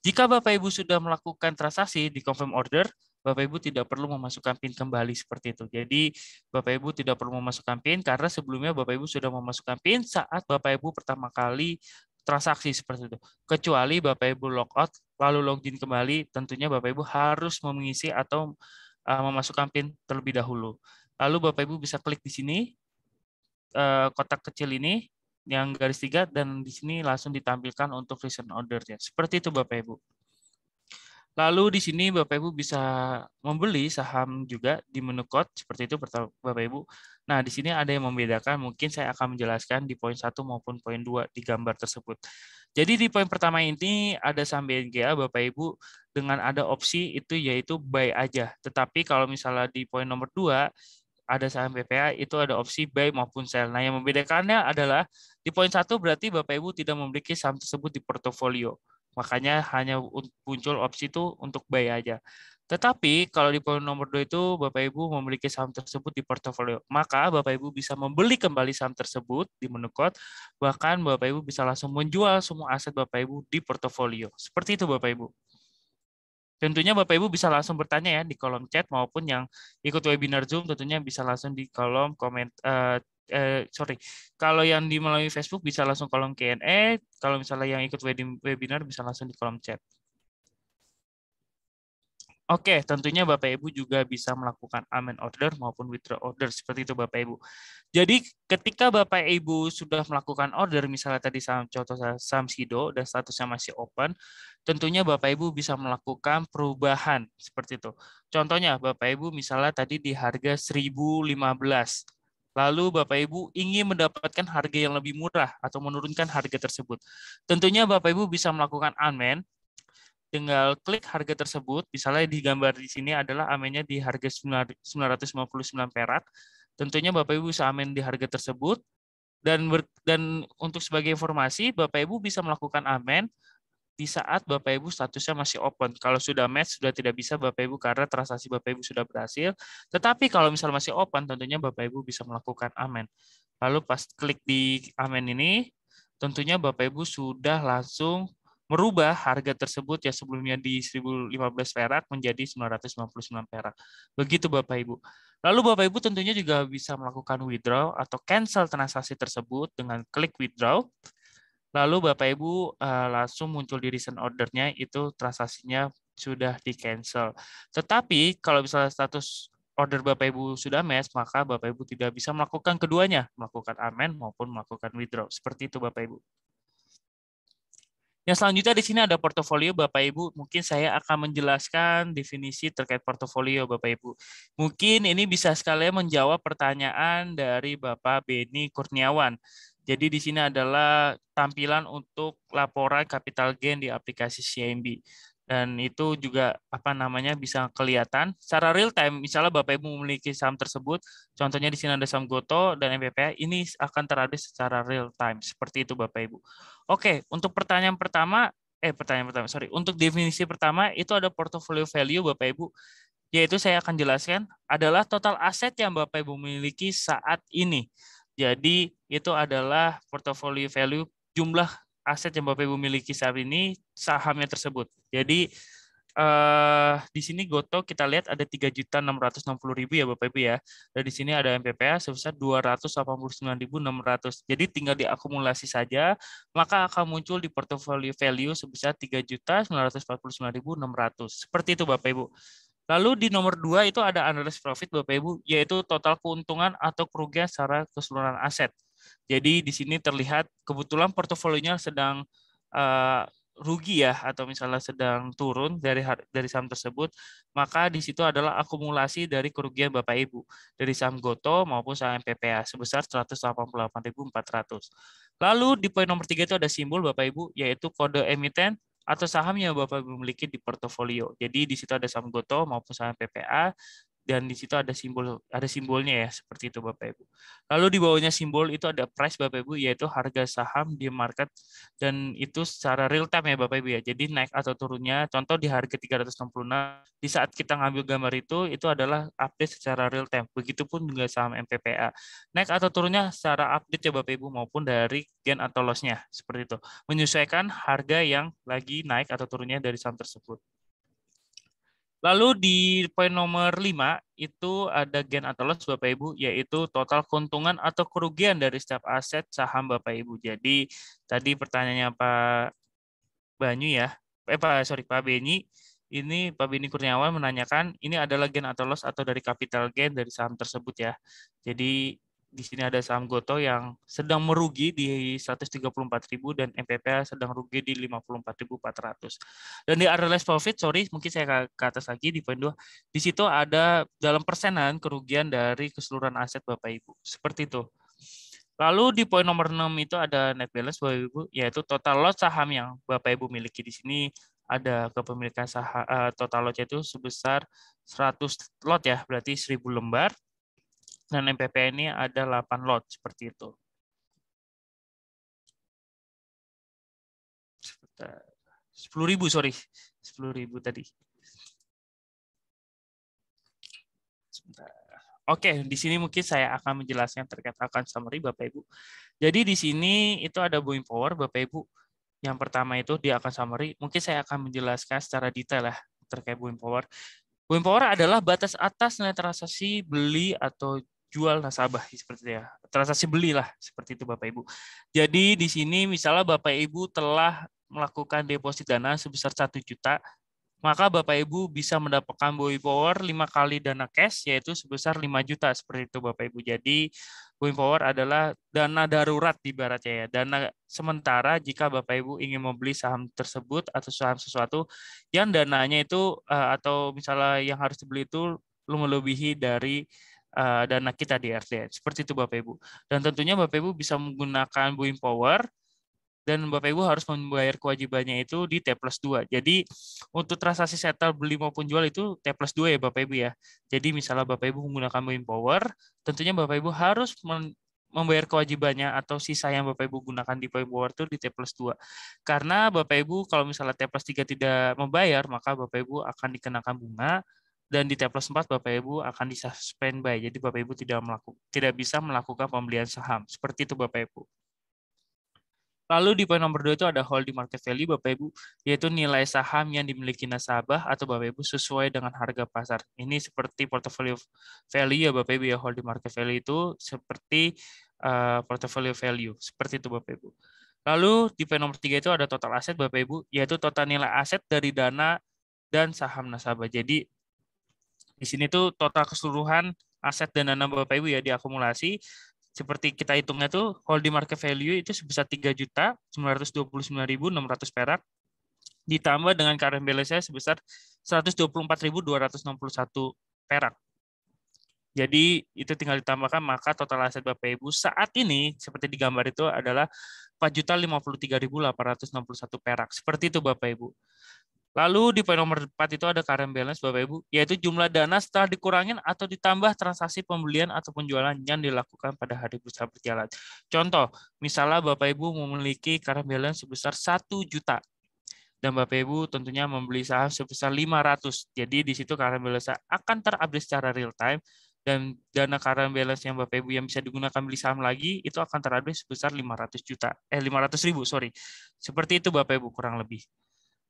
Jika Bapak Ibu sudah melakukan transaksi di confirm order, Bapak Ibu tidak perlu memasukkan PIN kembali seperti itu. Jadi Bapak Ibu tidak perlu memasukkan PIN karena sebelumnya Bapak Ibu sudah memasukkan PIN saat Bapak Ibu pertama kali transaksi seperti itu. Kecuali Bapak Ibu logout lalu login kembali, tentunya Bapak Ibu harus mengisi atau eh, memasukkan PIN terlebih dahulu. Lalu Bapak Ibu bisa klik di sini eh, kotak kecil ini yang garis tiga dan di sini langsung ditampilkan untuk recent ordernya. Seperti itu Bapak Ibu. Lalu di sini Bapak Ibu bisa membeli saham juga di menu code seperti itu Bapak Ibu. Nah, di sini ada yang membedakan, mungkin saya akan menjelaskan di poin 1 maupun poin 2 di gambar tersebut. Jadi di poin pertama ini ada saham BNGA Bapak Ibu dengan ada opsi itu yaitu buy aja. Tetapi kalau misalnya di poin nomor 2 ada saham BPA itu ada opsi buy maupun sell. Nah, yang membedakannya adalah di poin 1 berarti Bapak Ibu tidak memiliki saham tersebut di portofolio. Makanya hanya muncul opsi itu untuk buy aja. Tetapi kalau di poin nomor 2 itu Bapak Ibu memiliki saham tersebut di portofolio, maka Bapak Ibu bisa membeli kembali saham tersebut di menu code, bahkan Bapak Ibu bisa langsung menjual semua aset Bapak Ibu di portofolio. Seperti itu Bapak Ibu. Tentunya Bapak Ibu bisa langsung bertanya ya di kolom chat maupun yang ikut webinar Zoom tentunya bisa langsung di kolom komentar uh, eh, eh, sorry, kalau yang di melalui Facebook bisa langsung kolom Q&A, kalau misalnya yang ikut webinar bisa langsung di kolom chat. Oke, tentunya Bapak Ibu juga bisa melakukan amen order maupun withdraw order seperti itu Bapak Ibu. Jadi ketika Bapak Ibu sudah melakukan order misalnya tadi saham contoh saham Sido dan statusnya masih open, tentunya Bapak Ibu bisa melakukan perubahan seperti itu. Contohnya Bapak Ibu misalnya tadi di harga 1015 Lalu Bapak Ibu ingin mendapatkan harga yang lebih murah atau menurunkan harga tersebut. Tentunya Bapak Ibu bisa melakukan amen tinggal klik harga tersebut, misalnya di gambar di sini adalah amennya di harga 959 perak, tentunya Bapak Ibu bisa amen di harga tersebut, dan ber, dan untuk sebagai informasi Bapak Ibu bisa melakukan amen di saat Bapak Ibu statusnya masih open. Kalau sudah match sudah tidak bisa Bapak Ibu karena transaksi Bapak Ibu sudah berhasil. Tetapi kalau misal masih open tentunya Bapak Ibu bisa melakukan amen. Lalu pas klik di amen ini tentunya Bapak Ibu sudah langsung merubah harga tersebut ya sebelumnya di 1015 perak menjadi 999 perak. Begitu Bapak Ibu. Lalu Bapak Ibu tentunya juga bisa melakukan withdraw atau cancel transaksi tersebut dengan klik withdraw Lalu Bapak Ibu uh, langsung muncul di recent ordernya itu transaksinya sudah di cancel. Tetapi kalau misalnya status order Bapak Ibu sudah match, maka Bapak Ibu tidak bisa melakukan keduanya, melakukan amen maupun melakukan withdraw. Seperti itu Bapak Ibu. Yang selanjutnya di sini ada portofolio Bapak Ibu. Mungkin saya akan menjelaskan definisi terkait portofolio Bapak Ibu. Mungkin ini bisa sekalian menjawab pertanyaan dari Bapak Beni Kurniawan. Jadi di sini adalah tampilan untuk laporan capital gain di aplikasi CIMB. Dan itu juga apa namanya bisa kelihatan secara real time. Misalnya Bapak Ibu memiliki saham tersebut, contohnya di sini ada saham Goto dan MPP, ini akan terupdate secara real time. Seperti itu Bapak Ibu. Oke, untuk pertanyaan pertama, eh pertanyaan pertama, sorry. Untuk definisi pertama itu ada portfolio value Bapak Ibu yaitu saya akan jelaskan adalah total aset yang Bapak Ibu miliki saat ini. Jadi itu adalah portfolio value jumlah aset yang Bapak Ibu miliki saat ini sahamnya tersebut. Jadi eh, di sini Goto kita lihat ada 3.660.000 ya Bapak Ibu ya. Dan di sini ada MPPA sebesar 289.600. Jadi tinggal diakumulasi saja, maka akan muncul di portfolio value sebesar 3.949.600. Seperti itu Bapak Ibu. Lalu di nomor dua itu ada analis profit Bapak Ibu, yaitu total keuntungan atau kerugian secara keseluruhan aset. Jadi di sini terlihat kebetulan portofolionya sedang uh, rugi ya atau misalnya sedang turun dari dari saham tersebut, maka di situ adalah akumulasi dari kerugian Bapak Ibu dari saham Goto maupun saham PPA sebesar 188.400. Lalu di poin nomor tiga itu ada simbol Bapak Ibu yaitu kode emiten atau saham yang Bapak memiliki di portofolio. Jadi di situ ada saham Goto maupun saham PPA dan di situ ada simbol ada simbolnya ya seperti itu Bapak Ibu. Lalu di bawahnya simbol itu ada price Bapak Ibu yaitu harga saham di market dan itu secara real time ya Bapak Ibu ya. Jadi naik atau turunnya contoh di harga 366 di saat kita ngambil gambar itu itu adalah update secara real time. Begitupun juga saham MPPA. Naik atau turunnya secara update ya Bapak Ibu maupun dari gain atau lossnya seperti itu. Menyesuaikan harga yang lagi naik atau turunnya dari saham tersebut. Lalu di poin nomor 5 itu ada gain atau loss Bapak Ibu yaitu total keuntungan atau kerugian dari setiap aset saham Bapak Ibu. Jadi tadi pertanyaannya Pak Banyu ya, eh Pak sorry Pak Beni, ini Pak Beni Kurniawan menanyakan ini adalah gain atau loss atau dari capital gain dari saham tersebut ya. Jadi di sini ada saham Goto yang sedang merugi di 134.000 dan MPPA sedang rugi di 54.400. Dan di unrealized profit, sorry, mungkin saya ke atas lagi di poin 2. Di situ ada dalam persenan kerugian dari keseluruhan aset Bapak Ibu. Seperti itu. Lalu di poin nomor 6 itu ada net balance Bapak Ibu, yaitu total lot saham yang Bapak Ibu miliki di sini ada kepemilikan saham, eh, total lotnya itu sebesar 100 lot ya, berarti 1000 lembar dan nah, MPP ini ada 8 lot seperti itu. sepuluh ribu sorry, sepuluh ribu tadi. Oke, Oke, di sini mungkin saya akan menjelaskan terkait akan summary Bapak Ibu. Jadi di sini itu ada Boeing Power Bapak Ibu. Yang pertama itu dia akan summary, mungkin saya akan menjelaskan secara detail lah terkait Boeing Power. Boeing Power adalah batas atas nilai transaksi beli atau jual nasabah seperti itu ya transaksi belilah seperti itu Bapak Ibu. Jadi di sini misalnya Bapak Ibu telah melakukan deposit dana sebesar 1 juta, maka Bapak Ibu bisa mendapatkan boy Power 5 kali dana cash yaitu sebesar 5 juta seperti itu Bapak Ibu. Jadi boy Power adalah dana darurat di barat ya, dana sementara jika Bapak Ibu ingin membeli saham tersebut atau saham sesuatu yang dananya itu eh, atau misalnya yang harus dibeli itu melebihi dari Eh, dana kita di RDN. Seperti itu Bapak Ibu. Dan tentunya Bapak Ibu bisa menggunakan Buim Power dan Bapak Ibu harus membayar kewajibannya itu di T plus 2. Jadi untuk transaksi settle beli maupun jual itu T plus 2 ya Bapak Ibu ya. Jadi misalnya Bapak Ibu menggunakan Buim Power, tentunya Bapak Ibu harus membayar kewajibannya atau sisa yang Bapak Ibu gunakan di Buim Power itu di T plus 2. Karena Bapak Ibu kalau misalnya T plus 3 tidak membayar, maka Bapak Ibu akan dikenakan bunga dan di T plus 4 Bapak Ibu akan disuspend by. Jadi Bapak Ibu tidak melakukan tidak bisa melakukan pembelian saham. Seperti itu Bapak Ibu. Lalu di poin nomor 2 itu ada holding market value Bapak Ibu, yaitu nilai saham yang dimiliki nasabah atau Bapak Ibu sesuai dengan harga pasar. Ini seperti portfolio value ya Bapak Ibu ya holding market value itu seperti uh, eh, portfolio value. Seperti itu Bapak Ibu. Lalu di poin nomor 3 itu ada total aset Bapak Ibu, yaitu total nilai aset dari dana dan saham nasabah. Jadi di sini tuh total keseluruhan aset dan dana Bapak Ibu ya diakumulasi seperti kita hitungnya tuh holding market value itu sebesar 3 juta 929.600 perak ditambah dengan current balance saya sebesar 124.261 perak. Jadi itu tinggal ditambahkan maka total aset Bapak Ibu saat ini seperti di gambar itu adalah 4.053.861 perak. Seperti itu Bapak Ibu. Lalu di poin nomor 4 itu ada current balance Bapak Ibu, yaitu jumlah dana setelah dikurangin atau ditambah transaksi pembelian atau penjualan yang dilakukan pada hari bursa berjalan. Contoh, misalnya Bapak Ibu memiliki current balance sebesar 1 juta dan Bapak Ibu tentunya membeli saham sebesar 500. Jadi di situ current balance akan terupdate secara real time dan dana current balance yang Bapak Ibu yang bisa digunakan beli saham lagi itu akan terupdate sebesar 500 juta eh 500 ribu sorry seperti itu Bapak Ibu kurang lebih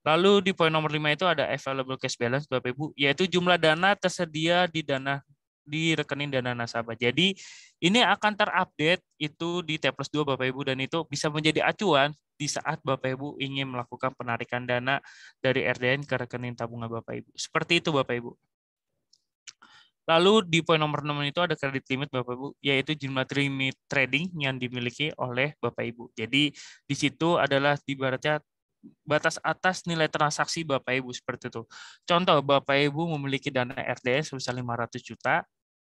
Lalu di poin nomor lima itu ada available cash balance Bapak Ibu, yaitu jumlah dana tersedia di dana di rekening dana nasabah. Jadi ini akan terupdate itu di T plus 2 Bapak Ibu dan itu bisa menjadi acuan di saat Bapak Ibu ingin melakukan penarikan dana dari RDN ke rekening tabungan Bapak Ibu. Seperti itu Bapak Ibu. Lalu di poin nomor 6 itu ada kredit limit Bapak Ibu, yaitu jumlah limit trading yang dimiliki oleh Bapak Ibu. Jadi di situ adalah di baratnya batas atas nilai transaksi Bapak Ibu seperti itu. Contoh Bapak Ibu memiliki dana RDS sebesar 500 juta,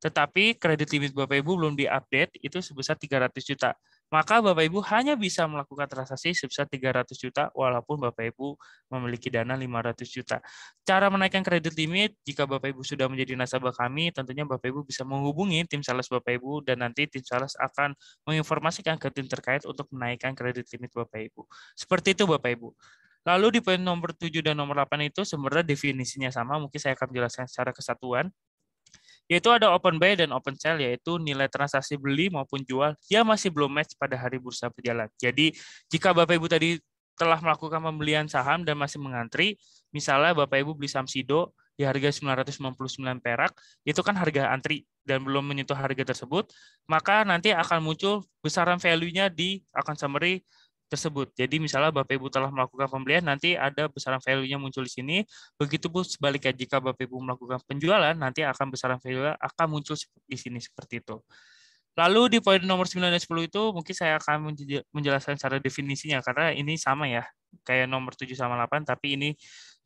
tetapi kredit limit Bapak Ibu belum diupdate itu sebesar 300 juta maka Bapak Ibu hanya bisa melakukan transaksi sebesar 300 juta walaupun Bapak Ibu memiliki dana 500 juta. Cara menaikkan kredit limit jika Bapak Ibu sudah menjadi nasabah kami, tentunya Bapak Ibu bisa menghubungi tim sales Bapak Ibu dan nanti tim sales akan menginformasikan ke tim terkait untuk menaikkan kredit limit Bapak Ibu. Seperti itu Bapak Ibu. Lalu di poin nomor 7 dan nomor 8 itu sebenarnya definisinya sama, mungkin saya akan jelaskan secara kesatuan yaitu ada open buy dan open sell yaitu nilai transaksi beli maupun jual yang masih belum match pada hari bursa berjalan. Jadi jika Bapak Ibu tadi telah melakukan pembelian saham dan masih mengantri, misalnya Bapak Ibu beli saham Sido di harga 999 perak, itu kan harga antri dan belum menyentuh harga tersebut, maka nanti akan muncul besaran value-nya di akun summary tersebut. Jadi misalnya Bapak Ibu telah melakukan pembelian, nanti ada besaran value-nya muncul di sini. Begitu Begitupun sebaliknya jika Bapak Ibu melakukan penjualan, nanti akan besaran value akan muncul di sini seperti itu. Lalu di poin nomor 9 dan 10 itu mungkin saya akan menjelaskan cara definisinya karena ini sama ya. Kayak nomor 7 sama 8 tapi ini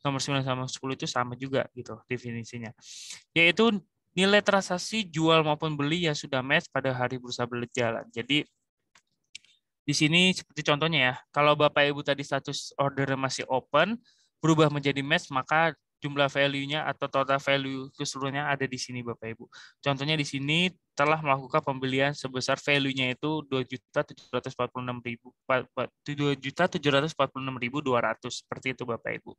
nomor 9 sama 10 itu sama juga gitu definisinya. Yaitu nilai transaksi jual maupun beli yang sudah match pada hari bursa berjalan. Jadi di sini seperti contohnya ya, kalau Bapak Ibu tadi status order masih open, berubah menjadi match, maka jumlah value-nya atau total value keseluruhannya ada di sini Bapak Ibu. Contohnya di sini telah melakukan pembelian sebesar value-nya itu 2.746.000 2.746.200 seperti itu Bapak Ibu.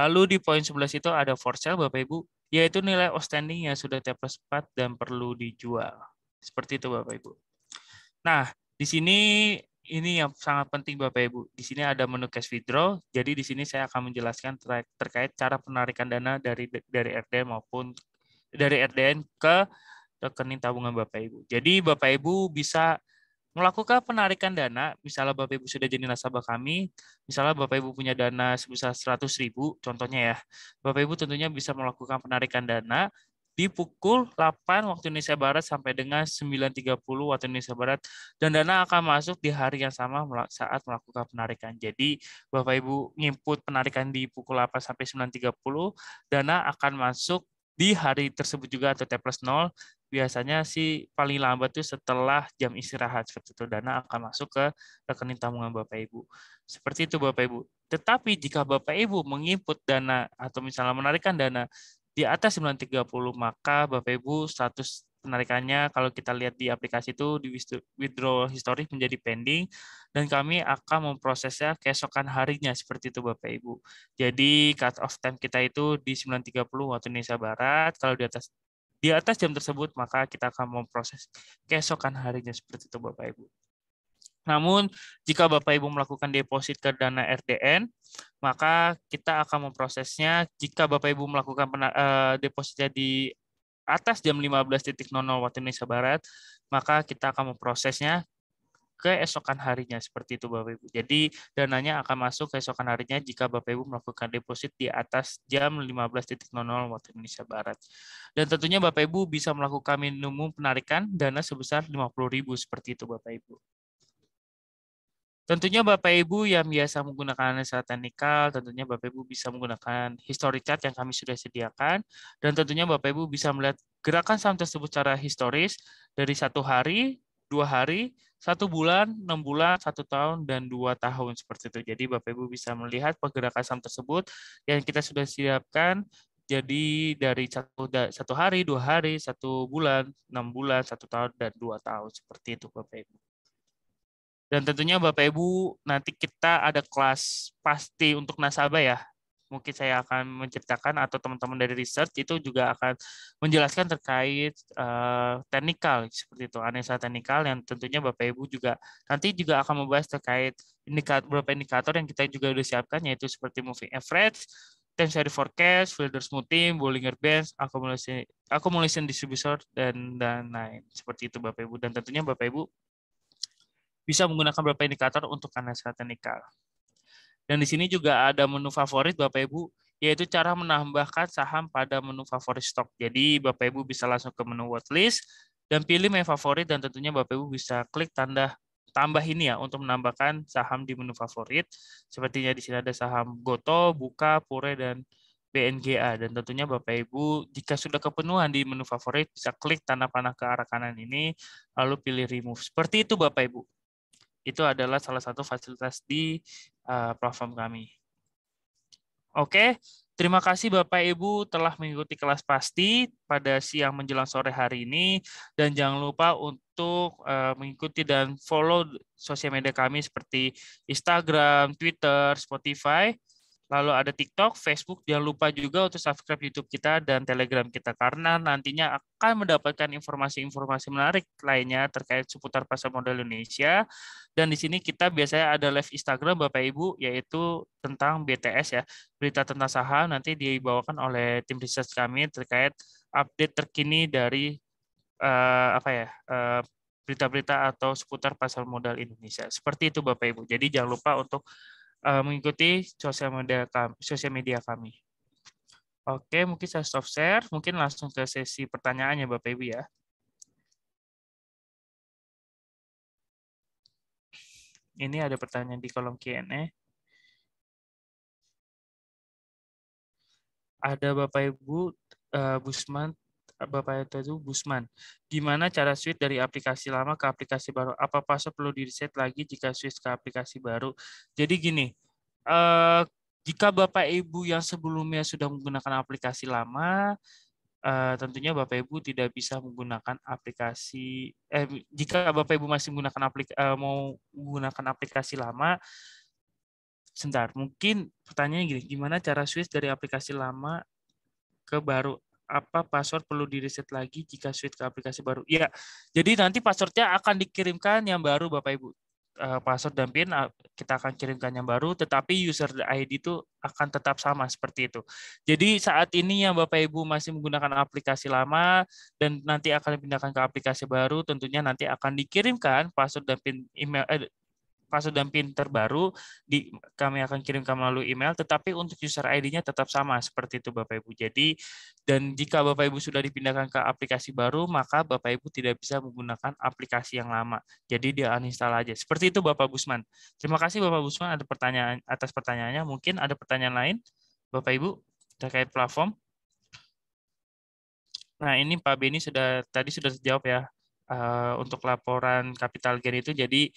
Lalu di poin 11 itu ada for sale Bapak Ibu, yaitu nilai outstanding yang sudah T plus 4 dan perlu dijual. Seperti itu Bapak Ibu. Nah, di sini ini yang sangat penting Bapak Ibu. Di sini ada menu cash withdraw. Jadi di sini saya akan menjelaskan terkait cara penarikan dana dari dari RDN maupun dari RDN ke rekening tabungan Bapak Ibu. Jadi Bapak Ibu bisa melakukan penarikan dana, misalnya Bapak Ibu sudah jadi nasabah kami, misalnya Bapak Ibu punya dana sebesar seratus ribu, contohnya ya, Bapak Ibu tentunya bisa melakukan penarikan dana di pukul 8 waktu Indonesia Barat sampai dengan 9.30 waktu Indonesia Barat dan dana akan masuk di hari yang sama saat melakukan penarikan. Jadi Bapak Ibu nginput penarikan di pukul 8 sampai 9.30, dana akan masuk di hari tersebut juga atau T plus 0 biasanya sih paling lambat itu setelah jam istirahat seperti itu dana akan masuk ke rekening tabungan Bapak Ibu. Seperti itu Bapak Ibu. Tetapi jika Bapak Ibu menginput dana atau misalnya menarikkan dana di atas 930 maka Bapak Ibu status penarikannya kalau kita lihat di aplikasi itu di withdraw history menjadi pending dan kami akan memprosesnya keesokan harinya seperti itu Bapak Ibu. Jadi cut off time kita itu di 9.30 waktu Indonesia Barat kalau di atas di atas jam tersebut maka kita akan memproses keesokan harinya seperti itu Bapak Ibu. Namun, jika Bapak Ibu melakukan deposit ke dana RDN, maka kita akan memprosesnya jika Bapak Ibu melakukan eh, deposit di atas jam 15.00 waktu Indonesia Barat, maka kita akan memprosesnya ke esokan harinya seperti itu Bapak Ibu. Jadi dananya akan masuk esokan harinya jika Bapak Ibu melakukan deposit di atas jam 15.00 waktu Indonesia Barat. Dan tentunya Bapak Ibu bisa melakukan minimum penarikan dana sebesar 50.000 seperti itu Bapak Ibu. Tentunya Bapak Ibu yang biasa menggunakan analisa teknikal, tentunya Bapak Ibu bisa menggunakan history chart yang kami sudah sediakan, dan tentunya Bapak Ibu bisa melihat gerakan saham tersebut secara historis dari satu hari, dua hari, satu bulan, enam bulan, satu tahun, dan dua tahun seperti itu. Jadi Bapak Ibu bisa melihat pergerakan saham tersebut yang kita sudah siapkan jadi dari satu, satu hari, dua hari, satu bulan, enam bulan, satu tahun, dan dua tahun seperti itu Bapak Ibu. Dan tentunya Bapak Ibu nanti kita ada kelas pasti untuk nasabah ya. Mungkin saya akan menceritakan atau teman-teman dari research itu juga akan menjelaskan terkait uh, teknikal seperti itu, analisa teknikal yang tentunya Bapak Ibu juga nanti juga akan membahas terkait indikator beberapa indikator yang kita juga sudah siapkan yaitu seperti moving average, time series forecast, filter smoothing, Bollinger Bands, accumulation, accumulation distributor dan dan lain seperti itu Bapak Ibu dan tentunya Bapak Ibu bisa menggunakan beberapa indikator untuk analisa teknikal. Dan di sini juga ada menu favorit Bapak Ibu, yaitu cara menambahkan saham pada menu favorit stok. Jadi Bapak Ibu bisa langsung ke menu watchlist dan pilih menu favorit dan tentunya Bapak Ibu bisa klik tanda tambah ini ya untuk menambahkan saham di menu favorit. Sepertinya di sini ada saham Goto, Buka, Pure, dan BNGA. Dan tentunya Bapak Ibu jika sudah kepenuhan di menu favorit bisa klik tanda panah ke arah kanan ini lalu pilih remove. Seperti itu Bapak Ibu itu adalah salah satu fasilitas di uh, platform kami. Oke, terima kasih Bapak Ibu telah mengikuti kelas pasti pada siang menjelang sore hari ini dan jangan lupa untuk uh, mengikuti dan follow sosial media kami seperti Instagram, Twitter, Spotify Lalu ada TikTok, Facebook, jangan lupa juga untuk subscribe YouTube kita dan Telegram kita karena nantinya akan mendapatkan informasi-informasi menarik lainnya terkait seputar pasar modal Indonesia. Dan di sini kita biasanya ada live Instagram Bapak Ibu yaitu tentang BTS ya, berita tentang saham nanti dibawakan oleh tim riset kami terkait update terkini dari uh, apa ya? Uh, berita-berita atau seputar pasar modal Indonesia. Seperti itu Bapak Ibu. Jadi jangan lupa untuk uh, mengikuti sosial media kami, sosial media kami. Oke, mungkin saya stop share, mungkin langsung ke sesi pertanyaannya Bapak Ibu ya. Ini ada pertanyaan di kolom Q&A. Ada Bapak Ibu uh, Busman Bapak itu Gusman. Gimana cara switch dari aplikasi lama ke aplikasi baru? Apa password perlu di reset lagi jika switch ke aplikasi baru? Jadi gini, eh, jika Bapak Ibu yang sebelumnya sudah menggunakan aplikasi lama, eh, tentunya Bapak Ibu tidak bisa menggunakan aplikasi. Eh, jika Bapak Ibu masih menggunakan aplik, eh, mau menggunakan aplikasi lama, sebentar. Mungkin pertanyaannya gini, gimana cara switch dari aplikasi lama ke baru? apa password perlu di reset lagi jika switch ke aplikasi baru? Iya. Jadi nanti passwordnya akan dikirimkan yang baru Bapak Ibu. Eh, password dan PIN eh, kita akan kirimkan yang baru, tetapi user ID itu akan tetap sama seperti itu. Jadi saat ini yang Bapak Ibu masih menggunakan aplikasi lama dan nanti akan dipindahkan ke aplikasi baru, tentunya nanti akan dikirimkan password dan PIN email eh, password dan PIN terbaru di, kami akan kirimkan melalui email, tetapi untuk user ID-nya tetap sama seperti itu Bapak Ibu. Jadi dan jika Bapak Ibu sudah dipindahkan ke aplikasi baru, maka Bapak Ibu tidak bisa menggunakan aplikasi yang lama. Jadi dia uninstall aja. Seperti itu Bapak Busman. Terima kasih Bapak Busman ada pertanyaan atas pertanyaannya. Mungkin ada pertanyaan lain Bapak Ibu terkait platform? Nah, ini Pak Beni sudah tadi sudah terjawab ya uh, untuk laporan capital gain itu jadi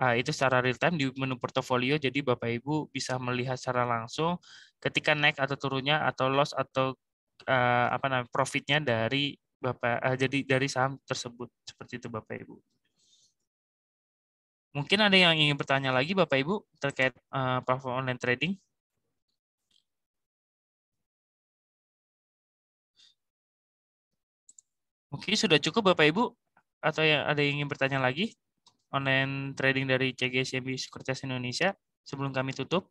uh, itu secara real time di menu portofolio jadi Bapak Ibu bisa melihat secara langsung ketika naik atau turunnya atau loss atau uh, apa namanya profitnya dari Bapak uh, jadi dari saham tersebut seperti itu Bapak Ibu. Mungkin ada yang ingin bertanya lagi Bapak Ibu terkait uh, platform online trading? Mungkin sudah cukup Bapak Ibu atau yang ada yang ingin bertanya lagi? online trading dari CGSMB e Sekuritas Indonesia. Sebelum kami tutup.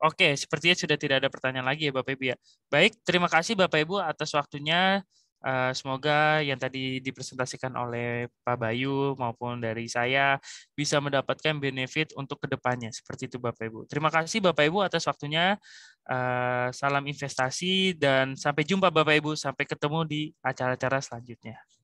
Oke, sepertinya sudah tidak ada pertanyaan lagi ya Bapak Ibu ya. Baik, terima kasih Bapak Ibu atas waktunya. Eh, semoga yang tadi dipresentasikan oleh Pak Bayu maupun dari saya bisa mendapatkan benefit untuk kedepannya. Seperti itu Bapak Ibu. Terima kasih Bapak Ibu atas waktunya. Eh, salam investasi dan sampai jumpa Bapak Ibu. Sampai ketemu di acara-acara selanjutnya.